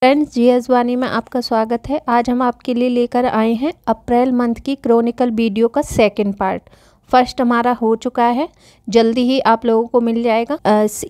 friends जी वानी में आपका स्वागत है आज हम आपके लिए लेकर आए हैं अप्रैल मंथ की क्रॉनिकल वीडियो का सेकंड पार्ट फर्स्ट हमारा हो चुका है जल्दी ही आप लोगों को मिल जाएगा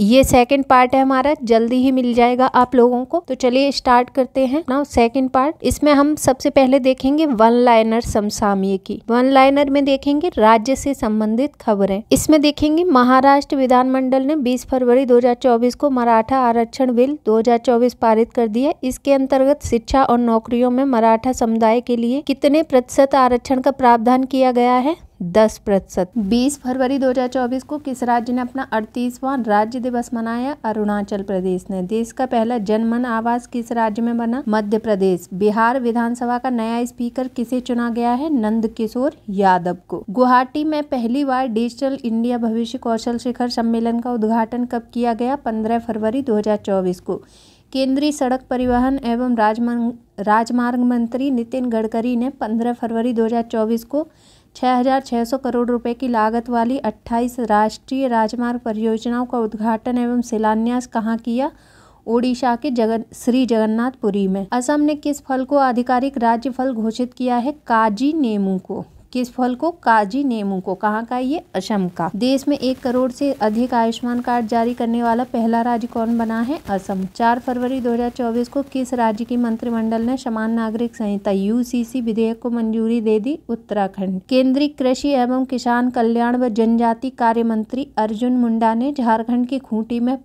ये सेकंड पार्ट है हमारा जल्दी ही मिल जाएगा आप लोगों को तो चलिए स्टार्ट करते हैं ना सेकंड पार्ट इसमें हम सबसे पहले देखेंगे वन लाइनर समसामयिकी की वन लाइनर में देखेंगे राज्य से संबंधित खबरें इसमें देखेंगे महाराष्ट्र विधानमंडल ने 20 फरवरी 2024 को मराठा आरक्षण बिल 2024 पारित कर दिया इसके अंतर्गत शिक्षा और नौकरियों में मराठा समुदाय के लिए कितने प्रतिशत आरक्षण का प्रावधान किया गया है दस प्रतिशत बीस फरवरी 2024 को किस राज्य ने अपना अड़तीसवां राज्य दिवस मनाया अरुणाचल प्रदेश ने देश का पहला जनमन आवास किस राज्य में बना मध्य प्रदेश बिहार विधानसभा का नया स्पीकर किसे चुना गया है नंद किशोर यादव को गुवाहाटी में पहली बार डिजिटल इंडिया भविष्य कौशल शिखर सम्मेलन का उद्घाटन कब किया गया पंद्रह फरवरी दो को केंद्रीय सड़क परिवहन एवं राजमार्ग राजमार्ग मंत्री नितिन गडकरी ने 15 फरवरी 2024 को 6,600 करोड़ रुपए की लागत वाली 28 राष्ट्रीय राजमार्ग परियोजनाओं का उद्घाटन एवं शिलान्यास कहाँ किया ओडिशा के जगन श्री जगन्नाथपुरी में असम ने किस फल को आधिकारिक राज्य फल घोषित किया है काजी नेमू को किस फल को काजी नेमू को कहाँ का ये असम का देश में एक करोड़ से अधिक आयुष्मान कार्ड जारी करने वाला पहला राज्य कौन बना है असम चार फरवरी 2024 को किस राज्य की मंत्रिमंडल ने समान नागरिक संहिता यू विधेयक को मंजूरी दे दी उत्तराखंड केंद्रीय कृषि एवं किसान कल्याण व जनजाति कार्य मंत्री अर्जुन मुंडा ने झारखंड की खूंटी में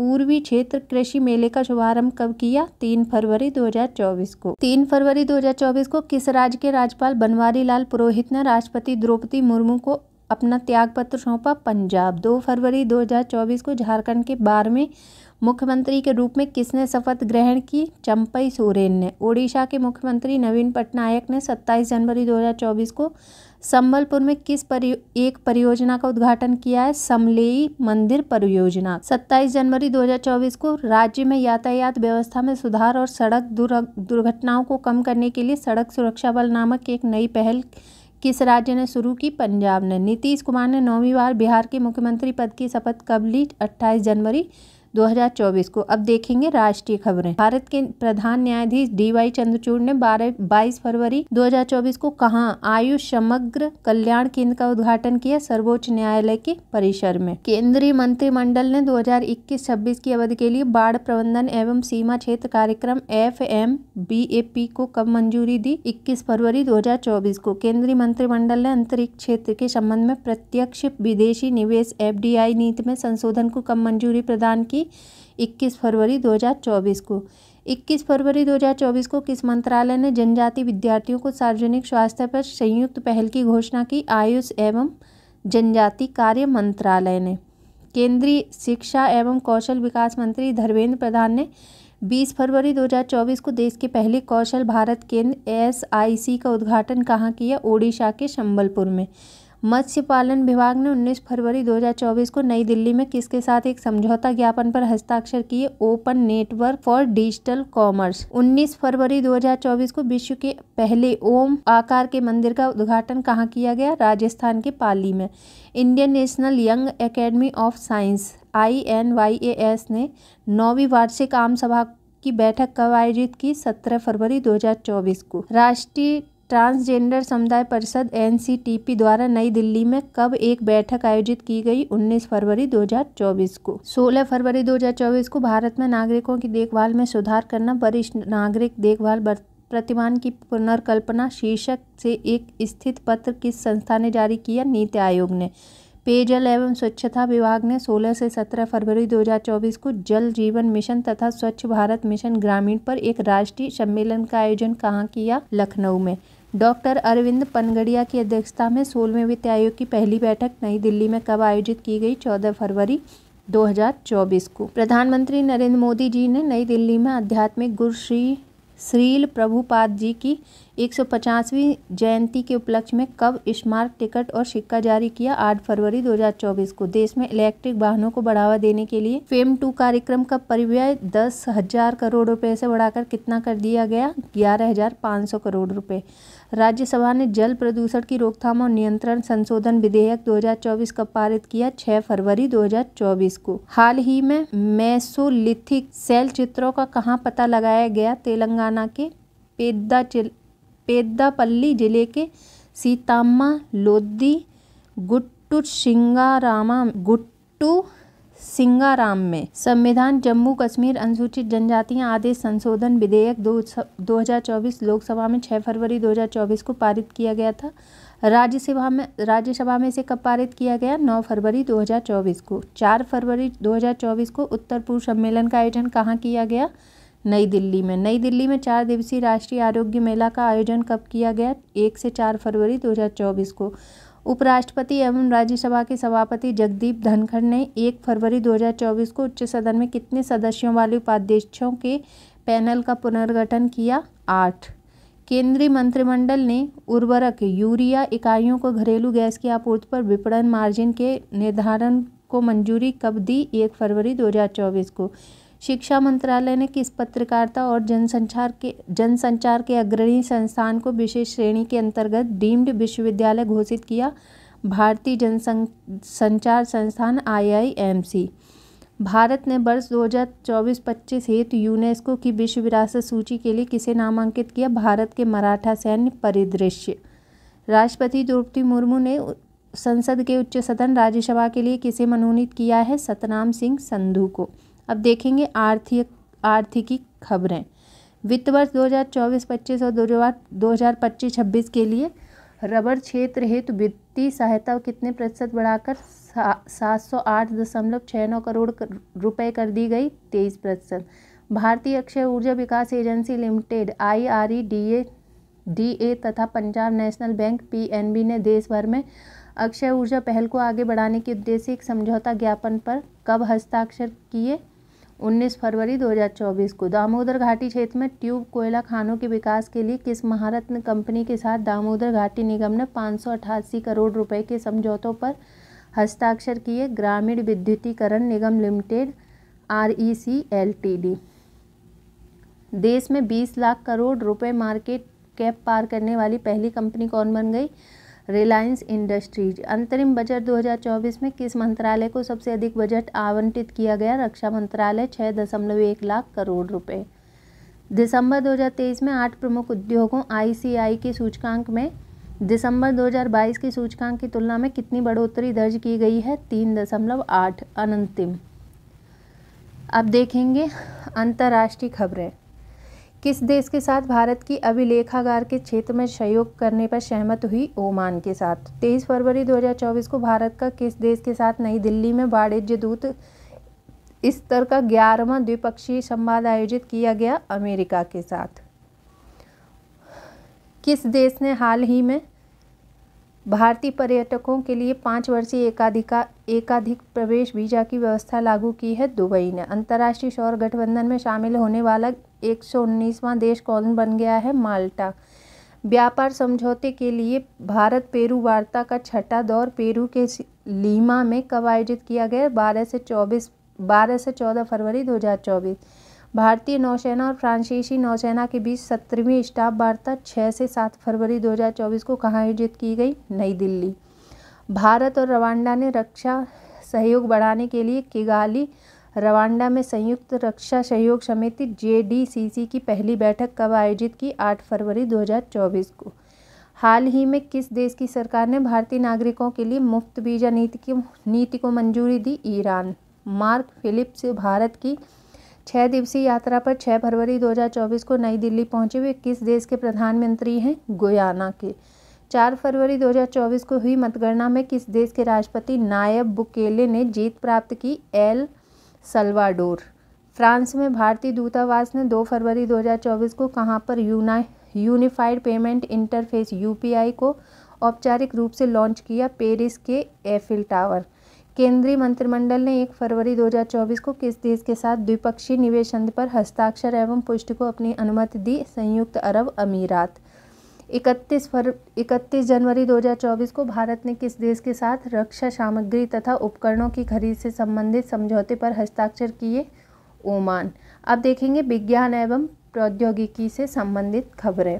पूर्वी क्षेत्र कृषि मेले का शुभारंभ कब किया तीन फरवरी 2024 को तीन फरवरी 2024 को किस राज्य के राज्यपाल बनवारी लाल पुरोहित ने राष्ट्रपति द्रौपदी मुर्मू को अपना त्याग पत्र सौंपा पंजाब दो फरवरी 2024 को झारखंड के बार में मुख्यमंत्री के रूप में किसने शपथ ग्रहण की चंपई सोरेन ने ओडिशा के मुख्यमंत्री नवीन पटनायक ने 27 जनवरी 2024 को संबलपुर में किस परियो, एक परियोजना का उद्घाटन किया है समलेई मंदिर परियोजना 27 जनवरी 2024 को राज्य में यातायात व्यवस्था में सुधार और सड़क दुर्घटनाओं को कम करने के लिए सड़क सुरक्षा बल नामक एक नई पहल किस राज्य ने शुरू की पंजाब ने नीतीश कुमार ने नौवीं बार बिहार के मुख्यमंत्री पद की शपथ कब ली अट्ठाईस जनवरी 2024 को अब देखेंगे राष्ट्रीय खबरें भारत के प्रधान न्यायाधीश डी वाई चंद्रचूड़ ने बारह बाईस फरवरी 2024 को कहा आयुष समग्र कल्याण केंद्र का उद्घाटन किया सर्वोच्च न्यायालय के परिसर में केंद्रीय मंत्रिमंडल ने 2021-26 की अवधि के लिए बाढ़ प्रबंधन एवं सीमा क्षेत्र कार्यक्रम F M B A P को कब मंजूरी दी इक्कीस फरवरी दो को केंद्रीय मंत्रिमंडल ने अंतरिक्ष क्षेत्र के संबंध में प्रत्यक्ष विदेशी निवेश एफ नीति में संशोधन को कब मंजूरी प्रदान की जाएगी 21 फरवरी 2024 को 21 फरवरी 2024 को किस मंत्रालय ने जनजाति विद्यार्थियों को सार्वजनिक स्वास्थ्य पर संयुक्त पहल की घोषणा की आयुष एवं जनजाति कार्य मंत्रालय ने केंद्रीय शिक्षा एवं कौशल विकास मंत्री धर्मेंद्र प्रधान ने 20 फरवरी 2024 को देश के पहले कौशल भारत केंद्र एस का उद्घाटन कहाँ किया ओडिशा के संबलपुर में मत्स्य पालन विभाग ने 19 फरवरी 2024 को नई दिल्ली में किसके साथ एक समझौता ज्ञापन पर हस्ताक्षर किए open network for digital commerce 19 फरवरी 2024 को विश्व के पहले ओम आकार के मंदिर का उद्घाटन कहाँ किया गया राजस्थान के पाली में Indian national young academy of science I N Y A S ने नौवीं वार्षिक आम सभा की बैठक कब आयोजित की सत्रह फरवरी 2024 को राष्ट्रीय ट्रांसजेंडर समुदाय परिषद एन द्वारा नई दिल्ली में कब एक बैठक आयोजित की गई 19 फरवरी 2024 को 16 फरवरी 2024 को भारत में नागरिकों की देखभाल में सुधार करना वरिष्ठ नागरिक देखभाल प्रतिमान की पुनर्कल्पना शीर्षक से एक स्थित पत्र किस संस्था ने जारी किया नीति आयोग ने पेयजल एवं स्वच्छता विभाग ने 16 से 17 फरवरी 2024 को जल जीवन मिशन तथा स्वच्छ भारत मिशन ग्रामीण पर एक राष्ट्रीय सम्मेलन का आयोजन कहाँ किया लखनऊ में डॉक्टर अरविंद पनगड़िया की अध्यक्षता में सोलहवें वित्त आयोग की पहली बैठक नई दिल्ली में कब आयोजित की गई चौदह फरवरी 2024 को प्रधानमंत्री नरेंद्र मोदी जी ने नई दिल्ली में आध्यात्मिक गुरु श्री श्रील प्रभुपाद जी की 150वीं जयंती के उपलक्ष्य में कब स्मार्क टिकट और सिक्का जारी किया 8 फरवरी 2024 को देश में इलेक्ट्रिक वाहनों को बढ़ावा देने के लिए फेम टू कार्यक्रम का परिव्यय दस हजार करोड़ रुपए से बढ़ाकर कितना कर दिया गया ग्यारह हजार पाँच सौ करोड़ रुपए राज्यसभा ने जल प्रदूषण की रोकथाम और नियंत्रण संशोधन विधेयक 2024 का पारित किया 6 फरवरी 2024 को हाल ही में मैसोलिथिक सेल चित्रों का कहाँ पता लगाया गया तेलंगाना के पेद्दा पेद्दापल्ली जिले के सीताम्मा लोधी गुट्टू सिंगारामा गुट्टू सिंगाराम में संविधान जम्मू कश्मीर अनुसूचित जनजातियां आदेश संशोधन विधेयक दो, हजार चौबीस लोकसभा में 6 फरवरी 2024 को पारित किया गया था राज्यसभा में राज्यसभा में इसे कब पारित किया गया 9 फरवरी 2024 को 4 फरवरी 2024 को उत्तर पूर्व सम्मेलन का आयोजन कहाँ किया गया नई दिल्ली में नई दिल्ली में चार दिवसीय राष्ट्रीय आरोग्य मेला का आयोजन कब किया गया एक से चार फरवरी 2024 को उपराष्ट्रपति एवं राज्यसभा के सभापति जगदीप धनखड़ ने एक फरवरी 2024 को उच्च सदन में कितने सदस्यों वाले उपाध्यक्षों के पैनल का पुनर्गठन किया आठ केंद्रीय मंत्रिमंडल ने उर्वरक यूरिया इकाइयों को घरेलू गैस की आपूर्ति पर विपणन मार्जिन के निर्धारण को मंजूरी कब दी एक फरवरी 2024 को शिक्षा मंत्रालय ने किस पत्रकारिता और जनसंचार के जनसंचार के अग्रणी संस्थान को विशेष श्रेणी के अंतर्गत डीम्ड विश्वविद्यालय घोषित किया भारतीय जनसंचार संस्थान आईआईएमसी भारत ने वर्ष 2024-25 हेतु यूनेस्को की विश्व विरासत सूची के लिए किसे नामांकित किया भारत के मराठा सैन्य परिदृश्य राष्ट्रपति द्रौपदी मुर्मू ने संसद के उच्च सदन राज्यसभा के लिए किसे मनोनीत किया है सतनाम सिंह संधू को अब देखेंगे आर्थिक आर्थिकी खबरें वित्त वर्ष 2024-25 और पच्चीस छब्बीस के लिए रबर क्षेत्र हेतु वित्तीय सहायता कितने प्रतिशत बढ़ाकर सात सौ आठ दशमलव छः नौ करोड़ रुपए कर दी गई तेईस प्रतिशत भारतीय अक्षय ऊर्जा विकास agency limited I R E D A D A तथा Punjab national bank P N B ने देश भर में अक्षय ऊर्जा पहल को आगे बढ़ाने के उद्देश्य एक समझौता ज्ञापन पर कब हस्ताक्षर किए 19 फरवरी 2024 को दामोदर घाटी क्षेत्र में ट्यूब कोयला खानों के विकास के लिए किस महारत्न कंपनी के साथ दामोदर घाटी निगम ने पाँच करोड़ रुपए के समझौतों पर हस्ताक्षर किए ग्रामीण विद्युतीकरण निगम limited R E C L T D देश में 20 लाख करोड़ रुपए मार्केट कैप पार करने वाली पहली कंपनी कौन बन गई रिलायंस इंडस्ट्रीज अंतरिम बजट 2024 में किस मंत्रालय को सबसे अधिक बजट आवंटित किया गया रक्षा मंत्रालय छः दशमलव एक लाख करोड़ रुपए दिसंबर 2023 में आठ प्रमुख उद्योगों आईसीआई के सूचकांक में दिसंबर 2022 के सूचकांक की तुलना में कितनी बढ़ोतरी दर्ज की गई है तीन दशमलव आठ अनंतिम अब देखेंगे अंतर्राष्ट्रीय खबरें किस देश के साथ भारत की अभिलेखागार के क्षेत्र में सहयोग करने पर सहमत हुई ओमान के साथ 23 फरवरी 2024 को भारत का किस देश के साथ नई दिल्ली में वाणिज्य दूत स्तर का ग्यारहवा द्विपक्षीय संवाद आयोजित किया गया अमेरिका के साथ किस देश ने हाल ही में भारतीय पर्यटकों के लिए पाँच वर्षीय एकाधिका एकाधिक प्रवेश वीज़ा की व्यवस्था लागू की है दुबई ने अंतर्राष्ट्रीय सौर गठबंधन में शामिल होने वाला एक सौ उन्नीसवां देश कौन बन गया है माल्टा व्यापार समझौते के लिए भारत पेरू वार्ता का छठा दौर पेरू के लीमा में कब आयोजित किया गया बारह से चौबीस बारह से चौदह फरवरी दो हज़ार चौबीस भारतीय नौसेना और फ्रांसीसी नौसेना के बीच सत्रहवीं स्टाफ वार्ता छः से सात फरवरी 2024 को कहाँ आयोजित की गई नई दिल्ली भारत और रवांडा ने रक्षा सहयोग बढ़ाने के लिए किगाली रवांडा में संयुक्त रक्षा सहयोग समिति जे की पहली बैठक कब आयोजित की आठ फरवरी 2024 को हाल ही में किस देश की सरकार ने भारतीय नागरिकों के लिए मुफ्त वीज़ा नीति की नीति को मंजूरी दी ईरान मार्क फिलिप्स भारत की छः दिवसीय यात्रा पर 6 फरवरी 2024 को नई दिल्ली पहुंचे हुए किस देश के प्रधानमंत्री हैं गुयाना के 4 फरवरी 2024 को हुई मतगणना में किस देश के राष्ट्रपति नायब बुकेले ने जीत प्राप्त की एल सलवाडोर फ्रांस में भारतीय दूतावास ने 2 फरवरी 2024 को कहां पर यूना यूनिफाइड पेमेंट इंटरफेस यूपीआई को औपचारिक रूप से लॉन्च किया पेरिस के एफिल टावर केंद्रीय मंत्रिमंडल ने 1 फरवरी 2024 को किस देश के साथ द्विपक्षीय निवेश पर हस्ताक्षर एवं पुष्टि को अपनी अनुमति दी संयुक्त अरब अमीरात इकतीस फर इकतीस जनवरी 2024 को भारत ने किस देश के साथ रक्षा सामग्री तथा उपकरणों की खरीद से संबंधित समझौते पर हस्ताक्षर किए ओमान अब देखेंगे विज्ञान एवं प्रौद्योगिकी से संबंधित खबरें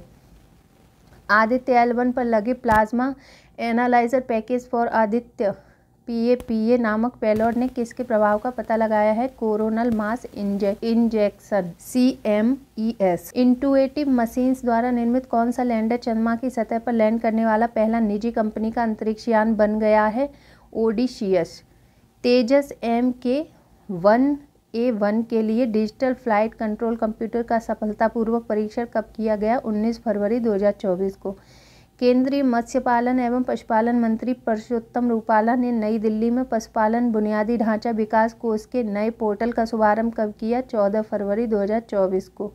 आदित्य एलवन पर लगे plasma analyser package for Aditya PA PA नामक पेलोड ने किसके प्रभाव का पता लगाया है coronal mass injection C M E S intuitive machine द्वारा निर्मित कौन सा लैंडर चंद्रमा की सतह पर लैंड करने वाला पहला निजी कंपनी का अंतरिक्ष यान बन गया है Odysseus Tejas M K one A one के लिए डिजिटल फ्लाइट कंट्रोल कंप्यूटर का सफलतापूर्वक परीक्षण कब किया गया 19 फरवरी 2024 को केंद्रीय मत्स्य पालन एवं पशुपालन मंत्री परसोत्तम रूपाला ने नई दिल्ली में पशुपालन बुनियादी ढांचा विकास कोष के नए पोर्टल का शुभारंभ कब किया 14 फरवरी 2024 को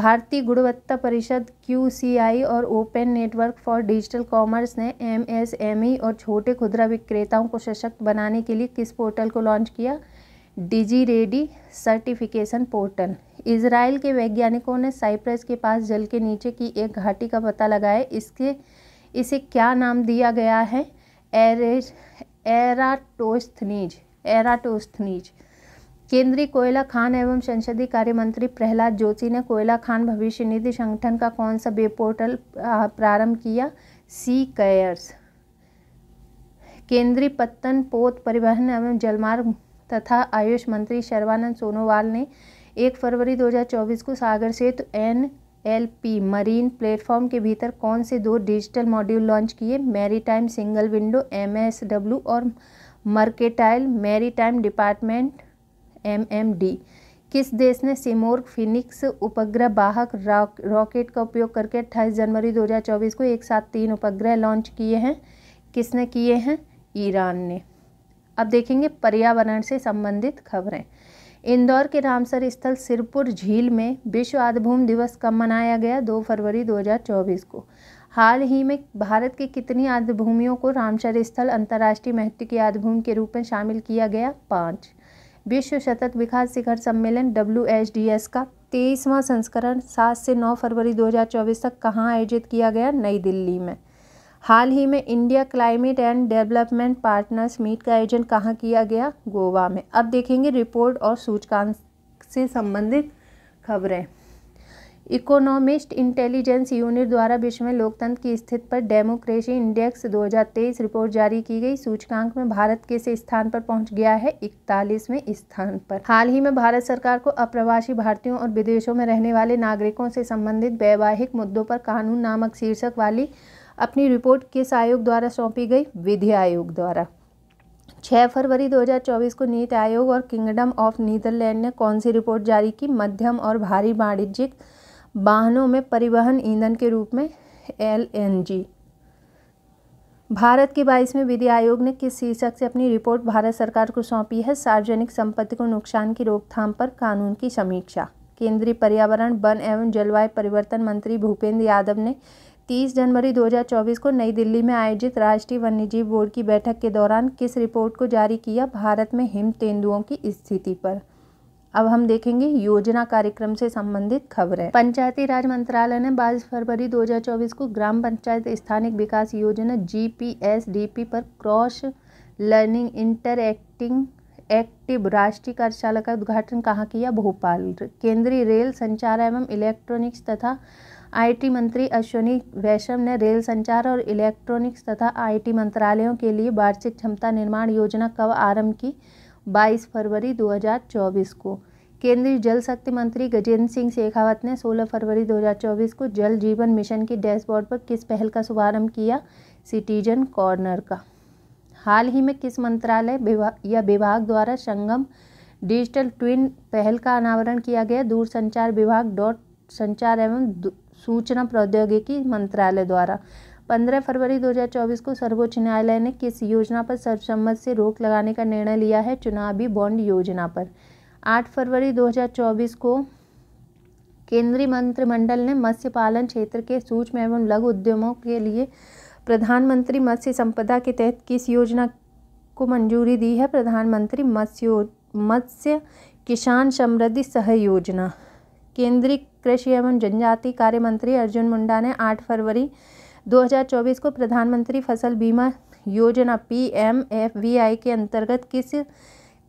भारतीय गुणवत्ता परिषद क्यू और open network for digital commerce ने ई और छोटे खुदरा विक्रेताओं को सशक्त बनाने के लिए किस पोर्टल को लॉन्च किया Digi ready certification portal Israel के वैज्ञानिकों ने साइप्रस के पास जल के नीचे की एक घाटी का पता लगाया इसके इसे क्या नाम दिया गया है एराटोस्थनीज एराटोस्थनीज केंद्रीय कोयला खान एवं संसदीय कार्य मंत्री प्रहलाद जोशी ने कोयला खान भविष्य निधि संगठन का कौन सा वेब पोर्टल प्रारंभ किया सी कैर्स केंद्रीय पत्तन पोत परिवहन एवं जलमार्ग तथा आयुष मंत्री शर्वानंद सोनोवाल ने एक फरवरी 2024 को Sagar Setu N L P marine platform के भीतर कौन से दो डिजिटल मॉड्यूल लॉन्च किए marine single window M S W और mercantile marine department M M D किस देश ने सिमोर्ग फिनिक्स उपग्रह वाहक रॉकेट का उपयोग करके 28 जनवरी 2024 को एक साथ तीन उपग्रह लॉन्च किए हैं किसने किए हैं ईरान ने अब देखेंगे पर्यावरण से संबंधित खबरें इंदौर के रामसर स्थल सिरपुर झील में विश्व आधभूमि दिवस कब मनाया गया दो फरवरी 2024 को हाल ही में भारत के कितनी आदिभूमियों को रामसर स्थल अंतर्राष्ट्रीय महत्व की आदिभूमि के रूप में शामिल किया गया पाँच विश्व सतत विकास शिखर सम्मेलन डब्ल्यू का तेईसवां संस्करण सात से नौ फरवरी 2024 तक कहाँ आयोजित किया गया नई दिल्ली में हाल ही में India climate and development partners meet का आयोजन कहाँ किया गया गोवा में अब देखेंगे रिपोर्ट और सूचकांक से संबंधित खबरें इकोनॉमिस्ट इंटेलिजेंस यूनिट द्वारा विश्व में लोकतंत्र की स्थिति पर डेमोक्रेसी इंडेक्स 2023 रिपोर्ट जारी की गई सूचकांक में भारत किस स्थान पर पहुंच गया है इकतालीसवें स्थान पर हाल ही में भारत सरकार को अप्रवासी भारतीयों और विदेशों में रहने वाले नागरिकों से संबंधित वैवाहिक मुद्दों पर कानून नामक शीर्षक वाली अपनी रिपोर्ट किस आयोग द्वारा सौंपी गई विधि आयोग द्वारा 6 फरवरी 2024 को नीति आयोग और किंगडम ऑफ नीदरलैंड ने कौन सी रिपोर्ट जारी की मध्यम और भारी वाणिज्यिक वाहनों में परिवहन ईंधन के रूप में एल भारत के बाईसवें विधि आयोग ने किस शीर्षक से अपनी रिपोर्ट भारत सरकार को सौंपी है सार्वजनिक संपत्ति को नुकसान की रोकथाम पर कानून की समीक्षा केंद्रीय पर्यावरण वन एवं जलवायु परिवर्तन मंत्री भूपेंद्र यादव ने तीस जनवरी 2024 को नई दिल्ली में आयोजित राष्ट्रीय वन्यजीव बोर्ड की बैठक के दौरान किस रिपोर्ट को जारी किया भारत में हिम तेंदुओं की स्थिति पर अब हम देखेंगे योजना कार्यक्रम से संबंधित खबरें पंचायती राज मंत्रालय ने 22 फरवरी 2024 को ग्राम पंचायत स्थानिक विकास योजना G P S D P पर क्रॉस लर्निंग एक्टिंग एक्टिव राष्ट्रीय कार्यशाला का उद्घाटन कहाँ किया भोपाल केंद्रीय रेल संचार एवं इलेक्ट्रॉनिक्स तथा आईटी मंत्री अश्विनी वैष्णव ने रेल संचार और इलेक्ट्रॉनिक्स तथा आईटी मंत्रालयों के लिए वार्षिक क्षमता निर्माण योजना कब आरंभ की 22 फरवरी 2024 को केंद्रीय जल शक्ति मंत्री गजेंद्र सिंह शेखावत ने 16 फरवरी 2024 को जल जीवन मिशन की डैशबोर्ड पर किस पहल का शुभारंभ किया सिटीजन कॉर्नर का हाल ही में किस मंत्रालय विभाग या विभाग द्वारा संगम डिजिटल ट्विन पहल का अनावरण किया गया दूरसंचार विभाग डॉट संचार एवं सूचना प्रौद्योगिकी मंत्रालय द्वारा 15 फरवरी 2024 को सर्वोच्च न्यायालय ने किस योजना पर सर्वसम्मत से रोक लगाने का निर्णय लिया है चुनावी बॉन्ड योजना पर 8 फरवरी 2024 को केंद्रीय मंत्रिमंडल ने मत्स्य पालन क्षेत्र के सूक्ष्म एवं लघु उद्यमों के लिए प्रधानमंत्री मत्स्य संपदा के तहत किस योजना को मंजूरी दी है प्रधानमंत्री मत्स्य मत्स्य किसान समृद्धि सह योजना केंद्रीय कृषि एवं जनजाति कार्य मंत्री अर्जुन मुंडा ने 8 फरवरी 2024 को प्रधानमंत्री फसल बीमा योजना P M F V I के अंतर्गत किस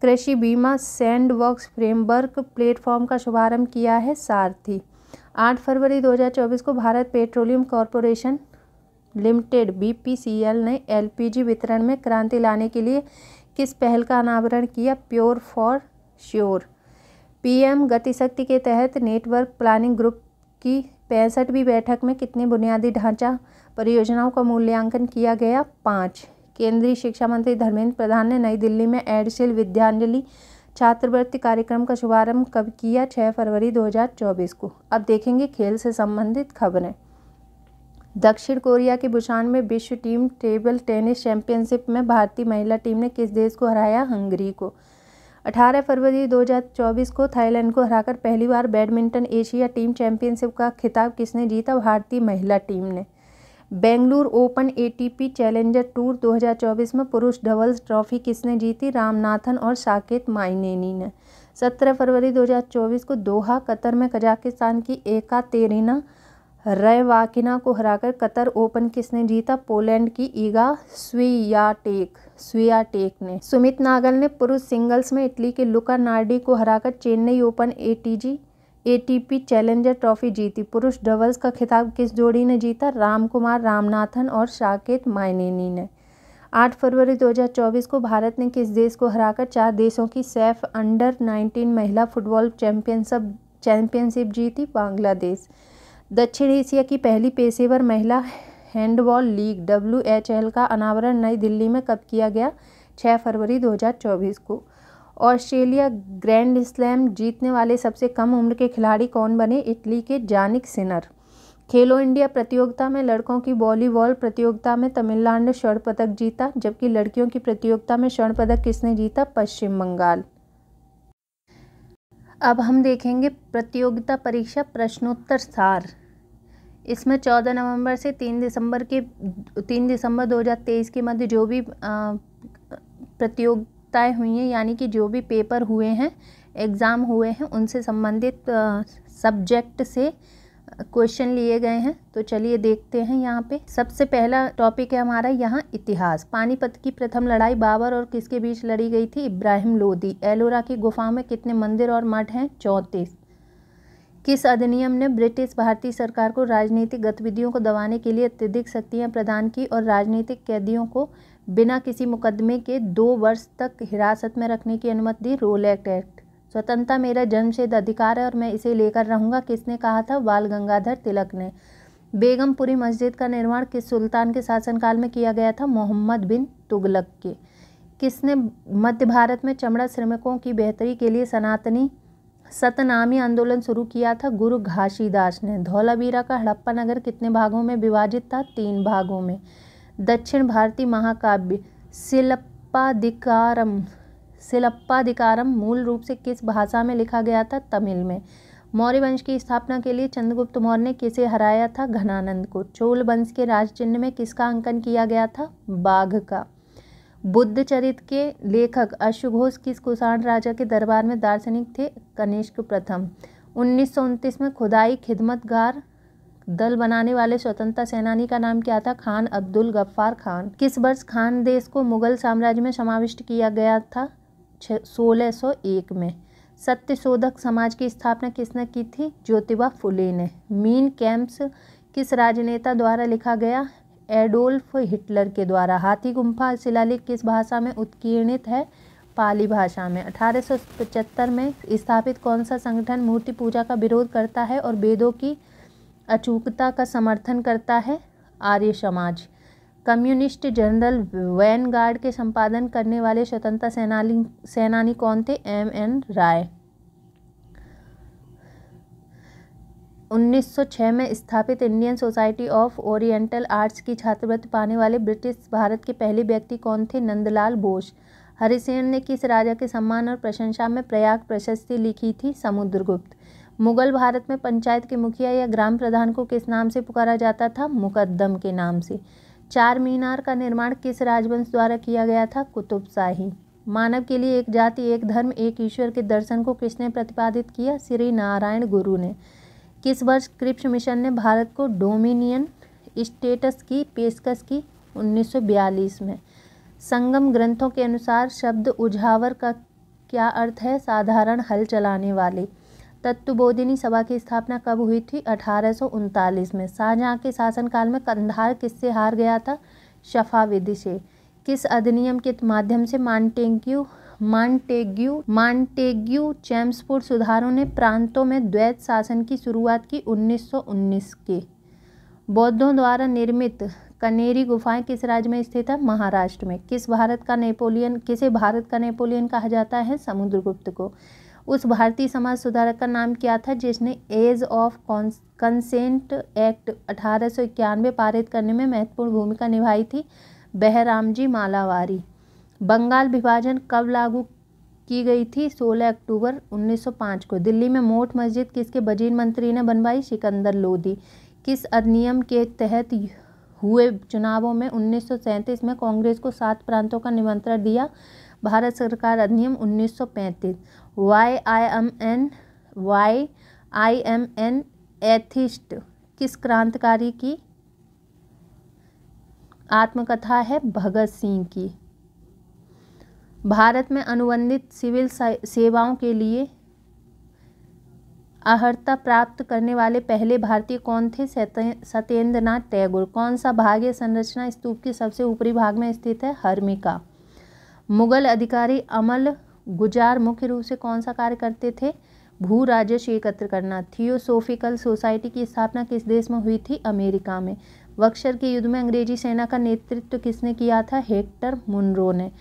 कृषि बीमा सैंडबॉक्स फ्रेमवर्क प्लेटफॉर्म का शुभारंभ किया है सारथी 8 फरवरी 2024 को Bharat petroleum corporation limited BPCL ने एलपीजी वितरण में क्रांति लाने के लिए किस पहल का अनावरण किया pure for sure PM Gatishakti के तहत नेटवर्क प्लानिंग ग्रुप की पैंसठवीं बैठक में कितनी बुनियादी ढांचा परियोजनाओं का मूल्यांकन किया गया पाँच केंद्रीय शिक्षा मंत्री धर्मेंद्र प्रधान ने नई दिल्ली में एडसेल विद्यांजलि छात्रवृत्ति कार्यक्रम का शुभारंभ कब किया छः फरवरी 2024 को अब देखेंगे खेल से संबंधित खबरें दक्षिण कोरिया के बुशान में विश्व टीम टेबल टेनिस चैंपियनशिप में भारतीय महिला टीम ने किस देश को हराया हंगरी को 18 फरवरी 2024 को थाईलैंड को हराकर पहली बार बैडमिंटन एशिया टीम चैंपियनशिप का खिताब किसने जीता भारतीय महिला टीम ने Bengaluru open ATP challenger tour 2024 में पुरुष डबल्स ट्रॉफी किसने जीती रामनाथन और साकेत माइनेनी ने 17 फरवरी 2024 को दोहा कतर में कजाकिस्तान की एका तेरिना रयवाकिना को हराकर कतर ओपन किसने जीता पोलैंड की ईगा स्वीयाटेक स्वीयाटेक ने सुमित नागल ने पुरुष सिंगल्स में इटली के लुका नार्डी को हराकर Chennai open ATG ATP challenger trophy जीती पुरुष डबल्स का खिताब किस जोड़ी ने जीता रामकुमार रामनाथन और साकेत मायनेनी ने 8 फरवरी 2024 को भारत ने किस देश को हराकर चार देशों की सैफ अंडर 19 महिला फुटबॉल चैंपियनशिप चैंपियनशिप जीती बांग्लादेश दक्षिण एशिया की पहली पेशेवर महिला handball league W H L का अनावरण नई दिल्ली में कब किया गया 6 फरवरी 2024 को ऑस्ट्रेलिया ग्रैंड स्लैम जीतने वाले सबसे कम उम्र के खिलाड़ी कौन बने इटली के जानिक सिनर खेलो इंडिया प्रतियोगिता में लड़कों की वॉलीबॉल प्रतियोगिता में तमिलनाडु ने स्वर्ण पदक जीता जबकि लड़कियों की प्रतियोगिता में स्वर्ण पदक किसने जीता पश्चिम बंगाल अब हम देखेंगे प्रतियोगिता परीक्षा प्रश्नोत्तर सार इसमें चौदह नवंबर से तीन दिसंबर के तीन दिसंबर तेईस के मध्य जो भी प्रतियोगिताएं हुई हैं यानी कि जो भी पेपर हुए हैं एग्ज़ाम हुए हैं उनसे संबंधित सब्जेक्ट से क्वेश्चन लिए गए हैं तो चलिए देखते हैं यहाँ पे सबसे पहला टॉपिक है हमारा यहाँ इतिहास पानीपत की प्रथम लड़ाई बाबर और किसके बीच लड़ी गई थी इब्राहिम लोदी एलोरा की गुफा में कितने मंदिर और मठ हैं चौंतीस किस अधिनियम ने ब्रिटिश भारतीय सरकार को राजनीतिक गतिविधियों को दबाने के लिए अत्यधिक शक्तियाँ प्रदान की और राजनीतिक कैदियों को बिना किसी मुकदमे के दो वर्ष तक हिरासत में रखने की अनुमति दी रोल एक्ट एक्ट स्वतंत्रता मेरा जन्मसिद्ध अधिकार है और मैं इसे लेकर रहूंगा किसने कहा था बाल गंगाधर तिलक ने बेगमपुरी मस्जिद का निर्माण किस सुल्तान के शासनकाल में किया गया था मोहम्मद बिन तुगलक के किसने मध्य भारत में चमड़ा श्रमिकों की बेहतरी के लिए सनातनी सतनामी आंदोलन शुरू किया था गुरु घाशीदास ने धौलावीरा का हड़प्पा नगर कितने भागों में विभाजित था तीन भागों में दक्षिण भारतीय महाकाव्य शिल्पाधिकारम सिलप्पाधिकारम मूल रूप से किस भाषा में लिखा गया था तमिल में मौर्य वंश की स्थापना के लिए चंद्रगुप्त मौर्य ने किसे हराया था घनानंद को चोल वंश के राजचिन्ह में किसका अंकन किया गया था बाघ का बुद्ध चरित के लेखक अश्वघोष किस कुषाण राजा के दरबार में दार्शनिक थे कनिष्क प्रथम उन्नीस में खुदाई खिदमतगार दल बनाने वाले स्वतंत्रता सेनानी का नाम क्या था खान अब्दुल गफ्फार खान किस वर्ष खान देश को मुगल साम्राज्य में समाविष्ट किया गया था छ सोलह सौ एक में सत्य शोधक समाज की स्थापना किसने की थी ज्योतिबा फुले ने मीन कैंप्स किस राजनेता द्वारा लिखा गया एडोल्फ हिटलर के द्वारा हाथी गुम्फा शिलालेख किस भाषा में उत्कीर्णित है पाली भाषा में 1875 में स्थापित कौन सा संगठन मूर्ति पूजा का विरोध करता है और वेदों की अचूकता का समर्थन करता है आर्य समाज कम्युनिस्ट जनरल वैन गार्ड के संपादन करने वाले स्वतंत्रता सेनानी सेनानी कौन थे एम एन राय 1906 में स्थापित Indian society of oriental arts की छात्रवृत्ति पाने वाले ब्रिटिश भारत के पहले व्यक्ति कौन थे नंदलाल बोस हरिसेन ने किस राजा के सम्मान और प्रशंसा में प्रयाग प्रशस्ति लिखी थी समुद्रगुप्त मुगल भारत में पंचायत के मुखिया या ग्राम प्रधान को किस नाम से पुकारा जाता था मुकदम के नाम से चार मीनार का निर्माण किस राजवंश द्वारा किया गया था कुतुब शाही मानव के लिए एक जाति एक धर्म एक ईश्वर के दर्शन को किसने प्रतिपादित किया श्री नारायण गुरु ने किस वर्ष क्रिप्स मिशन ने भारत को डोमिनियन स्टेटस की पेशकश की 1942 में संगम ग्रंथों के अनुसार शब्द उझावर का क्या अर्थ है साधारण हल चलाने वाले तत्वबोधिनी सभा की स्थापना कब हुई थी अठारह में शाहजहाँ के शासनकाल में कंधार किससे हार गया था शफा विधि से किस अधिनियम के माध्यम से मांटेग्यू मानटेग्यू मानटेग्यू चैम्सपुर सुधारों ने प्रांतों में द्वैत शासन की शुरुआत की 1919 के बौद्धों द्वारा निर्मित कनेरी गुफाएं किस राज्य में स्थित है महाराष्ट्र में किस भारत का नेपोलियन किसे भारत का नेपोलियन कहा जाता है समुद्रगुप्त को उस भारतीय समाज सुधारक का नाम क्या था जिसने एज ऑफ कंसेंट एक्ट अठारह पारित करने में महत्वपूर्ण भूमिका निभाई थी बहरामजी मालावारी बंगाल विभाजन कब लागू की गई थी 16 अक्टूबर 1905 को दिल्ली में मोट मस्जिद किसके बजीर मंत्री ने बनवाई सिकंदर लोधी किस अधिनियम के तहत हुए चुनावों में उन्नीस में कांग्रेस को सात प्रांतों का निमंत्रण दिया भारत सरकार अधिनियम 1935 why I am an why I am an atheist किस क्रांतिकारी की आत्मकथा है भगत सिंह की भारत में अनुबंधित सिविल सेवाओं के लिए अहर्ता प्राप्त करने वाले पहले भारतीय कौन थे सत्येंद्रनाथ टैगोर कौन सा भाग्य संरचना स्तूप के सबसे ऊपरी भाग में स्थित है हर्मिका मुगल अधिकारी अमल गुजार मुख्य रूप से कौन सा कार्य करते थे भू राजस्व एकत्र करना थियोसोफिकल सोसाइटी की स्थापना किस देश में हुई थी अमेरिका में बक्सर के युद्ध में अंग्रेजी सेना का नेतृत्व किसने किया था हेक्टर मुनरो ने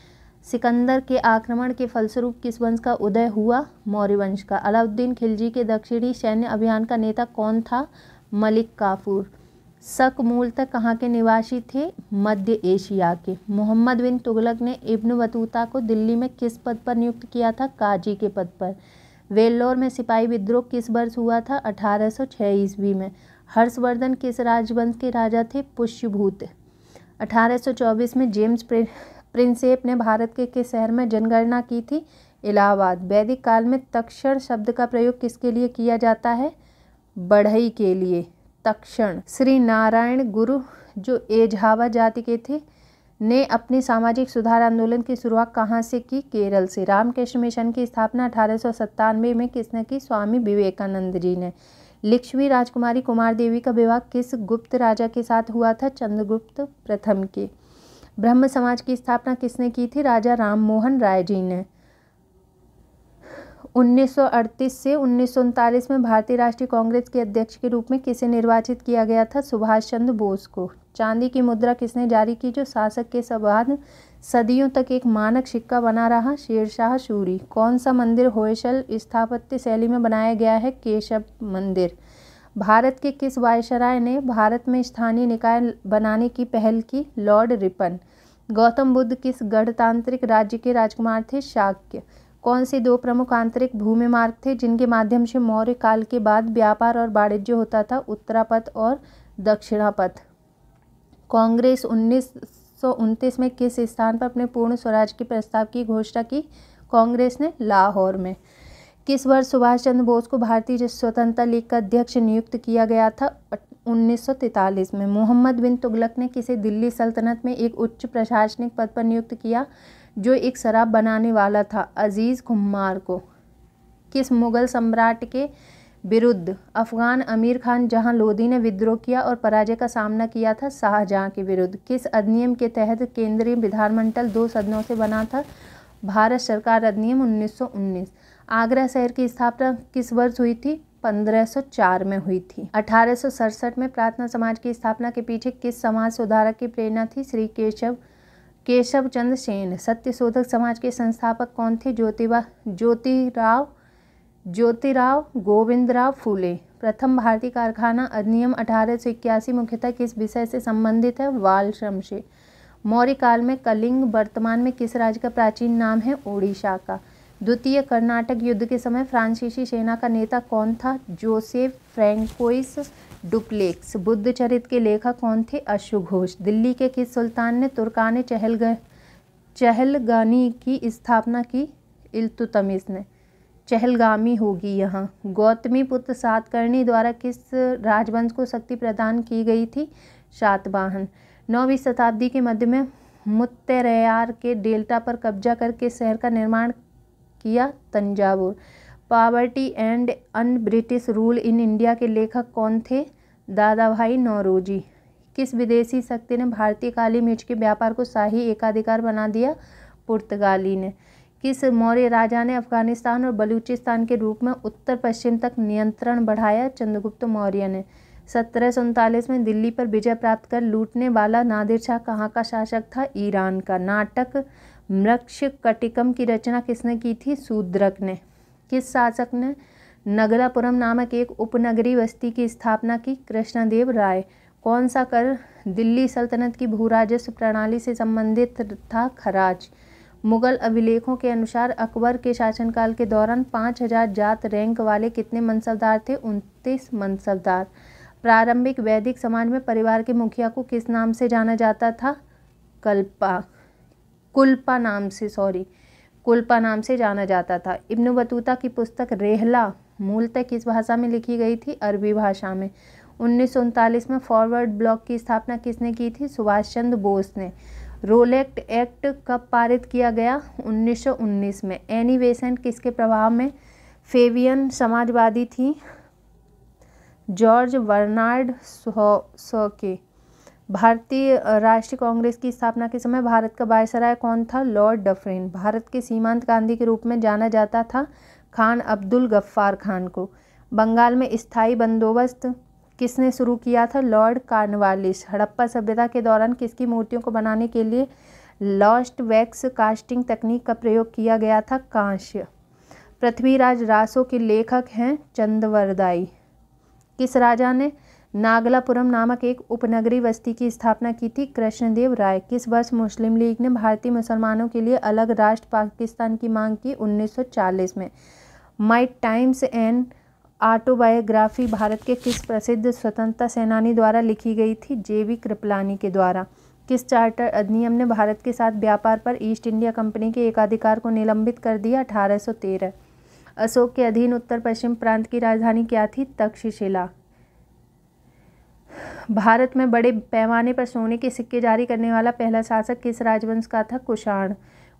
सिकंदर के आक्रमण के फलस्वरूप किस वंश का उदय हुआ मौर्य वंश का अलाउद्दीन खिलजी के दक्षिणी सैन्य अभियान का नेता कौन था मलिक काफूर शक मूलतः कहाँ के निवासी थे मध्य एशिया के मोहम्मद बिन तुगलक ने इब्न बतूता को दिल्ली में किस पद पर नियुक्त किया था काजी के पद पर वेल्लोर में सिपाही विद्रोह किस वर्ष हुआ था 1806 ईस्वी में हर्षवर्धन किस राजवंश के राजा थे पुष्यभूत 1824 में जेम्स प्रिंसेप ने भारत के किस शहर में जनगणना की थी इलाहाबाद वैदिक काल में तक्षर शब्द का प्रयोग किसके लिए किया जाता है बढ़ई के लिए तक्षण श्री नारायण गुरु जो एझावा जाति के थे ने अपने सामाजिक सुधार आंदोलन की शुरुआत कहाँ से की केरल से रामकृष्ण मिशन की स्थापना अठारह में किसने की स्वामी विवेकानंद जी ने लिक्ष्मी राजकुमारी कुमार देवी का विवाह किस गुप्त राजा के साथ हुआ था चंद्रगुप्त प्रथम के ब्रह्म समाज की स्थापना किसने की थी राजा राम मोहन राय जी ने 1938 से उन्नीस में भारतीय राष्ट्रीय कांग्रेस के अध्यक्ष के रूप में किसे निर्वाचित किया गया था सुभाष चंद्र बोस को चांदी की मुद्रा किसने जारी की जो शासक के सवाद सदियों तक एक मानक सिक्का बना रहा शेरशाह सूरी कौन सा मंदिर होयशल स्थापत्य शैली में बनाया गया है केशव मंदिर भारत के किस वायसराय ने भारत में स्थानीय निकाय बनाने की पहल की लॉर्ड रिपन गौतम बुद्ध किस गणतांत्रिक राज्य के राजकुमार थे शाक्य कौन से दो प्रमुख आंतरिक भूमि मार्ग थे जिनके माध्यम से मौर्य काल के बाद व्यापार और वाणिज्य होता था उत्तरापथ और दक्षिणापथ कांग्रेस उन्नीस में किस स्थान पर अपने पूर्ण स्वराज के प्रस्ताव की घोषणा की कांग्रेस ने लाहौर में किस वर्ष सुभाष चंद्र बोस को भारतीय स्वतंत्रता लीग का अध्यक्ष नियुक्त किया गया था 1943 में मोहम्मद बिन तुगलक ने किसे दिल्ली सल्तनत में एक उच्च प्रशासनिक पद पर नियुक्त किया जो एक शराब बनाने वाला था अजीज़ खुम्मार को किस मुग़ल सम्राट के विरुद्ध अफ़गान अमीर खान जहां लोधी ने विद्रोह किया और पराजय का सामना किया था शाहजहाँ के विरुद्ध किस अधिनियम के तहत केंद्रीय विधानमंडल दो सदनों से बना था भारत सरकार अधिनियम 1919 आगरा शहर की स्थापना किस वर्ष हुई थी 1504 में हुई थी अठारह में प्रार्थना समाज की स्थापना के पीछे किस समाज सुधारक की प्रेरणा थी श्री केशव केशव चंद्र सेन सत्य शोधक समाज के संस्थापक कौन थे ज्योतिबा ज्योतिराव ज्योतिराव राव फूले प्रथम भारतीय कारखाना अधिनियम अठारह मुख्यतः किस विषय से संबंधित है वाल श्रम से मौर्य काल में कलिंग वर्तमान में किस राज्य का प्राचीन नाम है ओडिशा का द्वितीय कर्नाटक युद्ध के समय फ्रांसीसी सेना का नेता कौन था Joseph François Dupleix Buddha Charita के लेखक कौन थे अश्वघोष दिल्ली के किस सुल्तान ने तुर्कान चहल चहलगानी की स्थापना की इल्तुतमिस ने चहलगामी होगी यहाँ गौतमी पुत्र सातकर्णी द्वारा किस राजवंश को शक्ति प्रदान की गई थी शातवाहन नौवीं शताब्दी के मध्य में मुत्तरैयार के डेल्टा पर कब्जा करके शहर का निर्माण किया Thanjavur poverty and un British rule in India के लेखक कौन थे दादा भाई नौरोजी किस विदेशी शक्ति ने भारतीय काली मिर्च के व्यापार को शाही एकाधिकार बना दिया पुर्तगाली ने किस मौर्य राजा ने अफगानिस्तान और बलूचिस्तान के रूप में उत्तर पश्चिम तक नियंत्रण बढ़ाया चंद्रगुप्त मौर्य ने सत्रह में दिल्ली पर विजय प्राप्त कर लूटने वाला नादिर शाह कहाँ का शासक था ईरान का नाटक मृक्ष कटिकम की रचना किसने की थी सूद्रक ने किस शासक ने नगरापुरम नामक एक उपनगरी बस्ती की स्थापना की कृष्णदेव राय कौन सा कर दिल्ली सल्तनत की भूराजस्व प्रणाली से संबंधित था खराज मुगल अभिलेखों के अनुसार अकबर के शासनकाल के दौरान पाँच हजार जात रैंक वाले कितने मनसबदार थे उनतीस मनसबदार प्रारंभिक वैदिक समाज में परिवार के मुखिया को किस नाम से जाना जाता था कल्पा कुल्पा नाम से सॉरी कुल्पा नाम से जाना जाता था इब्न बतूता की पुस्तक रेहला मूलतः किस भाषा में लिखी गई थी अरबी भाषा में उन्नीस में फॉरवर्ड ब्लॉक की स्थापना किसने की थी सुभाष चंद्र बोस ने रोलेक्ट एक्ट कब पारित किया गया 1919 में एनी बेसेंट किसके प्रभाव में फेवियन समाजवादी थी जॉर्ज वर्नार्ड सो, के भारतीय राष्ट्रीय कांग्रेस की स्थापना के समय भारत का बायसराय कौन था लॉर्ड डफरिन भारत के सीमांत गांधी के रूप में जाना जाता था खान अब्दुल गफ्फार खान को बंगाल में स्थायी बंदोबस्त किसने शुरू किया था लॉर्ड कार्नवालिस हड़प्पा सभ्यता के दौरान किसकी मूर्तियों को बनाने के लिए लॉस्ट वैक्स कास्टिंग तकनीक का प्रयोग किया गया था कांस्य पृथ्वीराज रासो के लेखक हैं चंदवरदाई किस राजा ने नागलापुरम नामक एक उपनगरी बस्ती की स्थापना की थी कृष्णदेव राय किस वर्ष मुस्लिम लीग ने भारतीय मुसलमानों के लिए अलग राष्ट्र पाकिस्तान की मांग की 1940 में माई टाइम्स एंड ऑटोबायोग्राफी भारत के किस प्रसिद्ध स्वतंत्रता सेनानी द्वारा लिखी गई थी जे वी कृपलानी के द्वारा किस चार्टर अधिनियम ने भारत के साथ व्यापार पर ईस्ट इंडिया कंपनी के एकाधिकार को निलंबित कर दिया 1813 अशोक के अधीन उत्तर पश्चिम प्रांत की राजधानी क्या थी तक्षशिला भारत में बड़े पैमाने पर सोने के सिक्के जारी करने वाला पहला शासक किस राजवंश का था कुषाण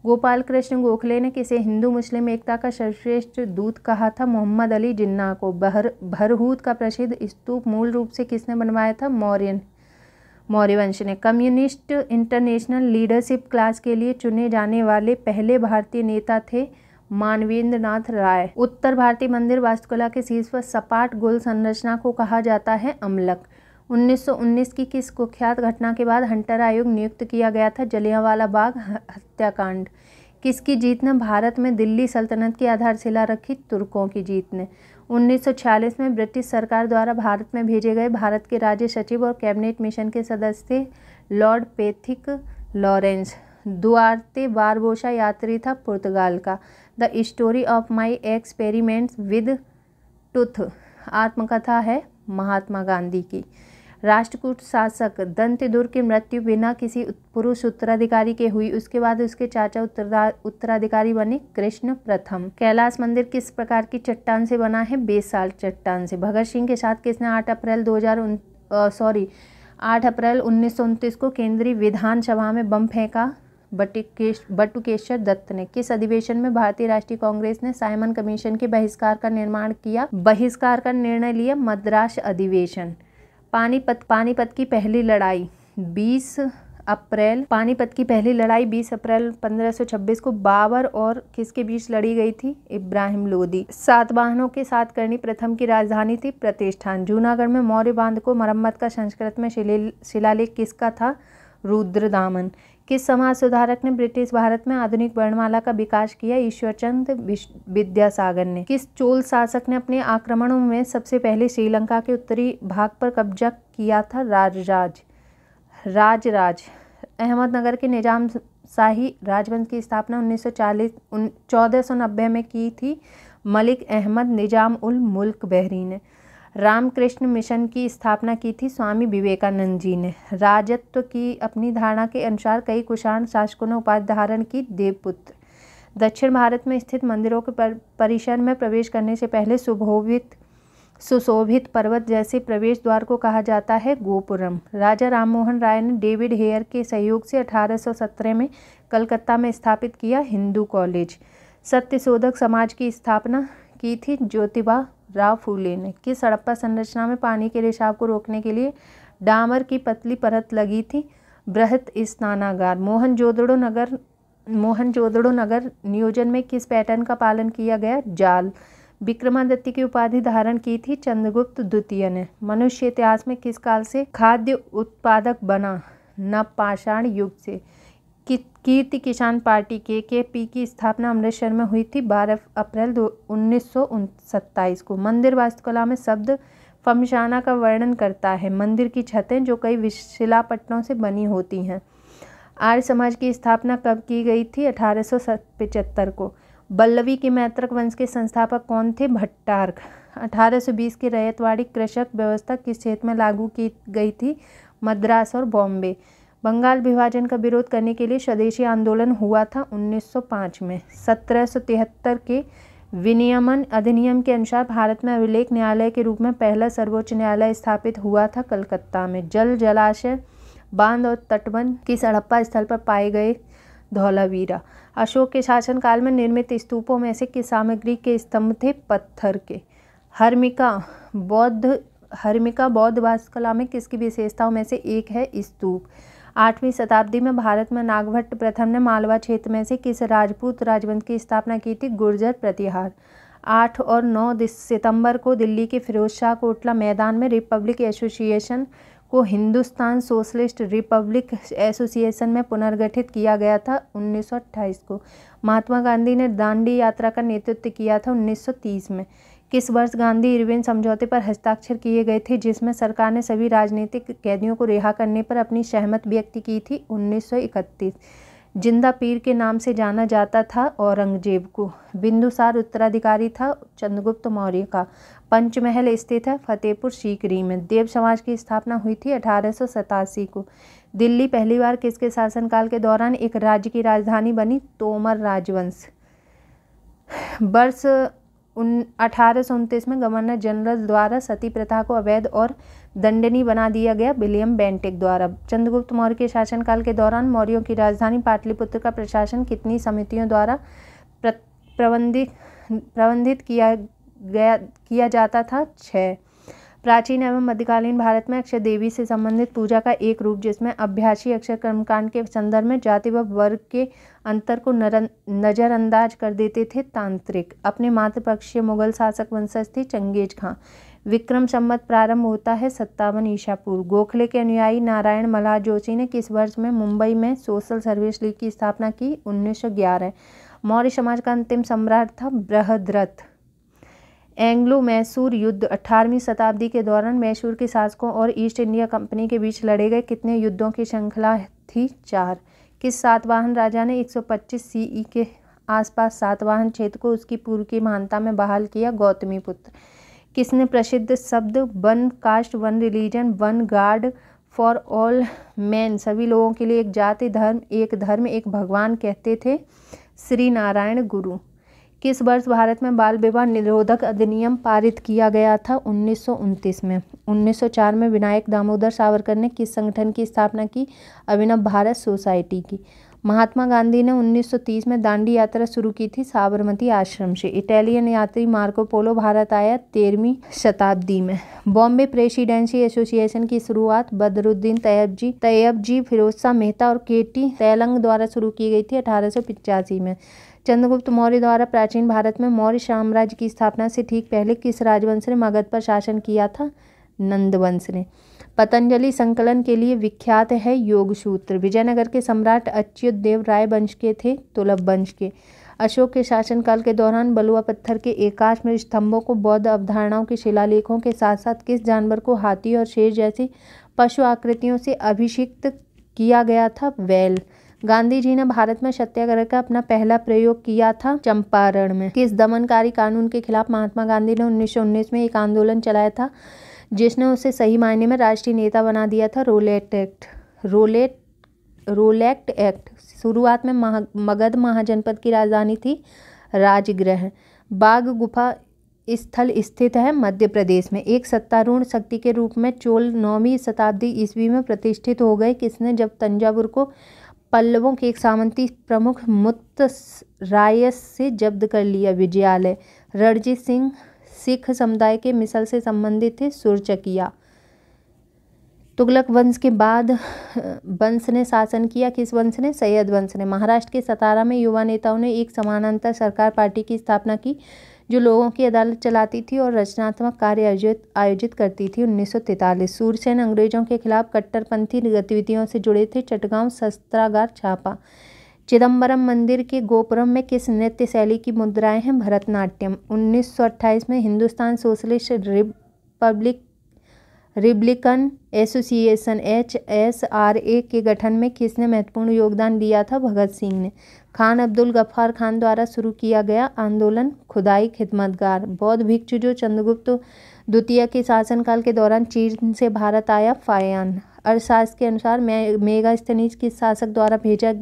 गोपाल कृष्ण गोखले ने किसे हिंदू मुस्लिम एकता का सर्वश्रेष्ठ दूत कहा था मोहम्मद अली जिन्ना को बहर भरहूत का प्रसिद्ध स्तूप मूल रूप से किसने बनवाया था मौर्य मौर्यवंश ने कम्युनिस्ट इंटरनेशनल लीडरशिप क्लास के लिए चुने जाने वाले पहले भारतीय नेता थे मानवेंद्र नाथ राय उत्तर भारतीय मंदिर वास्तुकला के शीर्ष पर सपाट गोल संरचना को कहा जाता है अमलक 1919 की किस कुख्यात घटना के बाद हंटर आयोग नियुक्त किया गया था जलियांवाला बाग हत्याकांड किसकी जीत ने भारत में दिल्ली सल्तनत की आधारशिला रखी तुर्कों की जीत ने 1946 में ब्रिटिश सरकार द्वारा भारत में भेजे गए भारत के राज्य सचिव और कैबिनेट मिशन के सदस्य Lord Pethick Lawrence Duarte Barbosa यात्री था पुर्तगाल का the story of my experiments with टूथ आत्मकथा है महात्मा गांधी की राष्ट्रकूट शासक दंतदुर की मृत्यु बिना किसी पुरुष उत्तराधिकारी के हुई उसके बाद उसके चाचा उत्तरा उत्तराधिकारी बने कृष्ण प्रथम कैलाश मंदिर किस प्रकार की चट्टान से बना है बेसाल चट्टान से भगत सिंह के साथ किसने आठ अप्रैल दो सॉरी आठ अप्रैल उन्नीस को केंद्रीय विधानसभा में बम फेंका बटुकेश बटुकेश्वर दत्त ने किस अधिवेशन में भारतीय राष्ट्रीय कांग्रेस ने साइमन कमीशन के बहिष्कार का निर्माण किया बहिष्कार का निर्णय लिया मद्रास अधिवेशन पानीपत पानीपत की पहली लड़ाई बीस अप्रैल पानीपत की पहली लड़ाई 20 अप्रैल 1526 को बाबर और किसके बीच लड़ी गई थी इब्राहिम लोदी सात वाहनों के साथ करनी प्रथम की राजधानी थी प्रतिष्ठान जूनागढ़ में मौर्य बांध को मरम्मत का संस्कृत में शिलालेख किसका था रुद्र दामन किस समाज सुधारक ने ब्रिटिश भारत में आधुनिक वर्णमाला का विकास किया ईश्वरचंद विद्यासागर ने किस चोल शासक ने अपने आक्रमणों में सबसे पहले श्रीलंका के उत्तरी भाग पर कब्जा किया था राजराज राजराज अहमदनगर के निजाम शाही राजवंश की स्थापना 1940 चौदह सौ नब्बे में की थी मलिक अहमद निजाम उल मुल्क बहरी ने रामकृष्ण मिशन की स्थापना की थी स्वामी विवेकानंद जी ने राजत्व की अपनी धारणा के अनुसार कई कुषाण शासकों ने उपाधि धारण की देवपुत्र दक्षिण भारत में स्थित मंदिरों के पर, परिसर में प्रवेश करने से पहले सुभोभित सुशोभित पर्वत जैसे प्रवेश द्वार को कहा जाता है गोपुरम राजा राममोहन राय ने डेविड हेयर के सहयोग से 1817 में कलकत्ता में स्थापित किया हिंदू कॉलेज सत्यशोधक समाज की स्थापना की थी ज्योतिबा राव फूले ने किस हड़प्पा संरचना में पानी के रिसाव को रोकने के लिए डामर की पतली परत लगी थी बृहत स्नानागार जोदड़ो नगर मोहनजोदड़ो नगर नियोजन में किस पैटर्न का पालन किया गया जाल विक्रमादित्य की उपाधि धारण की थी चंद्रगुप्त द्वितीय ने मनुष्य इतिहास में किस काल से खाद्य उत्पादक बना पाषाण युग से कीर्ति किसान पार्टी के के पी की स्थापना अमृतसर में हुई थी 12 अप्रैल दो उन्नीस को मंदिर वास्तुकला में शब्द फमशाना का वर्णन करता है मंदिर की छतें जो कई शिलापट्टों से बनी होती हैं आर्य समाज की स्थापना कब की गई थी अठारह को बल्लवी के मैत्रक वंश के संस्थापक कौन थे भट्टार्क 1820 की रैयतवाड़ी कृषक व्यवस्था किस क्षेत्र में लागू की गई थी मद्रास और बॉम्बे बंगाल विभाजन का विरोध करने के लिए स्वदेशी आंदोलन हुआ था 1905 में 1773 के विनियमन अधिनियम के अनुसार भारत में अभिलेख न्यायालय के रूप में पहला सर्वोच्च न्यायालय स्थापित हुआ था कलकत्ता में जल जलाशय बांध और तटबंध की सड़प्पा स्थल पर पाए गए धौलावीरा अशोक के शासनकाल में निर्मित स्तूपों में से किस सामग्री के स्तंभ थे पत्थर के हर्मिका बौद्ध हर्मिका बौद्ध वास्तुकला में किसकी विशेषताओं में से एक है स्तूप आठवीं शताब्दी में भारत में नागभट्ट प्रथम ने मालवा क्षेत्र में से किस राजपूत राजवंश की स्थापना की थी गुर्जर प्रतिहार आठ और नौ सितंबर को दिल्ली के फिरोज शाह कोटला मैदान में रिपब्लिक एसोसिएशन को हिंदुस्तान सोशलिस्ट रिपब्लिक एसोसिएशन में पुनर्गठित किया गया था 1928 को महात्मा गांधी ने दांडी यात्रा का नेतृत्व किया था 1930 में किस वर्ष गांधी इरविन समझौते पर हस्ताक्षर किए गए थे जिसमें सरकार ने सभी राजनीतिक कैदियों को रिहा करने पर अपनी सहमत व्यक्त की थी 1931 जिंदा पीर के नाम से जाना जाता था औरंगजेब को बिंदुसार उत्तराधिकारी था चंद्रगुप्त मौर्य का पंचमहल स्थित है फतेहपुर सीकरी में देव समाज की स्थापना हुई थी अठारह को दिल्ली पहली बार किसके शासनकाल के दौरान एक राज्य की राजधानी बनी तोमर राजवंश वर्ष उन अठारह में गवर्नर जनरल द्वारा सती प्रथा को अवैध और दंडनीय बना दिया गया विलियम बेंटिक द्वारा चंद्रगुप्त मौर्य के शासनकाल के दौरान मौर्यों की राजधानी पाटलिपुत्र का प्रशासन कितनी समितियों द्वारा प्रबंधित प्रबंधित किया गया किया जाता था छः प्राचीन एवं मध्यकालीन भारत में अक्षय देवी से संबंधित पूजा का एक रूप जिसमें अभ्यासी अक्षर कर्मकांड के संदर्भ में जाति व वर्ग के अंतर को नज़रअंदाज कर देते थे तांत्रिक अपने मातृपक्षीय मुगल शासक वंशज थे चंगेज खां विक्रम संबत प्रारंभ होता है सत्तावन ईशापुर गोखले के अनुयायी नारायण मल्हार जोशी ने किस वर्ष में मुंबई में सोशल सर्विस लीग की स्थापना की ग्यारह मौर्य समाज का अंतिम सम्राट था बृहद्रथ एंग्लो मैसूर युद्ध 18वीं शताब्दी के दौरान मैसूर के शासकों और ईस्ट इंडिया कंपनी के बीच लड़े गए कितने युद्धों की श्रृंखला थी चार किस सातवाहन राजा ने 125 सीई e के आसपास सातवाहन क्षेत्र को उसकी पूर्व की महानता में बहाल किया गौतमी पुत्र किसने प्रसिद्ध शब्द one caste one religion one god for all man सभी लोगों के लिए एक जाति धर्म एक धर्म एक भगवान कहते थे श्री नारायण गुरु किस वर्ष भारत में बाल विवाह निरोधक अधिनियम पारित किया गया था उन्नीस में 1904 में विनायक दामोदर सावरकर ने किस संगठन की स्थापना की अभिनव भारत सोसाइटी की महात्मा गांधी ने 1930 में दांडी यात्रा शुरू की थी साबरमती आश्रम से इटालियन यात्री मार्को पोलो भारत आया तेरहवीं शताब्दी में बॉम्बे प्रेसिडेंसी एसोसिएशन की शुरुआत बदरुद्दीन तैयब जी तैयब जी फिरोज शाह मेहता और के टी तैलंग द्वारा शुरू की गई थी अठारह में चंद्रगुप्त मौर्य द्वारा प्राचीन भारत में मौर्य साम्राज्य की स्थापना से ठीक पहले किस राजवंश ने मगध पर शासन किया था नंदवंश ने पतंजलि संकलन के लिए विख्यात है योग सूत्र विजयनगर के सम्राट अच्युत देव राय वंश के थे तुलभ वंश के अशोक के शासनकाल के दौरान बलुआ पत्थर के में स्तंभों को बौद्ध अवधारणाओं के शिलालेखों के साथ साथ किस जानवर को हाथी और शेर जैसी पशु आकृतियों से अभिषिक्त किया गया था वैल गांधी जी ने भारत में सत्याग्रह का अपना पहला प्रयोग किया था चंपारण में किस दमनकारी कानून के खिलाफ महात्मा गांधी ने उन्नीस में एक आंदोलन चलाया था जिसने उसे सही मायने में राष्ट्रीय नेता बना दिया था Rowlatt act Rowlatt Rowlatt act शुरुआत में महा मगध महाजनपद की राजधानी थी राजगृह बाघ गुफा स्थल स्थित है मध्य प्रदेश में एक सत्तारूढ़ शक्ति के रूप में चोल नौवीं शताब्दी ईस्वी में प्रतिष्ठित हो गए किसने जब तंजावुर को पल्लवों के एक सामंती प्रमुख मुत रायस से जब्त कर लिया विजयालय रणजीत सिंह सिख समुदाय के मिसल से संबंधित थे सुरचकिया तुगलक वंश के बाद वंश ने शासन किया किस वंश ने सैयद वंश ने महाराष्ट्र के सतारा में युवा नेताओं ने एक समानांतर सरकार पार्टी की स्थापना की जो लोगों की अदालत चलाती थी और रचनात्मक कार्य आयोजित आयोजित करती थी उन्नीस सौ तैतालीस अंग्रेजों के खिलाफ कट्टरपंथी गतिविधियों से जुड़े थे चटगांव शस्त्रागार छापा चिदम्बरम मंदिर के गोपुरम में किस नृत्य शैली की मुद्राएं हैं भरतनाट्यम 1928 में Hindustan socialist republic republican association H S R A के गठन में किसने महत्वपूर्ण योगदान दिया था भगत सिंह ने खान अब्दुल गफ्फार खान द्वारा शुरू किया गया आंदोलन खुदाई खिदमतगार बौद्ध भिक्षु जो चंद्रगुप्त द्वितीय के शासनकाल के दौरान चीन से भारत आया फायान अर्थशास्त्र के अनुसार मे, मेगा स्तनीज के शासक द्वारा भेजा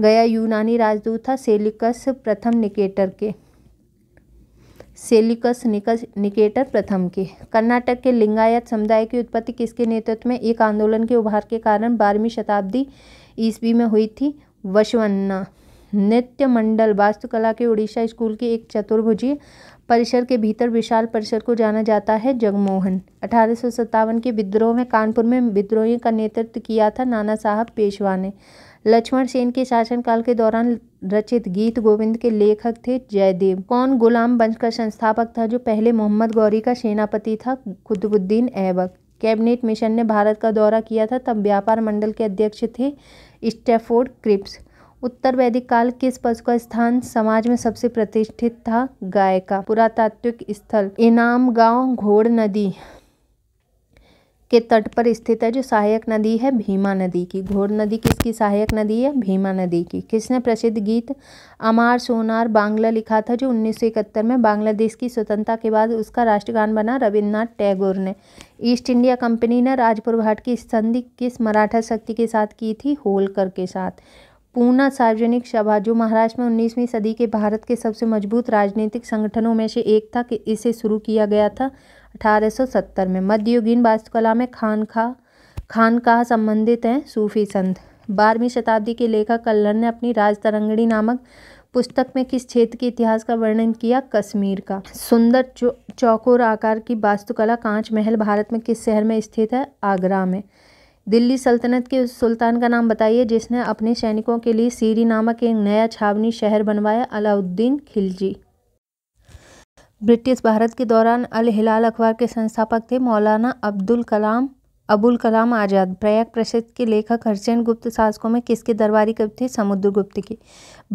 गया यूनानी राजदूत था सेलिकस प्रथम निकेटर के सेलिकस निकस निकेटर प्रथम के कर्नाटक के लिंगायत समुदाय की उत्पत्ति किसके नेतृत्व में एक आंदोलन के उभार के कारण बारहवीं शताब्दी ईस्वी में हुई थी वशवन्ना नृत्य मंडल वास्तुकला के उड़ीसा स्कूल के एक चतुर्भुजी परिसर के भीतर विशाल परिसर को जाना जाता है जगमोहन अठारह के विद्रोह में कानपुर में विद्रोही का नेतृत्व किया था नाना साहब पेशवा ने लक्ष्मण सेन के शासनकाल के दौरान रचित गीत गोविंद के लेखक थे जयदेव कौन गुलाम वंश का संस्थापक था जो पहले मोहम्मद गौरी का सेनापति था कुतुबुद्दीन ऐबक कैबिनेट मिशन ने भारत का दौरा किया था तब व्यापार मंडल के अध्यक्ष थे स्टेफोर्ड क्रिप्स उत्तर वैदिक काल किस पशु का स्थान समाज में सबसे प्रतिष्ठित था गाय का पुरातात्विक स्थल इनाम गांव घोड़ नदी के तट पर स्थित है जो सहायक नदी है भीमा नदी की घोड़ नदी किसकी सहायक नदी है भीमा नदी की किसने प्रसिद्ध गीत अमार सोनार बांग्ला लिखा था जो उन्नीस में बांग्लादेश की स्वतंत्रता के बाद उसका राष्ट्रगान बना रविन्द्रनाथ टैगोर ने ईस्ट इंडिया कंपनी ने राजपुर घाट की संधि किस मराठा शक्ति के साथ की थी होलकर के साथ पूना सार्वजनिक सभा जो महाराष्ट्र में उन्नीसवीं सदी के भारत के सबसे मजबूत राजनीतिक संगठनों में से एक था कि इसे शुरू किया गया था 1870 में मध्ययुगीन वास्तुकला में खानखा खानकाह संबंधित हैं सूफी संत बारहवीं शताब्दी के लेखक कल्लर ने अपनी राजतरंगणी नामक पुस्तक में किस क्षेत्र के इतिहास का वर्णन किया कश्मीर का सुंदर चौकोर आकार की वास्तुकला कांच महल भारत में किस शहर में स्थित है आगरा में दिल्ली सल्तनत के उस सुल्तान का नाम बताइए जिसने अपने सैनिकों के लिए सीरी नामक एक नया छावनी शहर बनवाया अलाउद्दीन खिलजी ब्रिटिश भारत के दौरान अल हिलाल अखबार के संस्थापक थे मौलाना अब्दुल कलाम अबुल कलाम आज़ाद प्रयाग प्रसिद्ध के लेखक हरसेन गुप्त शासकों में किसके दरबारी कवि थे समुद्रगुप्त की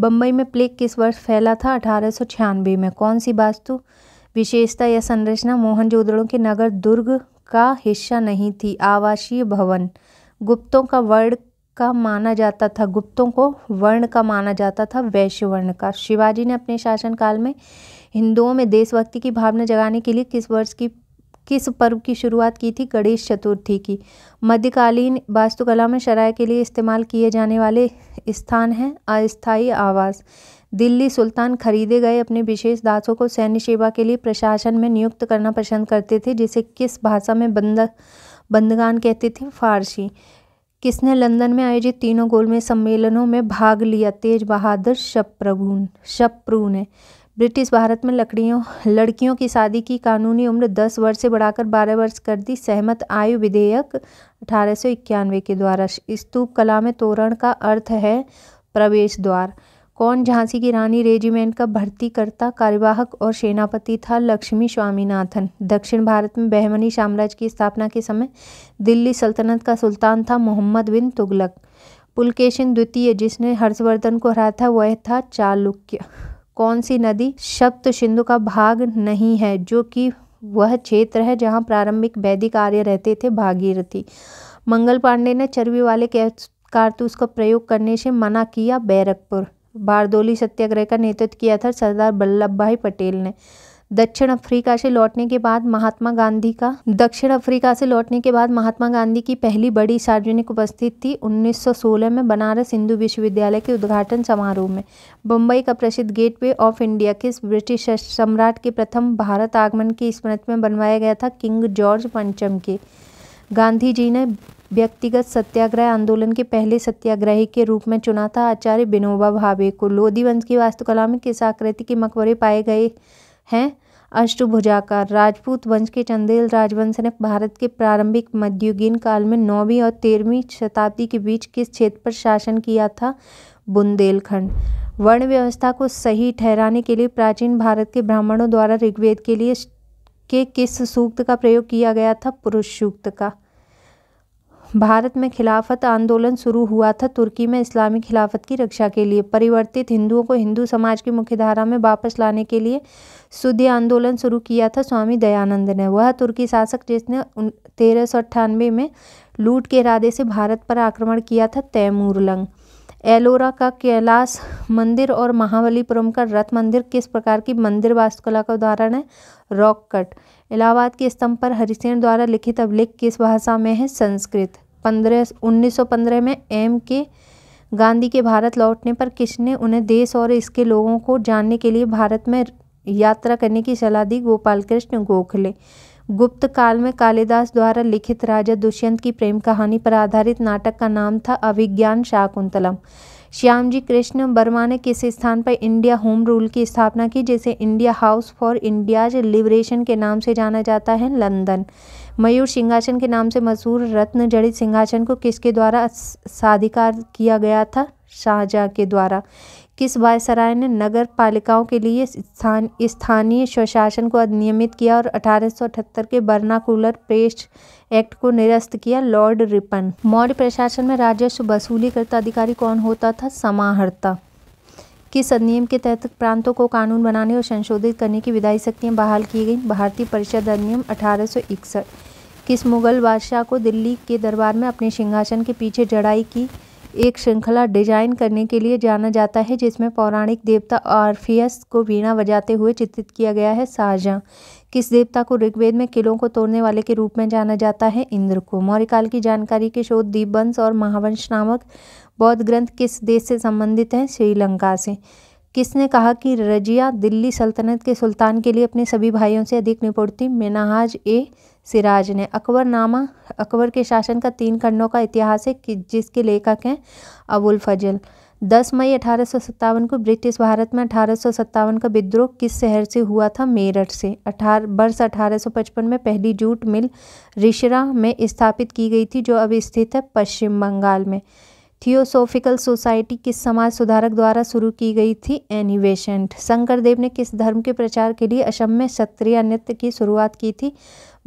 बम्बई में प्लेग किस वर्ष फैला था अठारह में कौन सी वास्तु विशेषता या संरचना मोहनजोदड़ों के नगर दुर्ग का हिस्सा नहीं थी आवासीय भवन गुप्तों का वर्ण का माना जाता था गुप्तों को वर्ण का माना जाता था वैश्य वर्ण का शिवाजी ने अपने शासनकाल में हिंदुओं में देशभक्ति की भावना जगाने के लिए किस वर्ष की किस पर्व की शुरुआत की थी गणेश चतुर्थी की मध्यकालीन वास्तुकला में शराय के लिए इस्तेमाल किए जाने वाले स्थान हैं अस्थाई आवास दिल्ली सुल्तान खरीदे गए अपने विशेष दासों को सैन्य सेवा के लिए प्रशासन में नियुक्त करना पसंद करते थे जिसे किस भाषा में बंद बंदगान कहते थे फारसी किसने लंदन में आयोजित तीनों गोलमेज सम्मेलनों में भाग लिया तेज बहादुर शप्रभू शप्रू ने ब्रिटिश भारत में लकड़ियों लड़कियों की शादी की कानूनी उम्र 10 वर्ष से बढ़ाकर 12 वर्ष कर दी सहमत आयु विधेयक अठारह के द्वारा स्तूप कला में तोरण का अर्थ है प्रवेश द्वार कौन झांसी की रानी रेजिमेंट का भर्ती करता कार्यवाहक और सेनापति था लक्ष्मी स्वामीनाथन दक्षिण भारत में बहमनी साम्राज्य की स्थापना के समय दिल्ली सल्तनत का सुल्तान था मोहम्मद बिन तुगलक पुलकेशन द्वितीय जिसने हर्षवर्धन को हराया था वह था चालुक्य कौन सी नदी सप्त सिंधु का भाग नहीं है जो कि वह क्षेत्र है जहाँ प्रारंभिक वैदिक आर्य रहते थे भागीरथी मंगल पांडे ने चर्बी वाले कारतूस का प्रयोग करने से मना किया बैरकपुर बारदोली सत्याग्रह का नेतृत्व किया था सरदार वल्लभ भाई पटेल ने दक्षिण अफ्रीका से लौटने के बाद महात्मा गांधी का दक्षिण अफ्रीका से लौटने के बाद महात्मा गांधी की पहली बड़ी सार्वजनिक उपस्थिति थी 1916 में बनारस हिंदू विश्वविद्यालय के उद्घाटन समारोह में बम्बई का प्रसिद्ध गेटवे ऑफ इंडिया किस ब्रिटिश सम्राट के प्रथम भारत आगमन की स्मृति में बनवाया गया था किंग जॉर्ज पंचम के गांधी जी ने व्यक्तिगत सत्याग्रह आंदोलन के पहले सत्याग्रही के रूप में चुना था आचार्य विनोबा भावे को लोधी वंश की वास्तुकला में किस आकृति के मकबरे पाए गए हैं अष्टभुजाकार राजपूत वंश के चंदेल राजवंश ने भारत के प्रारंभिक मध्ययुगीन काल में नौवीं और तेरहवीं शताब्दी के बीच किस क्षेत्र पर शासन किया था बुंदेलखंड वर्ण व्यवस्था को सही ठहराने के लिए प्राचीन भारत के ब्राह्मणों द्वारा ऋग्वेद के लिए के किस सूक्त का प्रयोग किया गया था पुरुष सूक्त का भारत में खिलाफत आंदोलन शुरू हुआ था तुर्की में इस्लामी खिलाफत की रक्षा के लिए परिवर्तित हिंदुओं को हिंदू समाज की मुख्यधारा में वापस लाने के लिए सुधी आंदोलन शुरू किया था स्वामी दयानंद ने वह तुर्की शासक जिसने तेरह सौ में लूट के इरादे से भारत पर आक्रमण किया था तैमूरलंग एलोरा का कैलाश मंदिर और महाबलीपुरम का रथ मंदिर किस प्रकार की मंदिर वास्तुकला का उदाहरण है रॉक कट इलाहाबाद के स्तंभ पर हरिसेन द्वारा लिखित अभिलेख किस भाषा में है संस्कृत पंद्रह 1915 में एम के गांधी के भारत लौटने पर किसने उन्हें देश और इसके लोगों को जानने के लिए भारत में यात्रा करने की सलाह दी गोपाल कृष्ण गोखले गुप्त काल में कालिदास द्वारा लिखित राजा दुष्यंत की प्रेम कहानी पर आधारित नाटक का नाम था अभिज्ञान शाकुंतलम श्यामजी कृष्ण वर्मा ने किस स्थान पर इंडिया होम रूल की स्थापना की जिसे India house for India's liberation के नाम से जाना जाता है लंदन मयूर सिंहासन के नाम से मशहूर रत्न जड़ित सिंहासन को किसके द्वारा साधिकार किया गया था शाहजहाँ के द्वारा किस वायसराय ने नगर पालिकाओं के लिए स्थान स्थानीय स्वशासन को नियमित किया और अठारह के बर्नाकुलर पेस्ट एक्ट को निरस्त किया लॉर्ड रिपन मौर्य प्रशासन में राजस्व वसूली करता अधिकारी कौन होता था समाहर्ता किस अधिनियम के तहत प्रांतों को कानून बनाने और संशोधित करने की विधायी शक्तियाँ बहाल की गई भारतीय परिषद अधिनियम अठारह किस मुगल बादशाह को दिल्ली के दरबार में अपने सिंहासन के पीछे जड़ाई की एक श्रृंखला डिजाइन करने के लिए जाना जाता है जिसमें पौराणिक देवता ऑर्फियस को वीणा बजाते हुए चित्रित किया गया है शाहजहाँ किस देवता को ऋग्वेद में किलों को तोड़ने वाले के रूप में जाना जाता है इंद्र को मौर्यकाल की जानकारी के शोध दीपवंश और महावंश नामक बौद्ध ग्रंथ किस देश से संबंधित हैं श्रीलंका से किसने कहा कि रजिया दिल्ली सल्तनत के सुल्तान के लिए अपने सभी भाइयों से अधिक निपुण थी मिनाहाज ए सिराज ने अकबरनामा अकबर के शासन का तीन खंडों का इतिहास है जिसके लेखक हैं अबुल फजल दस मई अठारह को ब्रिटिश भारत में अठारह का विद्रोह किस शहर से हुआ था मेरठ से अठारह वर्ष पचपन में पहली जूट मिल रिशरा में स्थापित की गई थी जो अब स्थित है पश्चिम बंगाल में थियोसोफिकल सोसाइटी किस समाज सुधारक द्वारा शुरू की गई थी शंकर देव ने किस धर्म के प्रचार के लिए असम में क्षत्रिय नृत्य की शुरुआत की थी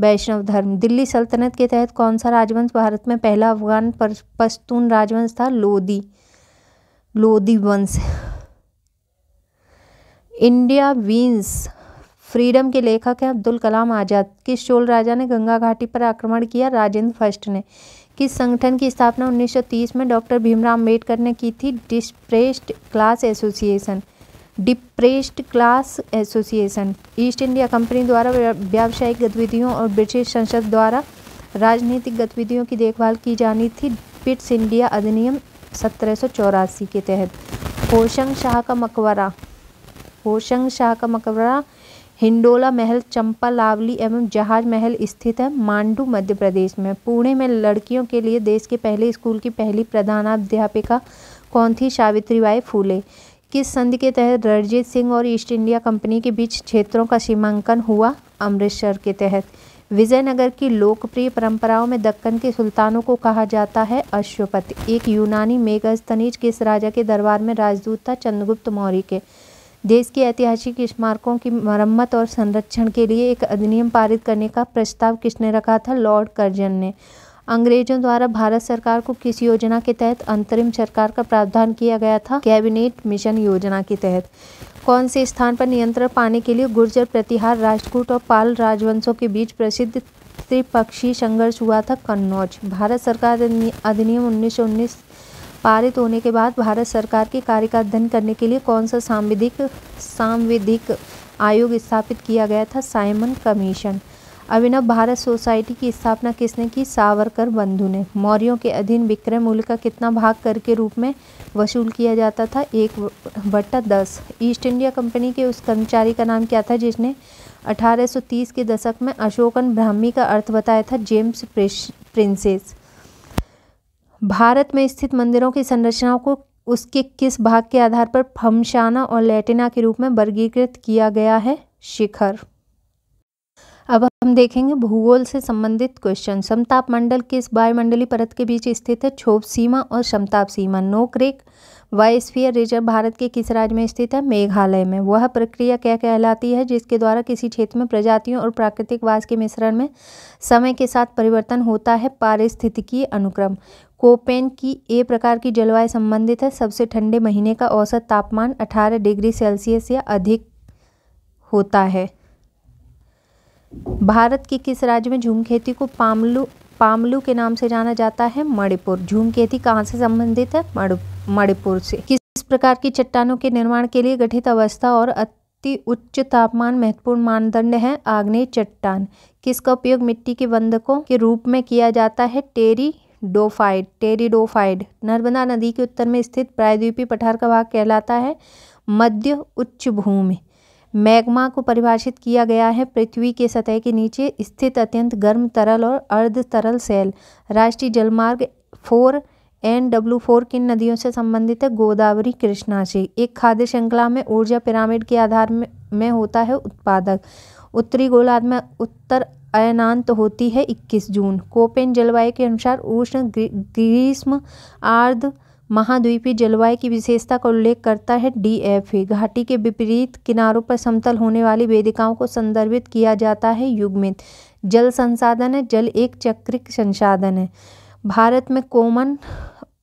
वैष्णव धर्म दिल्ली सल्तनत के तहत कौन सा राजवंश भारत में पहला अफगान पश्तून राजवंश था लोदी लोदी वंश इंडिया वींस फ्रीडम के लेखक हैं अब्दुल कलाम आज़ाद किस चोल राजा ने गंगा घाटी पर आक्रमण किया राजेंद्र फर्स्ट ने किस संगठन की स्थापना 1930 में डॉक्टर भीमराव अम्बेडकर ने की थी depressed class association depressed class association East India Company द्वारा व्यावसायिक गतिविधियों और ब्रिटिश संसद द्वारा राजनीतिक गतिविधियों की देखभाल की जानी थी पिट्स इंडिया अधिनियम सत्रह के तहत होशंग शाह का मकबरा होशंग शाह का मकबरा हिंडोला महल चंपा लावली एवं जहाज महल स्थित है मांडू मध्य प्रदेश में पुणे में लड़कियों के लिए देश के पहले स्कूल की पहली प्रधानाध्यापिका कौन थी सावित्रीबाई फूले किस संधि के तहत रणजीत सिंह और ईस्ट इंडिया कंपनी के बीच क्षेत्रों का सीमांकन हुआ अमृतसर के तहत विजयनगर की लोकप्रिय परंपराओं में दक्कन के सुल्तानों को कहा जाता है अश्वपति एक यूनानी मेघज स्तनिज किस राजा के दरबार में राजदूत था चंद्रगुप्त मौर्य के देश के ऐतिहासिक स्मारकों की मरम्मत और संरक्षण के लिए एक अधिनियम पारित करने का प्रस्ताव किसने रखा था लॉर्ड कर्जन ने अंग्रेजों द्वारा भारत सरकार को किस योजना के तहत अंतरिम सरकार का प्रावधान किया गया था कैबिनेट मिशन योजना के तहत कौन से स्थान पर नियंत्रण पाने के लिए गुर्जर प्रतिहार राजकूट और पाल राजवंशों के बीच प्रसिद्ध त्रिपक्षीय संघर्ष हुआ था कन्नौज भारत सरकार अधिनियम 1919 पारित होने के बाद भारत सरकार के कार्य का अध्ययन करने के लिए कौन सा सांविधिक सांविधिक आयोग स्थापित किया गया था Simon commission Abhinav Bharat society की स्थापना किसने की सावरकर बंधु ने मौर्यों के अधीन विक्रय मूल्य का कितना भाग कर के रूप में वसूल किया जाता था एक बट्टा दस ईस्ट इंडिया कंपनी के उस कर्मचारी का नाम क्या था जिसने 1830 के दशक में अशोकन ब्राह्मी का अर्थ बताया था जेम्स प्रिंसेस भारत में स्थित मंदिरों की संरचनाओं को उसके किस भाग के आधार पर फमशाना और लेटिना के रूप में वर्गीकृत किया गया है शिखर अब हम देखेंगे भूगोल से संबंधित क्वेश्चन समताप मंडल किस वायुमंडली परत के बीच स्थित है क्षोभ सीमा और समताप सीमा नोकरेक वायस्फीय रिजर्व भारत के किस राज्य में स्थित है मेघालय में वह प्रक्रिया क्या कहलाती है जिसके द्वारा किसी क्षेत्र में प्रजातियों और प्राकृतिक वास के मिश्रण में समय के साथ परिवर्तन होता है पारिस्थितिकीय अनुक्रम कोपेन की ए प्रकार की जलवायु संबंधित है सबसे ठंडे महीने का औसत तापमान 18 डिग्री सेल्सियस या अधिक होता है भारत के किस राज्य में झूम खेती को पामलू पामलू के नाम से जाना जाता है मणिपुर झूम खेती कहाँ से संबंधित है मणिपुर से किस प्रकार की चट्टानों के निर्माण के लिए गठित अवस्था और अति उच्च तापमान महत्वपूर्ण मानदंड है आग्नेय चट्टान किसका उपयोग मिट्टी के बंधकों के रूप में किया जाता है टेरी डोफाइड टेरिडोफाइड नर्मदा नदी के उत्तर में स्थित प्रायद्वीपीय पठार का भाग कहलाता है मध्य उच्च भूमि मैग्मा को परिभाषित किया गया है पृथ्वी के सतह के नीचे स्थित अत्यंत गर्म तरल और अर्ध तरल सेल राष्ट्रीय जलमार्ग फोर एन डब्ल्यू फोर किन नदियों से संबंधित है गोदावरी से एक खाद्य श्रृंखला में ऊर्जा पिरामिड के आधार में, में होता है उत्पादक उत्तरी गोलार्ध में उत्तर अयनांत होती है 21 जून कोपेन जलवायु के अनुसार उष्ण ग्रीष्म आर्ध महाद्वीपीय जलवायु की विशेषता का उल्लेख करता है डीएफए घाटी के विपरीत किनारों पर समतल होने वाली वेदिकाओं को संदर्भित किया जाता है युग्मित जल संसाधन है जल एक चक्रिक संसाधन है भारत में कोमन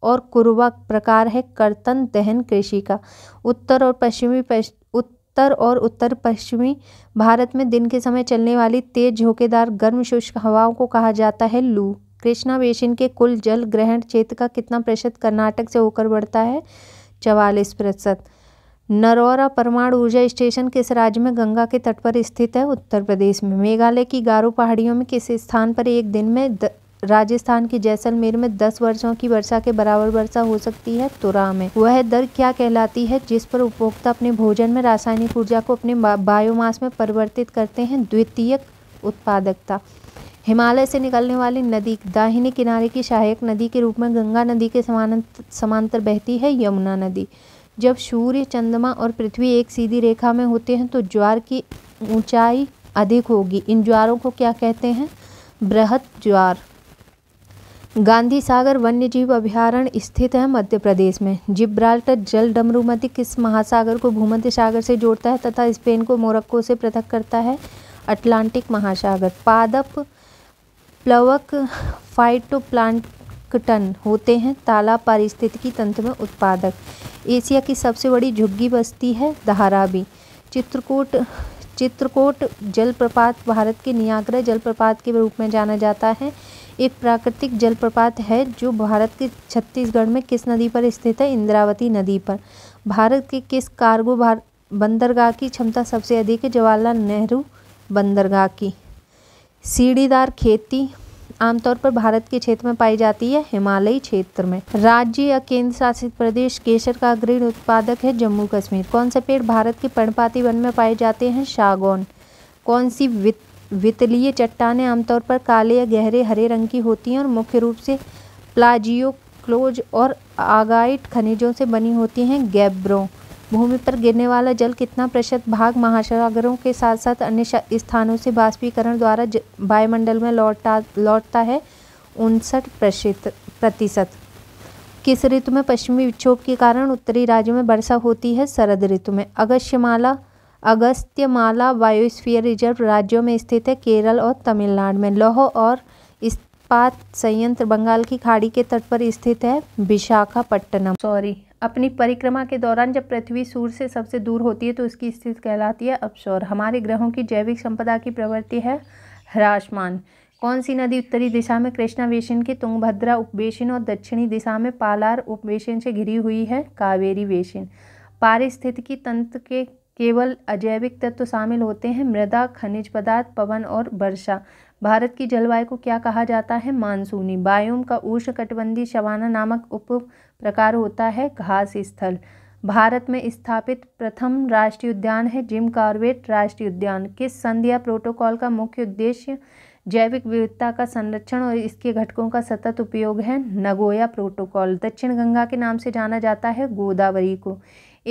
और कुरवा प्रकार है कर्तन दहन कृषि का उत्तर और पश्चिमी उत्तर और उत्तर पश्चिमी भारत में दिन के समय चलने वाली तेज झोंकेदार गर्म शुष्क हवाओं को कहा जाता है लू कृष्णा बेसिन के कुल जल ग्रहण क्षेत्र का कितना प्रतिशत कर्नाटक से होकर बढ़ता है चवालीस प्रतिशत नरोरा परमाणु ऊर्जा स्टेशन किस राज्य में गंगा के तट पर स्थित है उत्तर प्रदेश में मेघालय की गारो पहाड़ियों में किस स्थान पर एक दिन में द... राजस्थान के जैसलमेर में दस वर्षों की वर्षा के बराबर वर्षा हो सकती है तुरा में वह दर क्या कहलाती है जिस पर उपभोक्ता अपने भोजन में रासायनिक ऊर्जा को अपने बायोमास में परिवर्तित करते हैं द्वितीयक उत्पादकता हिमालय से निकलने वाली नदी दाहिने किनारे की सहायक नदी के रूप में गंगा नदी के समान समांतर बहती है यमुना नदी जब सूर्य चंद्रमा और पृथ्वी एक सीधी रेखा में होते हैं तो ज्वार की ऊंचाई अधिक होगी इन ज्वारों को क्या कहते हैं बृहत ज्वार गांधी सागर वन्य जीव अभ्यारण्य स्थित है मध्य प्रदेश में जिब्राल्टर जल डमरुमति किस महासागर को भूमध्य सागर से जोड़ता है तथा स्पेन को मोरक्को से पृथक करता है अटलांटिक महासागर पादप प्लवक फाइटोप्लांकटन होते हैं तालाब पारिस्थितिकी तंत्र में उत्पादक एशिया की सबसे बड़ी झुग्गी बस्ती है भी चित्रकूट चित्रकूट जलप्रपात भारत के नियाग्रा जलप्रपात के रूप में जाना जाता है एक प्राकृतिक जलप्रपात है जो भारत के छत्तीसगढ़ में किस नदी पर स्थित है इंद्रावती नदी पर भारत के किस कार्गो बंदरगाह की क्षमता सबसे अधिक है जवाहरलाल नेहरू बंदरगाह की सीढ़ीदार खेती आमतौर पर भारत के क्षेत्र में पाई जाती है हिमालयी क्षेत्र में राज्य या केंद्र शासित प्रदेश केसर का अग्रणी उत्पादक है जम्मू कश्मीर कौन से पेड़ भारत के पर्णपाती वन में पाए जाते हैं शागौन कौन सी वित वितलीय आमतौर पर काले या गहरे हरे रंग की होती हैं और मुख्य रूप से प्लाजियो क्लोज और आगाइट खनिजों से बनी होती हैं गैब्रो भूमि पर गिरने वाला जल कितना प्रतिशत भाग महासागरों के साथ साथ अन्य स्थानों से बाष्पीकरण द्वारा वायुमंडल में लौटा लौटता है उनसठ प्रतिशत किस ऋतु में पश्चिमी विक्षोभ के कारण उत्तरी राज्यों में वर्षा होती है शरद ऋतु में अगस्त्यमाला अगस्त्यमाला बायोस्फीयर रिजर्व राज्यों में स्थित है केरल और तमिलनाडु में लौह और इस्पात संयंत्र बंगाल की खाड़ी के तट पर स्थित है विशाखापट्टनम सॉरी अपनी परिक्रमा के दौरान जब पृथ्वी सूर्य से सबसे दूर होती है तो उसकी स्थिति कहलाती है अपशोर हमारे ग्रहों की जैविक संपदा की प्रवृत्ति है ह्रासमान कौन सी नदी उत्तरी दिशा में कृष्णा बेसिन के तुंगभद्रा उपवेशन और दक्षिणी दिशा में पालार उपवेशन से घिरी हुई है कावेरी वेशन पारिस्थितिकी तंत्र के केवल अजैविक तत्व शामिल होते हैं मृदा खनिज पदार्थ पवन और वर्षा भारत की जलवायु को क्या कहा जाता है मानसूनी बायोम का उष्ण कटबंधी शवाना नामक उप प्रकार होता है घास स्थल भारत में स्थापित प्रथम राष्ट्रीय उद्यान है जिम कार्बेट राष्ट्रीय उद्यान किस संधि या प्रोटोकॉल का मुख्य उद्देश्य जैविक विविधता का संरक्षण और इसके घटकों का सतत उपयोग है नगोया प्रोटोकॉल दक्षिण गंगा के नाम से जाना जाता है गोदावरी को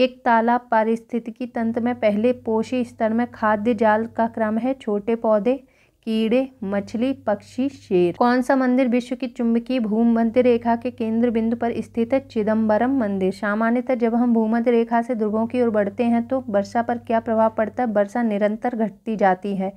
एक तालाब पारिस्थितिकी तंत्र में पहले पोषी स्तर में खाद्य जाल का क्रम है छोटे पौधे कीड़े मछली पक्षी शेर कौन सा मंदिर विश्व की चुंबकीय भूमध्य रेखा के केंद्र बिंदु पर स्थित है चिदम्बरम मंदिर सामान्यतः जब हम भूमध्य रेखा से ध्रुवों की ओर बढ़ते हैं तो वर्षा पर क्या प्रभाव पड़ता है वर्षा निरंतर घटती जाती है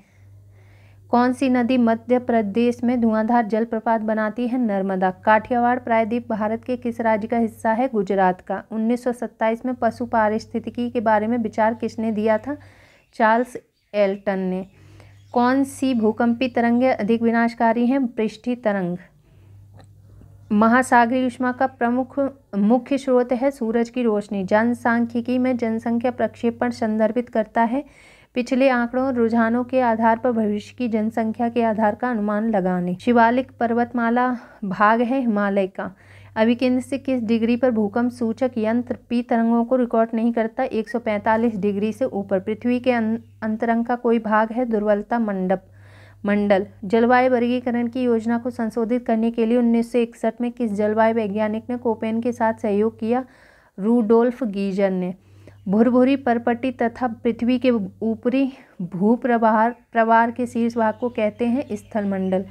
कौन सी नदी मध्य प्रदेश में धुआंधार जलप्रपात बनाती है नर्मदा काठियावाड़ प्रायद्वीप भारत के किस राज्य का हिस्सा है गुजरात का 1927 में पशु पारिस्थितिकी के बारे में विचार किसने दिया था चार्ल्स एल्टन ने कौन सी भूकंपी तरंगें अधिक विनाशकारी हैं पृष्ठी तरंग महासागरीय ऊष्मा का प्रमुख मुख्य स्रोत है सूरज की रोशनी जनसांख्यिकी में जनसंख्या प्रक्षेपण संदर्भित करता है पिछले आंकड़ों और रुझानों के आधार पर भविष्य की जनसंख्या के आधार का अनुमान लगाने शिवालिक पर्वतमाला भाग है हिमालय का अभिकेंद्र से किस डिग्री पर भूकंप सूचक यंत्र पी तरंगों को रिकॉर्ड नहीं करता 145 डिग्री से ऊपर पृथ्वी के अं-, अंतरंग का कोई भाग है दुर्बलता मंडप मंडल जलवायु वर्गीकरण की योजना को संशोधित करने के लिए उन्नीस में किस जलवायु वैज्ञानिक ने कोपेन के साथ सहयोग किया रूडोल्फ गीजर ने भुरभुरी परपट्टी तथा पृथ्वी के ऊपरी भूप्रवाह प्रवार के शीर्ष भाग को कहते हैं स्थलमंडल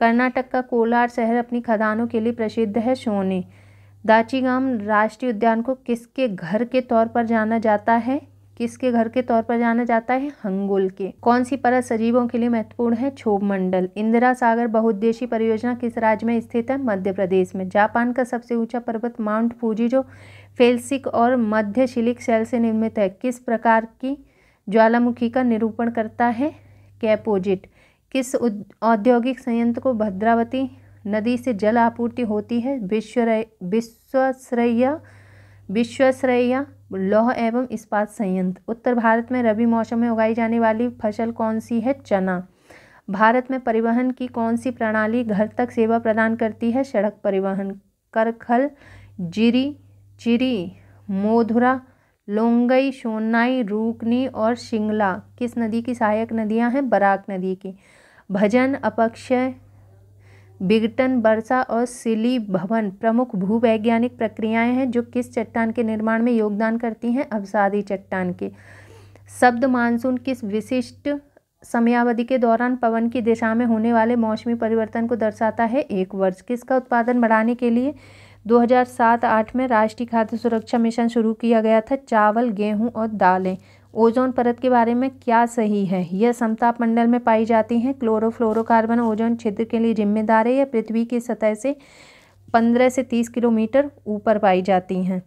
कर्नाटक का कोलार शहर अपनी खदानों के लिए प्रसिद्ध है सोने दाचीगाम राष्ट्रीय उद्यान को किसके घर के तौर पर जाना जाता है किसके घर के तौर पर जाना जाता है हंगोल के कौन सी परत सजीवों के लिए महत्वपूर्ण है छोभ मंडल इंदिरा सागर बहुद्देशीय परियोजना किस राज्य में स्थित है मध्य प्रदेश में जापान का सबसे ऊंचा पर्वत माउंट फूजी जो फेल्सिक और मध्य शिलिक शैल से निर्मित है किस प्रकार की ज्वालामुखी का निरूपण करता है कैपोजिट किस औद्योगिक संयंत्र को भद्रावती नदी से जल आपूर्ति होती है विश्व विश्वश्रैया विश्वश्रैया लौह एवं इस्पात संयंत्र उत्तर भारत में रबी मौसम में उगाई जाने वाली फसल कौन सी है चना भारत में परिवहन की कौन सी प्रणाली घर तक सेवा प्रदान करती है सड़क परिवहन करखल जिरी चिरी मोधुरा लोंगई सोनाई रूकनी और शिंगला किस नदी की सहायक नदियां हैं बराक नदी की भजन अपक्षय बिगटन वर्षा और सिली भवन प्रमुख भूवैज्ञानिक प्रक्रियाएं हैं जो किस चट्टान के निर्माण में योगदान करती हैं अवसादी चट्टान के शब्द मानसून किस विशिष्ट समयावधि के दौरान पवन की दिशा में होने वाले मौसमी परिवर्तन को दर्शाता है एक वर्ष किसका उत्पादन बढ़ाने के लिए 2007-8 में राष्ट्रीय खाद्य सुरक्षा मिशन शुरू किया गया था चावल गेहूं और दालें ओजोन परत के बारे में क्या सही है यह समताप मंडल में पाई जाती हैं क्लोरोफ्लोरोकार्बन ओजोन क्षेत्र के लिए जिम्मेदार है यह पृथ्वी की सतह से पंद्रह से तीस किलोमीटर ऊपर पाई जाती हैं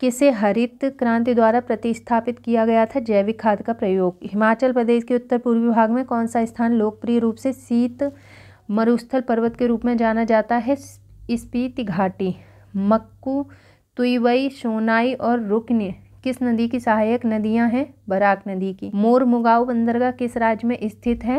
किसे हरित क्रांति द्वारा प्रतिस्थापित किया गया था जैविक खाद का प्रयोग हिमाचल प्रदेश के उत्तर पूर्वी भाग में कौन सा स्थान लोकप्रिय रूप से शीत मरुस्थल पर्वत के रूप में जाना जाता है स्पीति घाटी मक्कू तुईवई सोनाई और रुकनी किस नदी की सहायक नदियां हैं बराक नदी की मोर मुगाव बंदरगाह किस राज्य में स्थित है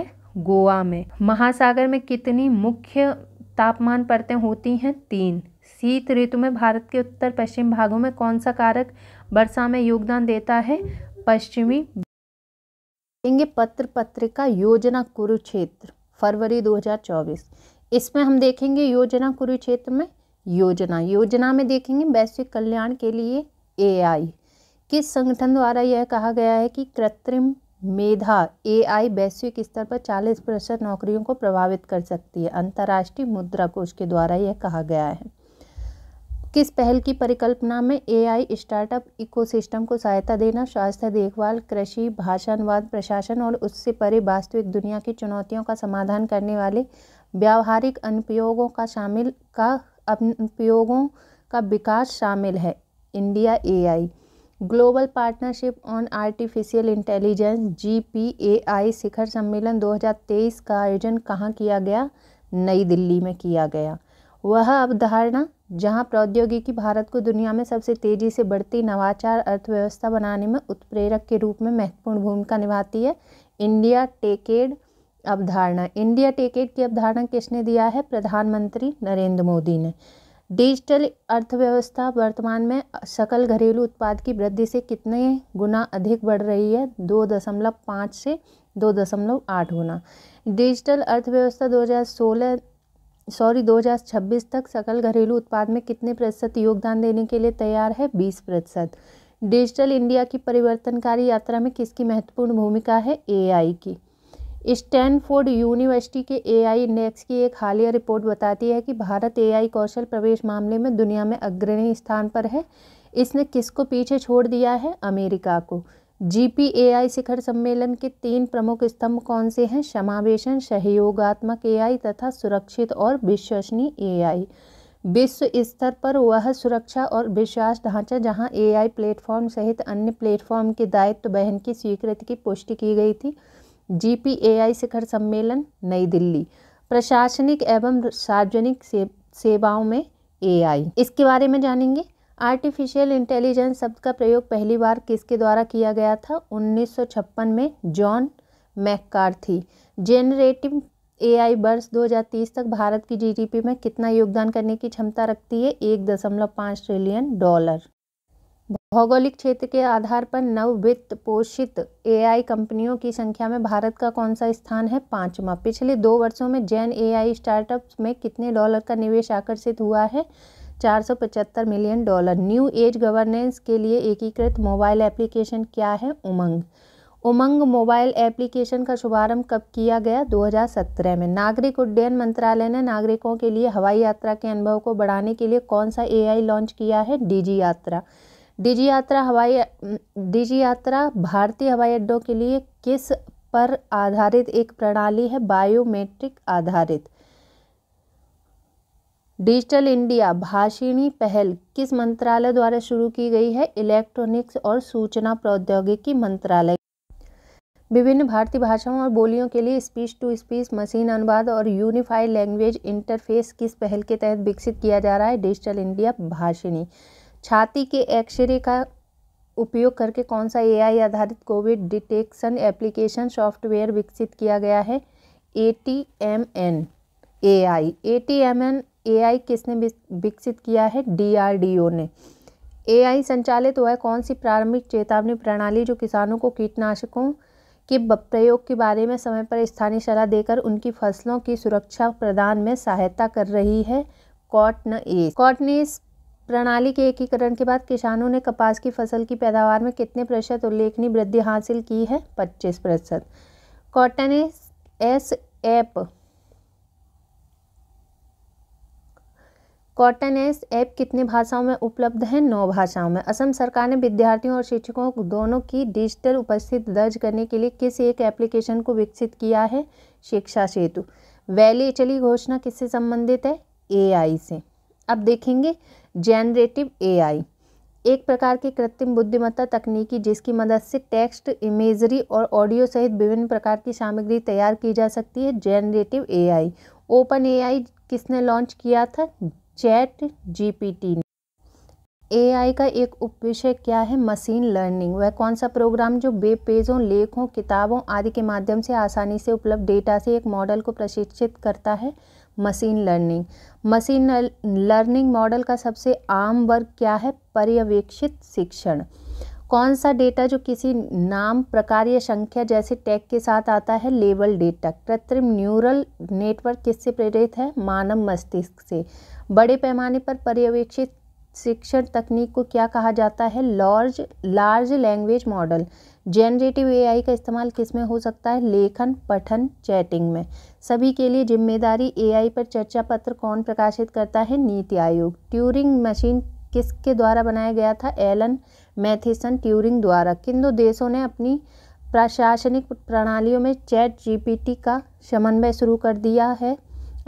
गोवा में महासागर में कितनी मुख्य तापमान परतें होती हैं तीन शीत ऋतु में भारत के उत्तर पश्चिम भागों में कौन सा कारक वर्षा में योगदान देता है पश्चिमी देंगे पत्र पत्रिका योजना कुरुक्षेत्र फरवरी 2024 इसमें हम देखेंगे योजना कुरुक्षेत्र में योजना योजना में देखेंगे वैश्विक कल्याण के लिए एआई किस संगठन द्वारा यह कहा गया है कि कृत्रिम मेधा एआई वैश्विक स्तर पर 40 प्रतिशत नौकरियों को प्रभावित कर सकती है अंतर्राष्ट्रीय मुद्रा कोष के द्वारा यह कहा गया है किस पहल की परिकल्पना में एआई स्टार्टअप इकोसिस्टम को सहायता देना स्वास्थ्य देखभाल कृषि भाषानुवाद प्रशासन और उससे परे वास्तविक दुनिया की चुनौतियों का समाधान करने वाले व्यावहारिक अनुपयोगों का शामिल का अनुपयोगों का विकास शामिल है India AI global partnership on artificial intelligence G शिखर सम्मेलन 2023 का आयोजन कहाँ किया गया नई दिल्ली में किया गया वह अवधारणा जहाँ प्रौद्योगिकी भारत को दुनिया में सबसे तेज़ी से बढ़ती नवाचार अर्थव्यवस्था बनाने में उत्प्रेरक के रूप में महत्वपूर्ण भूमिका निभाती है इंडिया टेकेड अवधारणा इंडिया टेकेड की अवधारणा किसने दिया है प्रधानमंत्री नरेंद्र मोदी ने डिजिटल अर्थव्यवस्था वर्तमान में सकल घरेलू उत्पाद की वृद्धि से कितने गुना अधिक बढ़ रही है दो दशमलव पाँच से दो दशमलव आठ गुना डिजिटल अर्थव्यवस्था दो हज़ार सोलह सॉरी 2026 तक सकल घरेलू उत्पाद में कितने प्रतिशत योगदान देने के लिए तैयार है 20 प्रतिशत डिजिटल इंडिया की परिवर्तनकारी यात्रा में किसकी महत्वपूर्ण भूमिका है ए की स्टैनफोर्ड यूनिवर्सिटी के एआई नेक्स की एक हालिया रिपोर्ट बताती है कि भारत एआई कौशल प्रवेश मामले में दुनिया में अग्रणी स्थान पर है इसने किसको पीछे छोड़ दिया है अमेरिका को ए आई शिखर सम्मेलन के तीन प्रमुख स्तंभ कौन से हैं समावेशन सहयोगात्मक एआई तथा सुरक्षित और विश्वसनीय एआई विश्व स्तर पर वह सुरक्षा और विश्वास ढांचा जहां एआई प्लेटफॉर्म सहित अन्य प्लेटफॉर्म के दायित्व तो बहन की स्वीकृति की पुष्टि की गई थी जीपीएआई शिखर सम्मेलन नई दिल्ली प्रशासनिक एवं सार्वजनिक से, सेवाओं में एआई इसके बारे में जानेंगे आर्टिफिशियल इंटेलिजेंस शब्द का प्रयोग पहली बार किसके द्वारा किया गया था 1956 में जॉन थी जेनरेटिव एआई वर्ष 2030 तक भारत की जीडीपी में कितना योगदान करने की क्षमता रखती है एक दशमलव पाँच ट्रिलियन डॉलर भौगोलिक क्षेत्र के आधार पर नव वित्त पोषित एआई कंपनियों की संख्या में भारत का कौन सा स्थान है पांचवा पिछले दो वर्षों में जैन एआई स्टार्टअप्स में कितने डॉलर का निवेश आकर्षित हुआ है 475 million dollar new age governance के लिए एकीकृत मोबाइल एप्लीकेशन क्या है उमंग उमंग मोबाइल एप्लीकेशन का शुभारंभ कब किया गया 2017 में नागरिक उड्डयन मंत्रालय ने नागरिकों के लिए हवाई यात्रा के अनुभव को बढ़ाने के लिए कौन सा एआई लॉन्च किया है डीजी यात्रा डिजी यात्रा हवाई डिजी यात्रा भारतीय हवाई अड्डों के लिए किस पर आधारित एक प्रणाली है बायोमेट्रिक आधारित डिजिटल इंडिया भाषिणी पहल किस मंत्रालय द्वारा शुरू की गई है इलेक्ट्रॉनिक्स और सूचना प्रौद्योगिकी मंत्रालय विभिन्न भारतीय भाषाओं और बोलियों के लिए स्पीच टू स्पीच मशीन अनुवाद और यूनिफाइड लैंग्वेज इंटरफेस किस पहल के तहत विकसित किया जा रहा है डिजिटल इंडिया भाषिणी छाती के एक्सरे का उपयोग करके कौन सा एआई आधारित कोविड डिटेक्शन एप्लीकेशन सॉफ्टवेयर विकसित किया गया है A T M N A I A T M N A I किसने विकसित किया है डी आर डी ओ ने ए आई संचालित हुआ है कौन सी प्रारंभिक चेतावनी प्रणाली जो किसानों को कीटनाशकों के प्रयोग के बारे में समय पर स्थानीय सलाह देकर उनकी फसलों की सुरक्षा प्रदान में सहायता कर रही है कॉटन एस कॉटनेस प्रणाली के एकीकरण के बाद किसानों ने कपास की फसल की पैदावार में कितने प्रतिशत उल्लेखनीय वृद्धि हासिल की है पच्चीस प्रतिशत cotton S app cotton S app कितने भाषाओं में उपलब्ध है नौ भाषाओं में असम सरकार ने विद्यार्थियों और शिक्षकों दोनों की डिजिटल उपस्थिति दर्ज करने के लिए किस एक एप्लीकेशन को विकसित किया है शिक्षा सेतु वैली चली घोषणा किससे संबंधित है एआई से अब देखेंगे जेनरेटिव एआई एक प्रकार की कृत्रिम बुद्धिमत्ता तकनीकी जिसकी मदद से टेक्स्ट इमेजरी और ऑडियो सहित विभिन्न प्रकार की सामग्री तैयार की जा सकती है जेनरेटिव एआई ओपन एआई किसने लॉन्च किया था चैट जीपीटी ने एआई का एक उपविषय क्या है मशीन लर्निंग वह कौन सा प्रोग्राम जो वेब पेजों लेखों किताबों आदि के माध्यम से आसानी से उपलब्ध डेटा से एक मॉडल को प्रशिक्षित करता है machine learning machine learning model का सबसे आम वर्ग क्या है पर्यवेक्षित शिक्षण कौन सा डेटा जो किसी नाम प्रकार या संख्या जैसे टैग के साथ आता है लेबल डेटा कृत्रिम न्यूरल नेटवर्क किससे प्रेरित है मानव मस्तिष्क से बड़े पैमाने पर पर्यवेक्षित शिक्षण तकनीक को क्या कहा जाता है large large language model generative AI का इस्तेमाल किस में हो सकता है लेखन पठन चैटिंग में सभी के लिए जिम्मेदारी एआई पर चर्चा पत्र कौन प्रकाशित करता है नीति आयोग ट्यूरिंग मशीन किसके द्वारा बनाया गया था एलन मैथिसन ट्यूरिंग द्वारा किन दो देशों ने अपनी प्रशासनिक प्रणालियों में चैट जीपीटी का समन्वय शुरू कर दिया है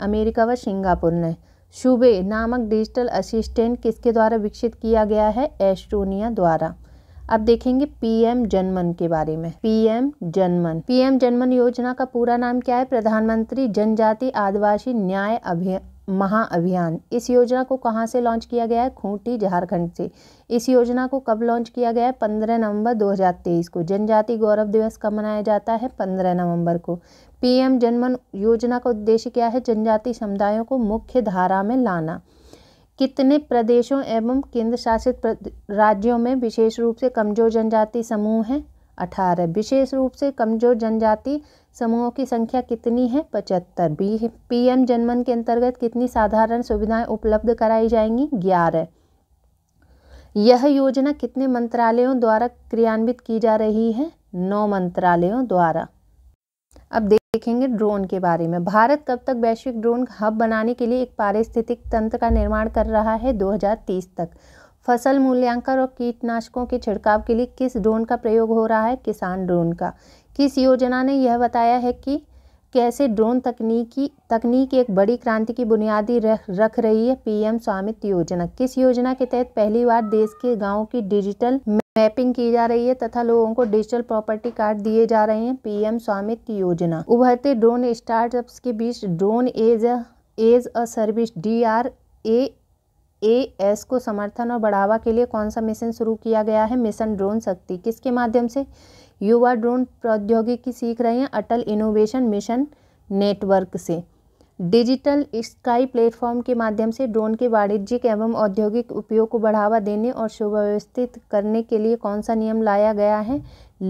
अमेरिका व सिंगापुर ने शुबे नामक डिजिटल असिस्टेंट किसके द्वारा विकसित किया गया है एस्टोनिया द्वारा अब देखेंगे पीएम जनमन के बारे में पीएम जनमन पीएम जनमन योजना का पूरा नाम क्या है प्रधानमंत्री जनजाति आदिवासी न्याय अभियान महाअभियान इस योजना को कहाँ से लॉन्च किया गया है खूंटी झारखंड से इस योजना को कब लॉन्च किया गया है पंद्रह नवंबर 2023 को जनजाति गौरव दिवस कब मनाया जाता है पंद्रह नवंबर को पीएम जनमन योजना का उद्देश्य क्या है जनजाति समुदायों को मुख्य धारा में लाना कितने प्रदेशों एवं केंद्र शासित राज्यों में विशेष रूप से कमजोर जनजाति समूह हैं अठारह विशेष रूप से कमजोर जनजाति समूहों की संख्या कितनी है पचहत्तर बी एम जनमन के अंतर्गत कितनी साधारण सुविधाएं उपलब्ध कराई जाएंगी ग्यारह यह योजना कितने मंत्रालयों द्वारा क्रियान्वित की जा रही है नौ मंत्रालयों द्वारा अब देख देखेंगे ड्रोन के बारे में भारत कब तक वैश्विक ड्रोन हब बनाने के लिए एक पारिस्थितिक तंत्र का निर्माण कर रहा है 2030 तक फसल मूल्यांकन और कीटनाशकों के छिड़काव के लिए किस ड्रोन का प्रयोग हो रहा है किसान ड्रोन का किस योजना ने यह बताया है कि कैसे ड्रोन तकनीकी तकनीक एक बड़ी क्रांति की बुनियादी रख रख रही है पीएम स्वामित्व योजना किस योजना के तहत पहली बार देश के गाँव की डिजिटल मैपिंग की जा रही है तथा लोगों को डिजिटल प्रॉपर्टी कार्ड दिए जा रहे हैं पीएम स्वामित्व योजना उभरते ड्रोन स्टार्टअप्स के बीच drone as as a service D R A A S को समर्थन और बढ़ावा के लिए कौन सा मिशन शुरू किया गया है मिशन ड्रोन शक्ति किसके माध्यम से युवा ड्रोन प्रौद्योगिकी सीख रहे हैं अटल इनोवेशन मिशन नेटवर्क से डिजिटल स्काई प्लेटफॉर्म के माध्यम से ड्रोन के वाणिज्यिक एवं औद्योगिक उपयोग को बढ़ावा देने और सुव्यवस्थित करने के लिए कौन सा नियम लाया गया है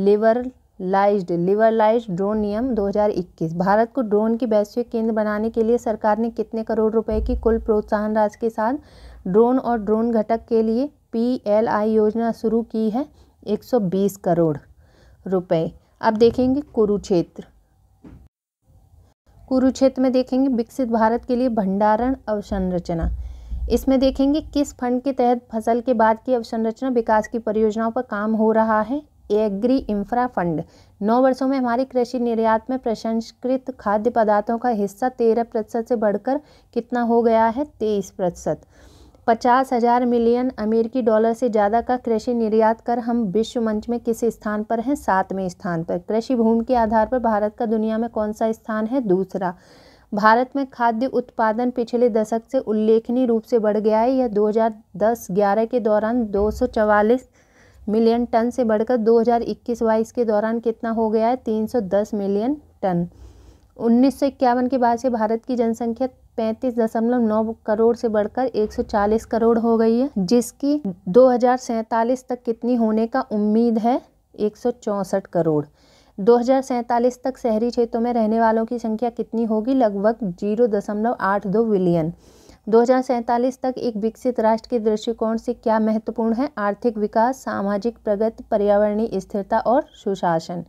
लिवर लिवरलाइज्ड ड्रोन नियम 2021 भारत को ड्रोन की वैश्विक केंद्र बनाने के लिए सरकार ने कितने करोड़ रुपए की कुल प्रोत्साहन राशि के साथ ड्रोन और ड्रोन घटक के लिए पी योजना शुरू की है एक करोड़ रुपये अब देखेंगे कुरुक्षेत्र कुरुक्षेत्र में देखेंगे विकसित भारत के लिए भंडारण अवसंरचना इसमें देखेंगे किस फंड के तहत फसल के बाद की अवसंरचना विकास की परियोजनाओं पर काम हो रहा है एग्री इंफ्रा फंड नौ वर्षों में हमारी कृषि निर्यात में प्रसंस्कृत खाद्य पदार्थों का हिस्सा तेरह प्रतिशत से बढ़कर कितना हो गया है तेईस प्रतिशत पचास हजार मिलियन अमेरिकी डॉलर से ज़्यादा का कृषि निर्यात कर हम विश्व मंच में किस स्थान पर हैं सातवें स्थान पर कृषि भूमि के आधार पर भारत का दुनिया में कौन सा स्थान है दूसरा भारत में खाद्य उत्पादन पिछले दशक से उल्लेखनीय रूप से बढ़ गया है यह 2010-11 के दौरान दो मिलियन टन से बढ़कर 2021-22 के दौरान कितना हो गया है 310 मिलियन टन उन्नीस के बाद से भारत की जनसंख्या पैंतीस दशमलव नौ करोड़ से बढ़कर 140 करोड़ हो गई है जिसकी दो तक कितनी होने का उम्मीद है एक करोड़ दो तक शहरी क्षेत्रों में रहने वालों की संख्या कितनी होगी लगभग जीरो दशमलव आठ दो बिलियन दो तक एक विकसित राष्ट्र के दृष्टिकोण से क्या महत्वपूर्ण है आर्थिक विकास सामाजिक प्रगति पर्यावरणीय स्थिरता और सुशासन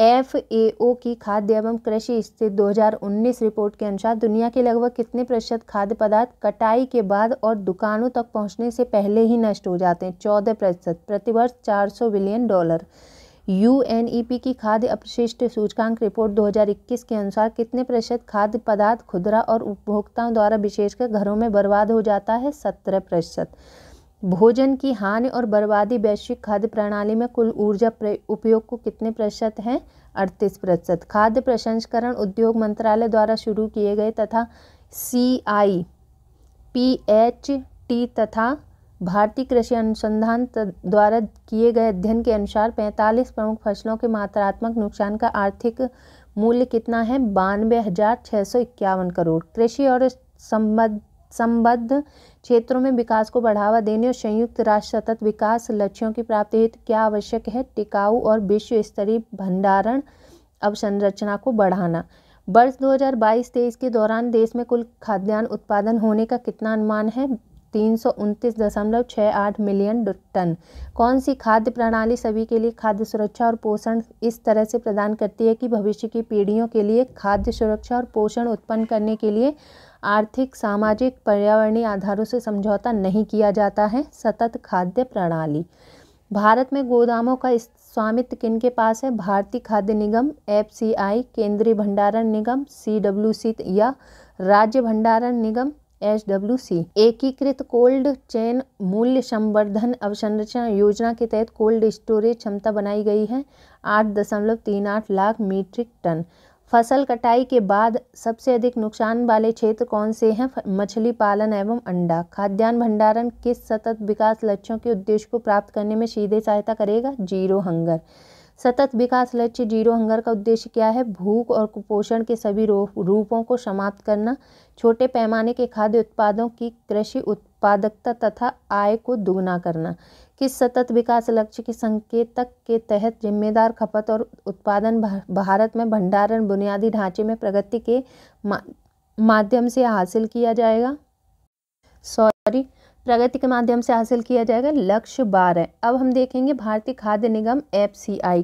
एफ ए ओ की खाद्य एवं कृषि स्थित 2019 रिपोर्ट के अनुसार दुनिया के लगभग कितने प्रतिशत खाद्य पदार्थ कटाई के बाद और दुकानों तक पहुंचने से पहले ही नष्ट हो जाते हैं चौदह प्रतिशत प्रतिवर्ष 400 billion dollar U N E P की खाद्य अपशिष्ट सूचकांक रिपोर्ट 2021 के अनुसार कितने प्रतिशत खाद्य पदार्थ खुदरा और उपभोक्ताओं द्वारा विशेषकर घरों में बर्बाद हो जाता है सत्रह प्रतिशत भोजन की हानि और बर्बादी वैश्विक खाद्य प्रणाली में कुल ऊर्जा उपयोग को कितने प्रतिशत हैं अड़तीस प्रतिशत खाद्य प्रसंस्करण उद्योग मंत्रालय द्वारा शुरू किए गए तथा C I P H T तथा भारतीय कृषि अनुसंधान द्वारा किए गए अध्ययन के अनुसार 45 प्रमुख फसलों के मात्रात्मक नुकसान का आर्थिक मूल्य कितना है बानवे हजार छः सौ इक्यावन करोड़ कृषि और संबद्ध संबद्ध क्षेत्रों में विकास को बढ़ावा देने और संयुक्त राष्ट्र सतत विकास लक्ष्यों की प्राप्ति हेतु क्या आवश्यक है टिकाऊ और विश्व स्तरीय भंडारण अवसंरचना को बढ़ाना वर्ष 2022-23 के दौरान देश में कुल खाद्यान्न उत्पादन होने का कितना अनुमान है तीन सौ उनतीस दशमलव छः आठ मिलियन टन कौन सी खाद्य प्रणाली सभी के लिए खाद्य सुरक्षा और पोषण इस तरह से प्रदान करती है कि भविष्य की पीढ़ियों के लिए खाद्य सुरक्षा और पोषण उत्पन्न करने के लिए आर्थिक सामाजिक पर्यावरणीय आधारों से समझौता नहीं किया जाता है सतत खाद्य प्रणाली भारत में गोदामों का स्वामित्व किन के पास है भारतीय खाद्य निगम एफ केंद्रीय भंडारण निगम सी या राज्य भंडारण निगम एच डब्ल्यू सी एकीकृत कोल्ड चेन मूल्य संवर्धन अवसंरचना योजना के तहत कोल्ड स्टोरेज क्षमता बनाई गई है आठ दशमलव तीन आठ लाख मीट्रिक टन फसल कटाई के बाद सबसे अधिक नुकसान वाले क्षेत्र कौन से हैं मछली पालन एवं अंडा खाद्यान्न भंडारण किस सतत विकास लक्ष्यों के उद्देश्य को प्राप्त करने में सीधे सहायता करेगा जीरो हंगर सतत विकास लक्ष्य जीरो हंगर का उद्देश्य क्या है भूख और कुपोषण के सभी रूपों को समाप्त करना छोटे पैमाने के खाद्य उत्पादों की कृषि उत्पादकता तथा आय को दुगना करना किस सतत विकास लक्ष्य के संकेतक के तहत जिम्मेदार खपत और उत्पादन भारत में भंडारण बुनियादी ढांचे में प्रगति के मा, माध्यम से हासिल किया जाएगा सॉरी प्रगति के माध्यम से हासिल किया जाएगा लक्ष्य बारह अब हम देखेंगे भारतीय खाद्य निगम एफ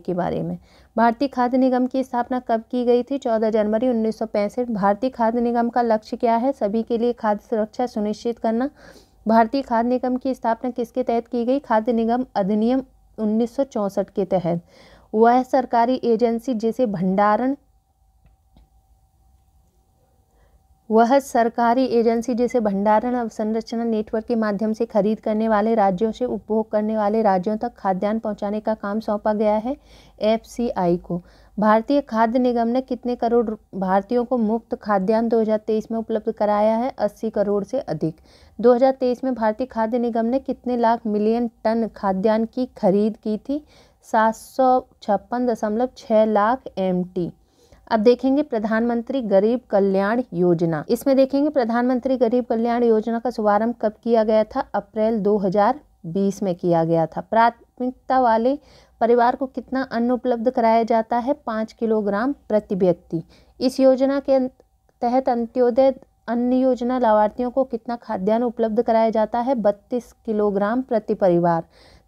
के बारे में भारतीय खाद्य निगम की स्थापना कब की गई थी 14 जनवरी उन्नीस भारतीय खाद्य निगम का लक्ष्य क्या है सभी के लिए खाद्य सुरक्षा सुनिश्चित करना भारतीय खाद्य निगम की स्थापना किसके तहत की गई खाद्य निगम अधिनियम 1964 के तहत वह सरकारी एजेंसी जिसे भंडारण वह सरकारी एजेंसी जैसे भंडारण अवसंरचना नेटवर्क के माध्यम से खरीद करने वाले राज्यों से उपभोग करने वाले राज्यों तक खाद्यान्न पहुंचाने का काम सौंपा गया है एफसीआई को भारतीय खाद्य निगम ने कितने करोड़ भारतीयों को मुफ्त खाद्यान्न 2023 में उपलब्ध कराया है 80 करोड़ से अधिक 2023 में भारतीय खाद्य निगम ने कितने लाख मिलियन टन खाद्यान्न की खरीद की थी सात लाख एम टी अब देखेंगे प्रधानमंत्री गरीब कल्याण योजना इसमें देखेंगे प्रधानमंत्री गरीब कल्याण योजना का शुभारंभ कब किया गया था अप्रैल 2020 में किया गया था प्राथमिकता वाले परिवार को कितना अन्न उपलब्ध कराया जाता है पाँच किलोग्राम प्रति व्यक्ति इस योजना के अं-, तहत अंत्योदय अन्य योजना लाभार्थियों को कितना खाद्यान्न उपलब्ध कराया जाता है बत्तीस किलोग्राम प्रति परिवार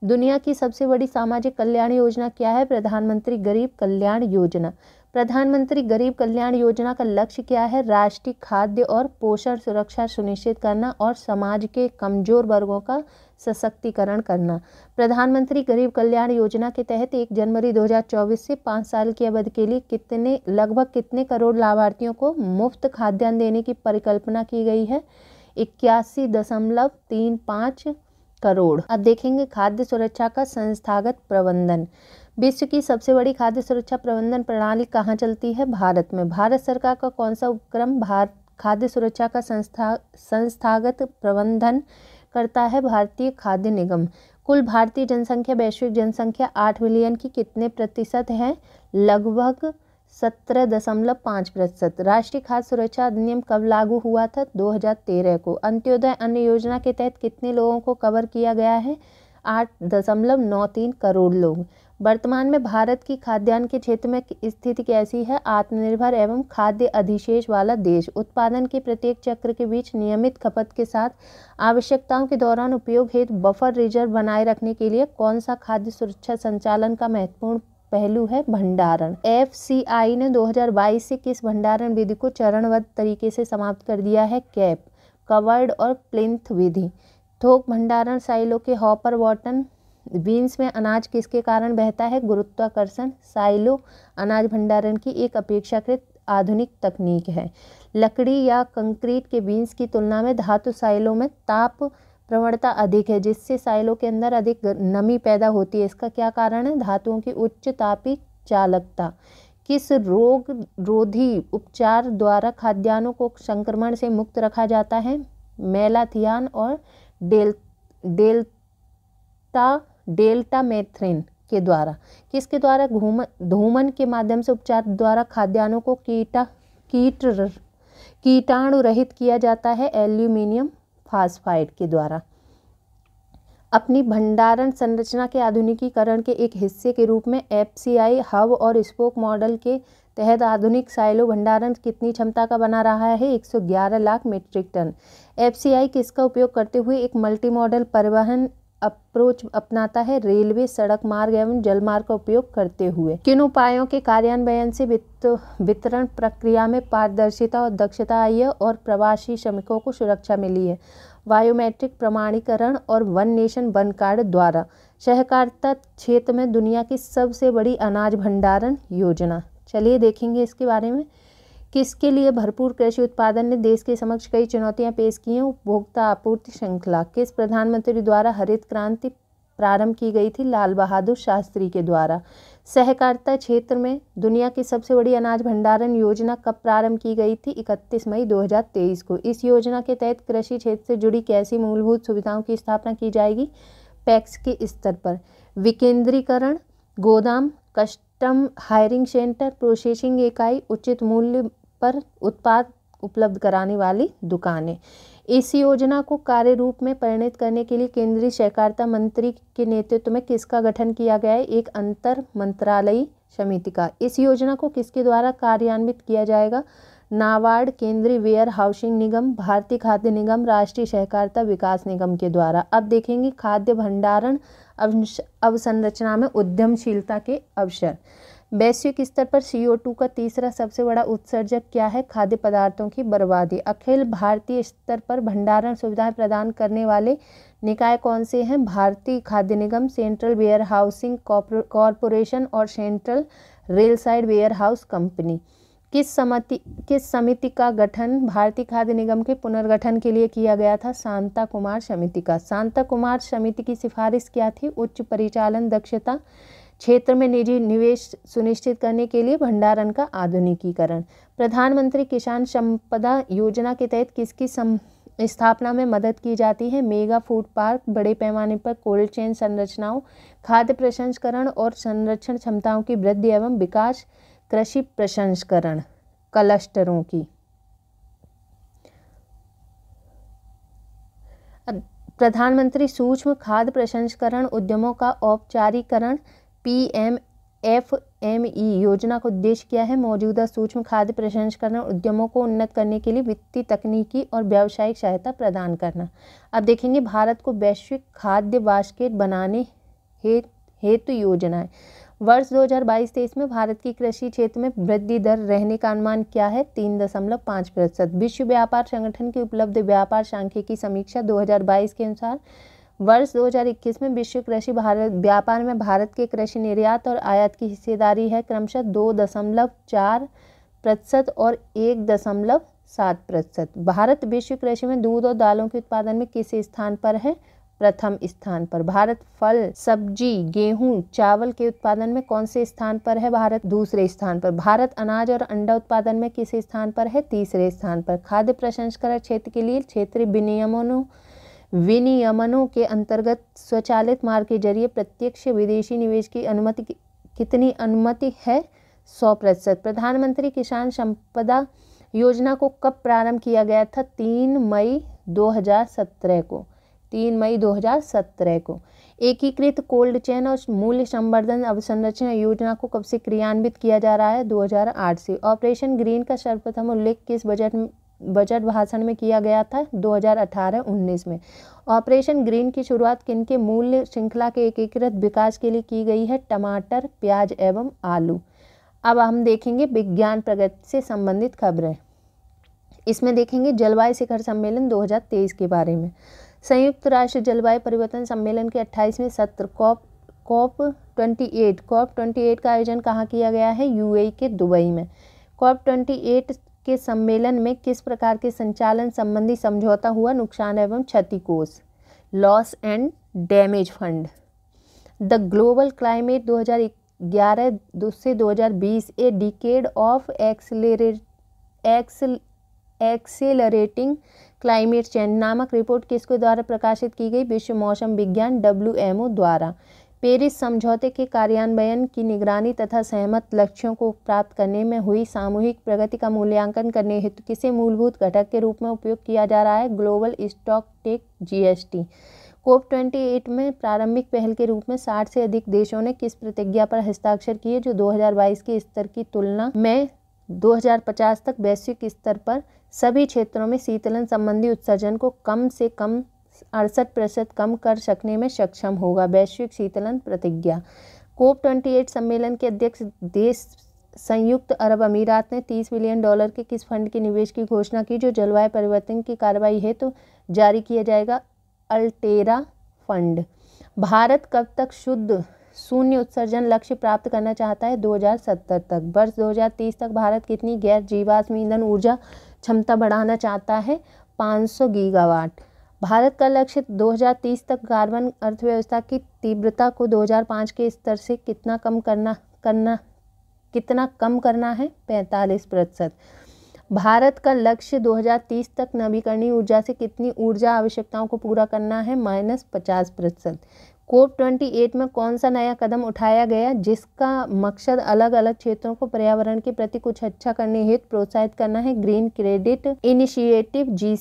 दुनिया की सबसे बड़ी सामाजिक कल्याण योजना क्या है प्रधानमंत्री गरीब कल्याण योजना प्रधानमंत्री गरीब कल्याण योजना का लक्ष्य क्या है राष्ट्रीय खाद्य और पोषण सुरक्षा सुनिश्चित करना और समाज के कमजोर वर्गों का सशक्तिकरण करना प्रधानमंत्री गरीब कल्याण योजना के तहत एक जनवरी 2024 से पाँच साल की अवधि के लिए कितने लगभग कितने करोड़ लाभार्थियों को मुफ्त खाद्यान्न देने की परिकल्पना की गई है इक्यासी दशमलव तीन पाँच करोड़ अब देखेंगे खाद्य सुरक्षा का संस्थागत प्रबंधन विश्व की सबसे बड़ी खाद्य सुरक्षा प्रबंधन प्रणाली कहाँ चलती है भारत में भारत सरकार का कौन सा उपक्रम भारत खाद्य सुरक्षा का संस्था संस्थागत प्रबंधन करता है भारतीय खाद्य निगम कुल भारतीय जनसंख्या वैश्विक जनसंख्या आठ मिलियन की कितने प्रतिशत है लगभग सत्रह दशमलव पाँच प्रतिशत राष्ट्रीय खाद्य सुरक्षा अधिनियम कब लागू हुआ था 2013 को अंत्योदय अन्न योजना के तहत कितने लोगों को कवर किया गया है आठ दशमलव नौ तीन करोड़ लोग वर्तमान में भारत की खाद्यान्न के क्षेत्र में स्थिति कैसी है आत्मनिर्भर एवं खाद्य अधिशेष वाला देश उत्पादन के प्रत्येक चक्र के बीच नियमित खपत के साथ आवश्यकताओं के दौरान उपयोग हेतु बफर रिजर्व बनाए रखने के लिए कौन सा खाद्य सुरक्षा संचालन का महत्वपूर्ण पहलू है भंडारण एफ ने 2022 से किस भंडारण विधि को चरणबद्ध तरीके से समाप्त कर दिया है कैप कवर्ड और प्लिंथ विधि थोक भंडारण साइलो के हॉपर वॉटन बीन्स में अनाज किसके कारण बहता है गुरुत्वाकर्षण साइलो अनाज भंडारण की एक अपेक्षाकृत आधुनिक तकनीक है लकड़ी या कंक्रीट के बीन्स की तुलना में धातु साइलो में ताप प्रवणता अधिक है जिससे साइलो के अंदर अधिक नमी पैदा होती है इसका क्या कारण है धातुओं की उच्च तापी चालकता किस रोग रोधी उपचार द्वारा खाद्यान्नों को संक्रमण से मुक्त रखा जाता है मेलाथियान और डेल डेल्टा डेल्टा मेथ्रिन के द्वारा किसके द्वारा घूम धूमन के माध्यम से उपचार द्वारा खाद्यान्नों को कीटा कीट कीटाणु रहित किया जाता है एल्यूमिनियम फास्फाइड के द्वारा अपनी भंडारण संरचना के आधुनिकीकरण के एक हिस्से के रूप में एफ हब और स्पोक मॉडल के तहत आधुनिक साइलो भंडारण कितनी क्षमता का बना रहा है 111 लाख मीट्रिक टन एफ किसका उपयोग करते हुए एक मल्टी मॉडल परिवहन अप्रोच अपनाता है रेलवे सड़क मार्ग एवं जलमार्ग का उपयोग करते हुए किन उपायों के कार्यान्वयन से वित्त वितरण प्रक्रिया में पारदर्शिता और दक्षता आई है और प्रवासी श्रमिकों को सुरक्षा मिली है बायोमेट्रिक प्रमाणीकरण और वन नेशन वन कार्ड द्वारा सहकारिता क्षेत्र में दुनिया की सबसे बड़ी अनाज भंडारण योजना चलिए देखेंगे इसके बारे में किसके लिए भरपूर कृषि उत्पादन ने देश के समक्ष कई चुनौतियां पेश की हैं उपभोक्ता आपूर्ति श्रृंखला किस प्रधानमंत्री द्वारा हरित क्रांति प्रारंभ की गई थी लाल बहादुर शास्त्री के द्वारा सहकारिता क्षेत्र में दुनिया की सबसे बड़ी अनाज भंडारण योजना कब प्रारंभ की गई थी 31 मई 2023 को इस योजना के तहत कृषि क्षेत्र से जुड़ी कैसी मूलभूत सुविधाओं की स्थापना की जाएगी पैक्स के स्तर पर विकेंद्रीकरण गोदाम कस्टम हायरिंग सेंटर प्रोसेसिंग इकाई उचित मूल्य पर उत्पाद उपलब्ध कराने वाली दुकानें इस योजना को कार्य रूप में परिणित करने के लिए केंद्रीय सहकारिता मंत्री के नेतृत्व में किसका गठन किया गया है एक अंतर मंत्रालयी समिति का इस योजना को किसके द्वारा कार्यान्वित किया जाएगा नाबार्ड केंद्रीय वेयर हाउसिंग निगम भारतीय खाद्य निगम राष्ट्रीय सहकारिता विकास निगम के द्वारा अब देखेंगे खाद्य भंडारण अवसंरचना में उद्यमशीलता के अवसर वैश्विक स्तर पर CO2 का तीसरा सबसे बड़ा उत्सर्जक क्या है खाद्य पदार्थों की बर्बादी अखिल भारतीय स्तर पर भंडारण सुविधाएं प्रदान करने वाले निकाय कौन से हैं भारतीय खाद्य निगम सेंट्रल वेयर हाउसिंग कॉरपोरेशन और central rail side warehouse company किस समिति किस समिति का गठन भारतीय खाद्य निगम के पुनर्गठन के लिए किया गया था शांता कुमार समिति का शांता कुमार समिति की सिफारिश क्या थी उच्च परिचालन दक्षता क्षेत्र में निजी निवेश सुनिश्चित करने के लिए भंडारण का आधुनिकीकरण प्रधानमंत्री किसान संपदा योजना के तहत किसकी सम स्थापना में मदद की जाती है मेगा फूड पार्क बड़े पैमाने पर कोल्ड चेन संरचनाओं खाद्य प्रसंस्करण और संरक्षण क्षमताओं की वृद्धि एवं विकास कृषि प्रसंस्करण क्लस्टरों की प्रधानमंत्री सूक्ष्म खाद्य प्रसंस्करण उद्यमों का औपचारिकरण P M F M E योजना का उद्देश्य क्या है मौजूदा सूक्ष्म खाद्य प्रसंस्करण उद्यमों को उन्नत करने के लिए वित्तीय तकनीकी और व्यावसायिक सहायता प्रदान करना अब देखेंगे भारत को वैश्विक खाद्य बास्केट बनाने हेतु हेतु तो है वर्ष 2022-23 में भारत की कृषि क्षेत्र में वृद्धि दर रहने का अनुमान क्या है तीन दशमलव पाँच प्रतिशत विश्व व्यापार संगठन की उपलब्ध व्यापार सांख्यिकी समीक्षा 2022 के अनुसार वर्ष 2021 में विश्व कृषि भारत व्यापार में भारत के कृषि निर्यात और आयात की हिस्सेदारी है क्रमशः दो दशमलव चार प्रतिशत और एक दशमलव सात प्रतिशत भारत विश्व कृषि में दूध और दालों के उत्पादन में किस स्थान पर है प्रथम स्थान पर भारत फल सब्जी गेहूं चावल के उत्पादन में कौन से स्थान पर है भारत दूसरे स्थान पर भारत अनाज और अंडा उत्पादन में किस स्थान पर है तीसरे स्थान पर खाद्य प्रसंस्करण क्षेत्र के लिए क्षेत्रीय विनियमों विनियमनों के अंतर्गत स्वचालित मार्ग के जरिए प्रत्यक्ष विदेशी निवेश की अनुमति कितनी अनुमति है सौ प्रतिशत प्रधानमंत्री किसान संपदा योजना को कब प्रारंभ किया गया था तीन मई 2017 को तीन मई 2017 को एकीकृत कोल्ड चेन और मूल्य संवर्धन अवसंरचना योजना को कब से क्रियान्वित किया जा रहा है 2008 से ऑपरेशन ग्रीन का सर्वप्रथम उल्लेख किस बजट बजट भाषण में किया गया था 2018-19 में ऑपरेशन ग्रीन की शुरुआत किन के मूल्य श्रृंखला के एकीकृत विकास के लिए की गई है टमाटर प्याज एवं आलू अब हम देखेंगे विज्ञान प्रगति से संबंधित खबरें इसमें देखेंगे जलवायु शिखर सम्मेलन 2023 के बारे में संयुक्त राष्ट्र जलवायु परिवर्तन सम्मेलन के 28वें सत्र कॉप कॉप 28 कॉप 28 का आयोजन कहाँ किया गया है यूएई के दुबई में कॉप 28 के सम्मेलन में किस प्रकार के संचालन संबंधी समझौता हुआ नुकसान एवं क्षति कोष loss and damage fund the global climate 2011 दो से 2020 a decade of accelerate accelerating climate change नामक रिपोर्ट किसके द्वारा प्रकाशित की गई विश्व मौसम विज्ञान डब्ल्यू द्वारा पेरिस समझौते के कार्यान्वयन की निगरानी तथा सहमत लक्ष्यों को प्राप्त करने में हुई सामूहिक प्रगति का मूल्यांकन करने हेतु किसे मूलभूत घटक के रूप में उपयोग किया जा रहा है global stock take GST COP 28 में प्रारंभिक पहल के रूप में 60 से अधिक देशों ने किस प्रतिज्ञा पर हस्ताक्षर किए जो 2022 के स्तर की तुलना में 2050 तक वैश्विक स्तर पर सभी क्षेत्रों में शीतलन संबंधी उत्सर्जन को कम से कम अड़सठ प्रतिशत कम कर सकने में सक्षम होगा वैश्विक शीतलन प्रतिज्ञा कोप ट्वेंटी एट सम्मेलन के अध्यक्ष देश संयुक्त अरब अमीरात ने 30 बिलियन डॉलर के किस फंड के निवेश की घोषणा की जो जलवायु परिवर्तन की कार्रवाई हेतु तो जारी किया जाएगा अल्टेरा फंड भारत कब तक शुद्ध शून्य उत्सर्जन लक्ष्य प्राप्त करना चाहता है 2070 तक वर्ष 2030 तक भारत कितनी गैर जीवाश्म ईंधन ऊर्जा क्षमता बढ़ाना चाहता है 500 गीगावाट भारत का लक्ष्य 2030 तक कार्बन अर्थव्यवस्था की तीव्रता को 2005 के स्तर से कितना कम करना करना कितना कम करना है 45 प्रतिशत भारत का लक्ष्य 2030 तक नवीकरणीय ऊर्जा से कितनी ऊर्जा आवश्यकताओं को पूरा करना है माइनस पचास प्रतिशत कोप ट्वेंटी एट में कौन सा नया कदम उठाया गया जिसका मकसद अलग अलग क्षेत्रों को पर्यावरण के प्रति कुछ अच्छा करने हेतु प्रोत्साहित करना है green credit initiative G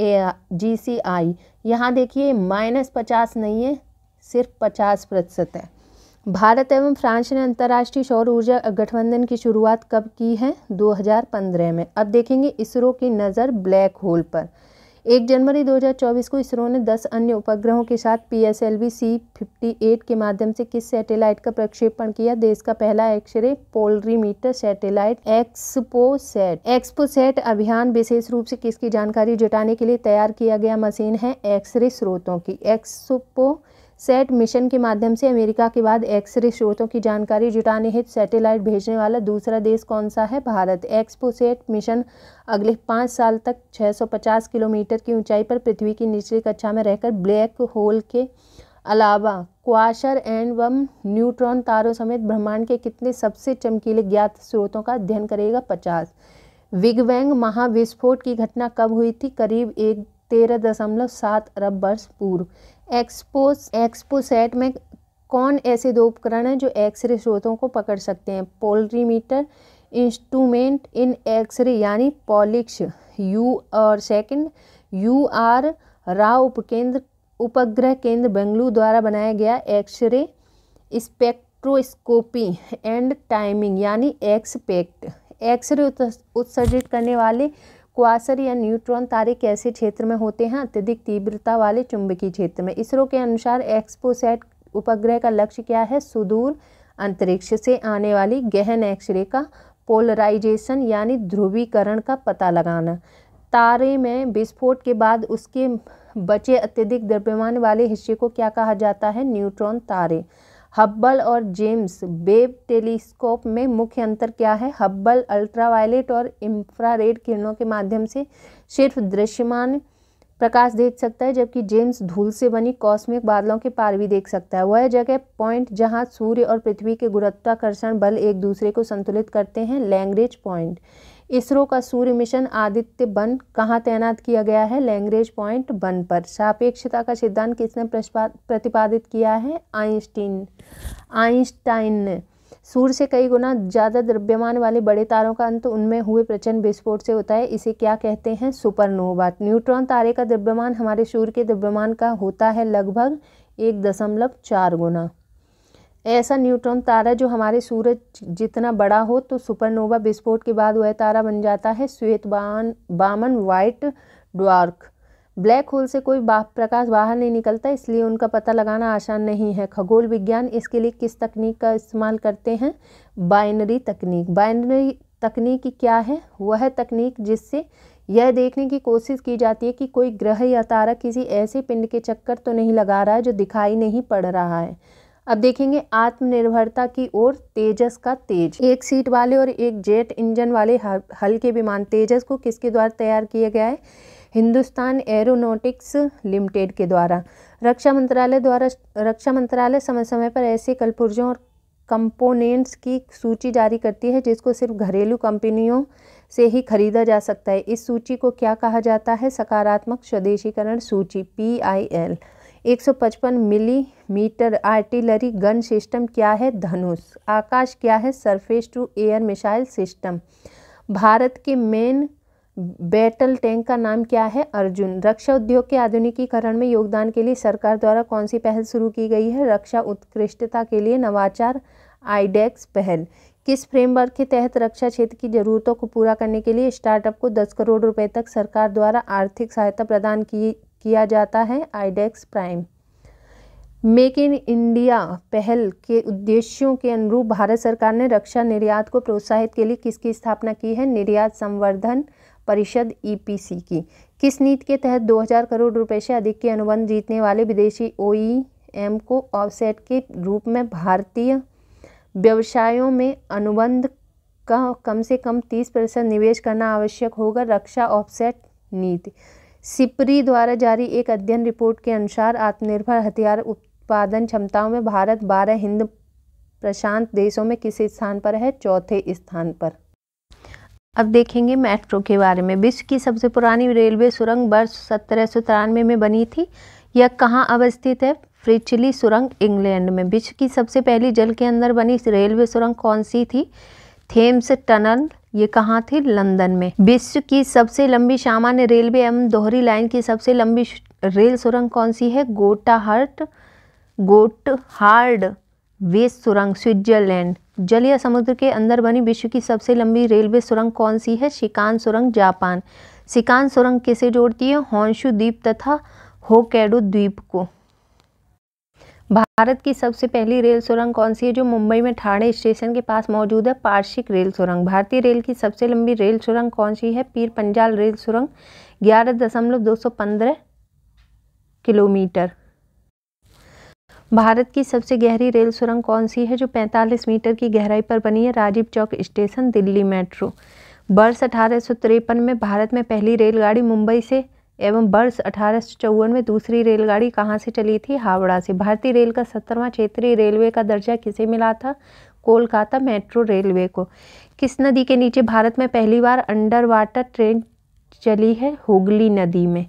A G C I यहाँ देखिए माइनस पचास नहीं है सिर्फ पचास प्रतिशत है भारत एवं फ्रांस ने अंतर्राष्ट्रीय सौर ऊर्जा गठबंधन की शुरुआत कब की है 2015 में अब देखेंगे इसरो की नज़र ब्लैक होल पर एक जनवरी 2024 को इसरो ने 10 अन्य उपग्रहों के साथ P S L V C fifty eight के माध्यम से किस सैटेलाइट का प्रक्षेपण किया देश का पहला X-ray polarimeter satellite XPoSat XPoSat अभियान विशेष रूप से किसकी जानकारी जुटाने के लिए तैयार किया गया मशीन है एक्सरे स्रोतों की एक्सपो सेट मिशन के माध्यम से अमेरिका के बाद एक्सरे स्रोतों की जानकारी जुटाने हित सैटेलाइट भेजने वाला दूसरा देश कौन सा है भारत एक्सपो सेट मिशन अगले पाँच साल तक 650 किलोमीटर की ऊंचाई पर पृथ्वी की निचली कक्षा में रहकर ब्लैक होल के अलावा क्वाशर एंड वम न्यूट्रॉन तारों समेत ब्रह्मांड के कितने सबसे चमकीले ज्ञात स्रोतों का अध्ययन करेगा पचास विगवैंग महाविस्फोट की घटना कब हुई थी करीब एक तेरह दशमलव सात अरब वर्ष पूर्व एक्सपो एक्सपोसेट में कौन ऐसे दो उपकरण हैं जो एक्सरे स्रोतों को पकड़ सकते हैं पोल्ट्रीमीटर इंस्ट्रूमेंट इन एक्सरे यानी पॉलिक्स यू और सेकंड यू आर राव उपकेंद्र उपग्रह केंद्र बेंगलुरु द्वारा बनाया गया एक्सरे स्पेक्ट्रोस्कोपी एंड टाइमिंग यानी एक्सपेक्ट एक्सरे उत्सर्जित करने वाले क्वासर या न्यूट्रॉन तारे कैसे क्षेत्र में होते हैं अत्यधिक तीव्रता वाले चुंबकीय क्षेत्र में इसरो के अनुसार एक्सपोसेट उपग्रह का लक्ष्य क्या है सुदूर अंतरिक्ष से आने वाली गहन एक्सरे का पोलराइजेशन यानी ध्रुवीकरण का पता लगाना तारे में विस्फोट के बाद उसके बचे अत्यधिक द्रव्यमान वाले हिस्से को क्या कहा जाता है न्यूट्रॉन तारे हब्बल और जेम्स बेब टेलीस्कोप में मुख्य अंतर क्या है हब्बल अल्ट्रावायलेट और इंफ्रारेड किरणों के माध्यम से सिर्फ दृश्यमान प्रकाश देख सकता है जबकि जेम्स धूल से बनी कॉस्मिक बादलों के पार भी देख सकता है वह जगह पॉइंट जहां सूर्य और पृथ्वी के गुरुत्वाकर्षण बल एक दूसरे को संतुलित करते हैं लैंग्रेज पॉइंट इसरो का सूर्य मिशन आदित्य वन कहाँ तैनात किया गया है लैंग्रेज पॉइंट वन पर सापेक्षता का सिद्धांत किसने प्रतिपादित किया है आइंस्टीन आइंस्टाइन ने सूर्य से कई गुना ज़्यादा द्रव्यमान वाले बड़े तारों का अंत उनमें हुए प्रचंड विस्फोट से होता है इसे क्या कहते हैं सुपरनोवा न्यूट्रॉन तारे का द्रव्यमान हमारे सूर्य के द्रव्यमान का होता है लगभग एक दशमलव चार गुना ऐसा न्यूट्रॉन तारा जो हमारे सूरज जितना बड़ा हो तो सुपरनोवा विस्फोट के बाद वह तारा बन जाता है श्वेत बान बामन वाइट डार्क ब्लैक होल से कोई प्रकाश बाहर नहीं निकलता इसलिए उनका पता लगाना आसान नहीं है खगोल विज्ञान इसके लिए किस तकनीक का इस्तेमाल करते हैं बाइनरी तकनीक बाइनरी तकनीक क्या है वह तकनीक जिससे यह देखने की कोशिश की जाती है कि कोई ग्रह या तारा किसी ऐसे पिंड के चक्कर तो नहीं लगा रहा है जो दिखाई नहीं पड़ रहा है अब देखेंगे आत्मनिर्भरता की ओर तेजस का तेज एक सीट वाले और एक जेट इंजन वाले हल्के विमान तेजस को किसके द्वारा तैयार किया गया है हिंदुस्तान एरोनॉटिक्स लिमिटेड के द्वारा रक्षा मंत्रालय द्वारा रक्षा मंत्रालय समय समय पर ऐसे कलपुर्जों और कंपोनेंट्स की सूची जारी करती है जिसको सिर्फ घरेलू कंपनियों से ही खरीदा जा सकता है इस सूची को क्या कहा जाता है सकारात्मक स्वदेशीकरण सूची P I L 155 millimetre artillery gun system क्या है धनुष आकाश क्या है surface to air missile system Bharat के मेन बैटल टैंक का नाम क्या है अर्जुन रक्षा उद्योग के आधुनिकीकरण में योगदान के लिए सरकार द्वारा कौन सी पहल शुरू की गई है रक्षा उत्कृष्टता के लिए नवाचार आईडेक्स पहल किस फ्रेमवर्क के तहत रक्षा क्षेत्र की जरूरतों को पूरा करने के लिए स्टार्टअप को दस करोड़ रुपए तक सरकार द्वारा आर्थिक सहायता प्रदान की किया जाता है iDEX prime make in India पहल के उद्देश्यों के अनुरूप भारत सरकार ने रक्षा निर्यात को प्रोत्साहित के लिए किसकी स्थापना की है निर्यात संवर्धन परिषद ईपीसी e की किस नीति के तहत 2000 करोड़ रुपए से अधिक के अनुबंध जीतने वाले विदेशी ओईएम e को ऑफसेट के रूप में भारतीय व्यवसायों में अनुबंध का कम से कम 30 प्रतिशत निवेश करना आवश्यक होगा रक्षा ऑफसेट नीति सिपरी द्वारा जारी एक अध्ययन रिपोर्ट के अनुसार आत्मनिर्भर हथियार उत्पादन क्षमताओं में भारत बारह हिंद प्रशांत देशों में किस स्थान पर है चौथे स्थान पर अब देखेंगे मेट्रो के बारे में विश्व की सबसे पुरानी रेलवे सुरंग वर्ष सत्रह सौ तिरानवे में बनी थी यह कहाँ अवस्थित है फ्रिचली सुरंग इंग्लैंड में विश्व की सबसे पहली जल के अंदर बनी रेलवे सुरंग कौन सी थी थेम्स टनल ये कहाँ थे लंदन में विश्व की सबसे लंबी सामान्य रेलवे एवं दोहरी लाइन की सबसे लंबी रेल सुरंग कौन सी है गोटाहट गोट हार्ड वेस्ट सुरंग स्विट्जरलैंड जल या समुद्र के अंदर बनी विश्व की सबसे लंबी रेलवे सुरंग कौन सी है शिकान सुरंग जापान शिकान सुरंग किसे जोड़ती है हॉन्शु द्वीप तथा होकेडो द्वीप को भारत की सबसे पहली रेल सुरंग कौन सी है जो मुंबई में ठाणे स्टेशन के पास मौजूद है पार्शिक रेल सुरंग भारतीय रेल की सबसे लंबी रेल सुरंग कौन सी है पीर पंजाल रेल सुरंग ग्यारह दशमलव दो सौ पंद्रह किलोमीटर भारत की सबसे गहरी रेल सुरंग कौन सी है जो पैंतालीस मीटर की गहराई पर बनी है राजीव चौक स्टेशन दिल्ली मेट्रो वर्ष अठारह में भारत में पहली रेलगाड़ी मुंबई से एवं वर्ष अठारह में दूसरी रेलगाड़ी कहाँ से चली थी हावड़ा से भारतीय रेल का सत्तरवां क्षेत्रीय रेलवे का दर्जा किसे मिला था कोलकाता मेट्रो रेलवे को किस नदी के नीचे भारत में पहली बार अंडर वाटर ट्रेन चली है हुगली नदी में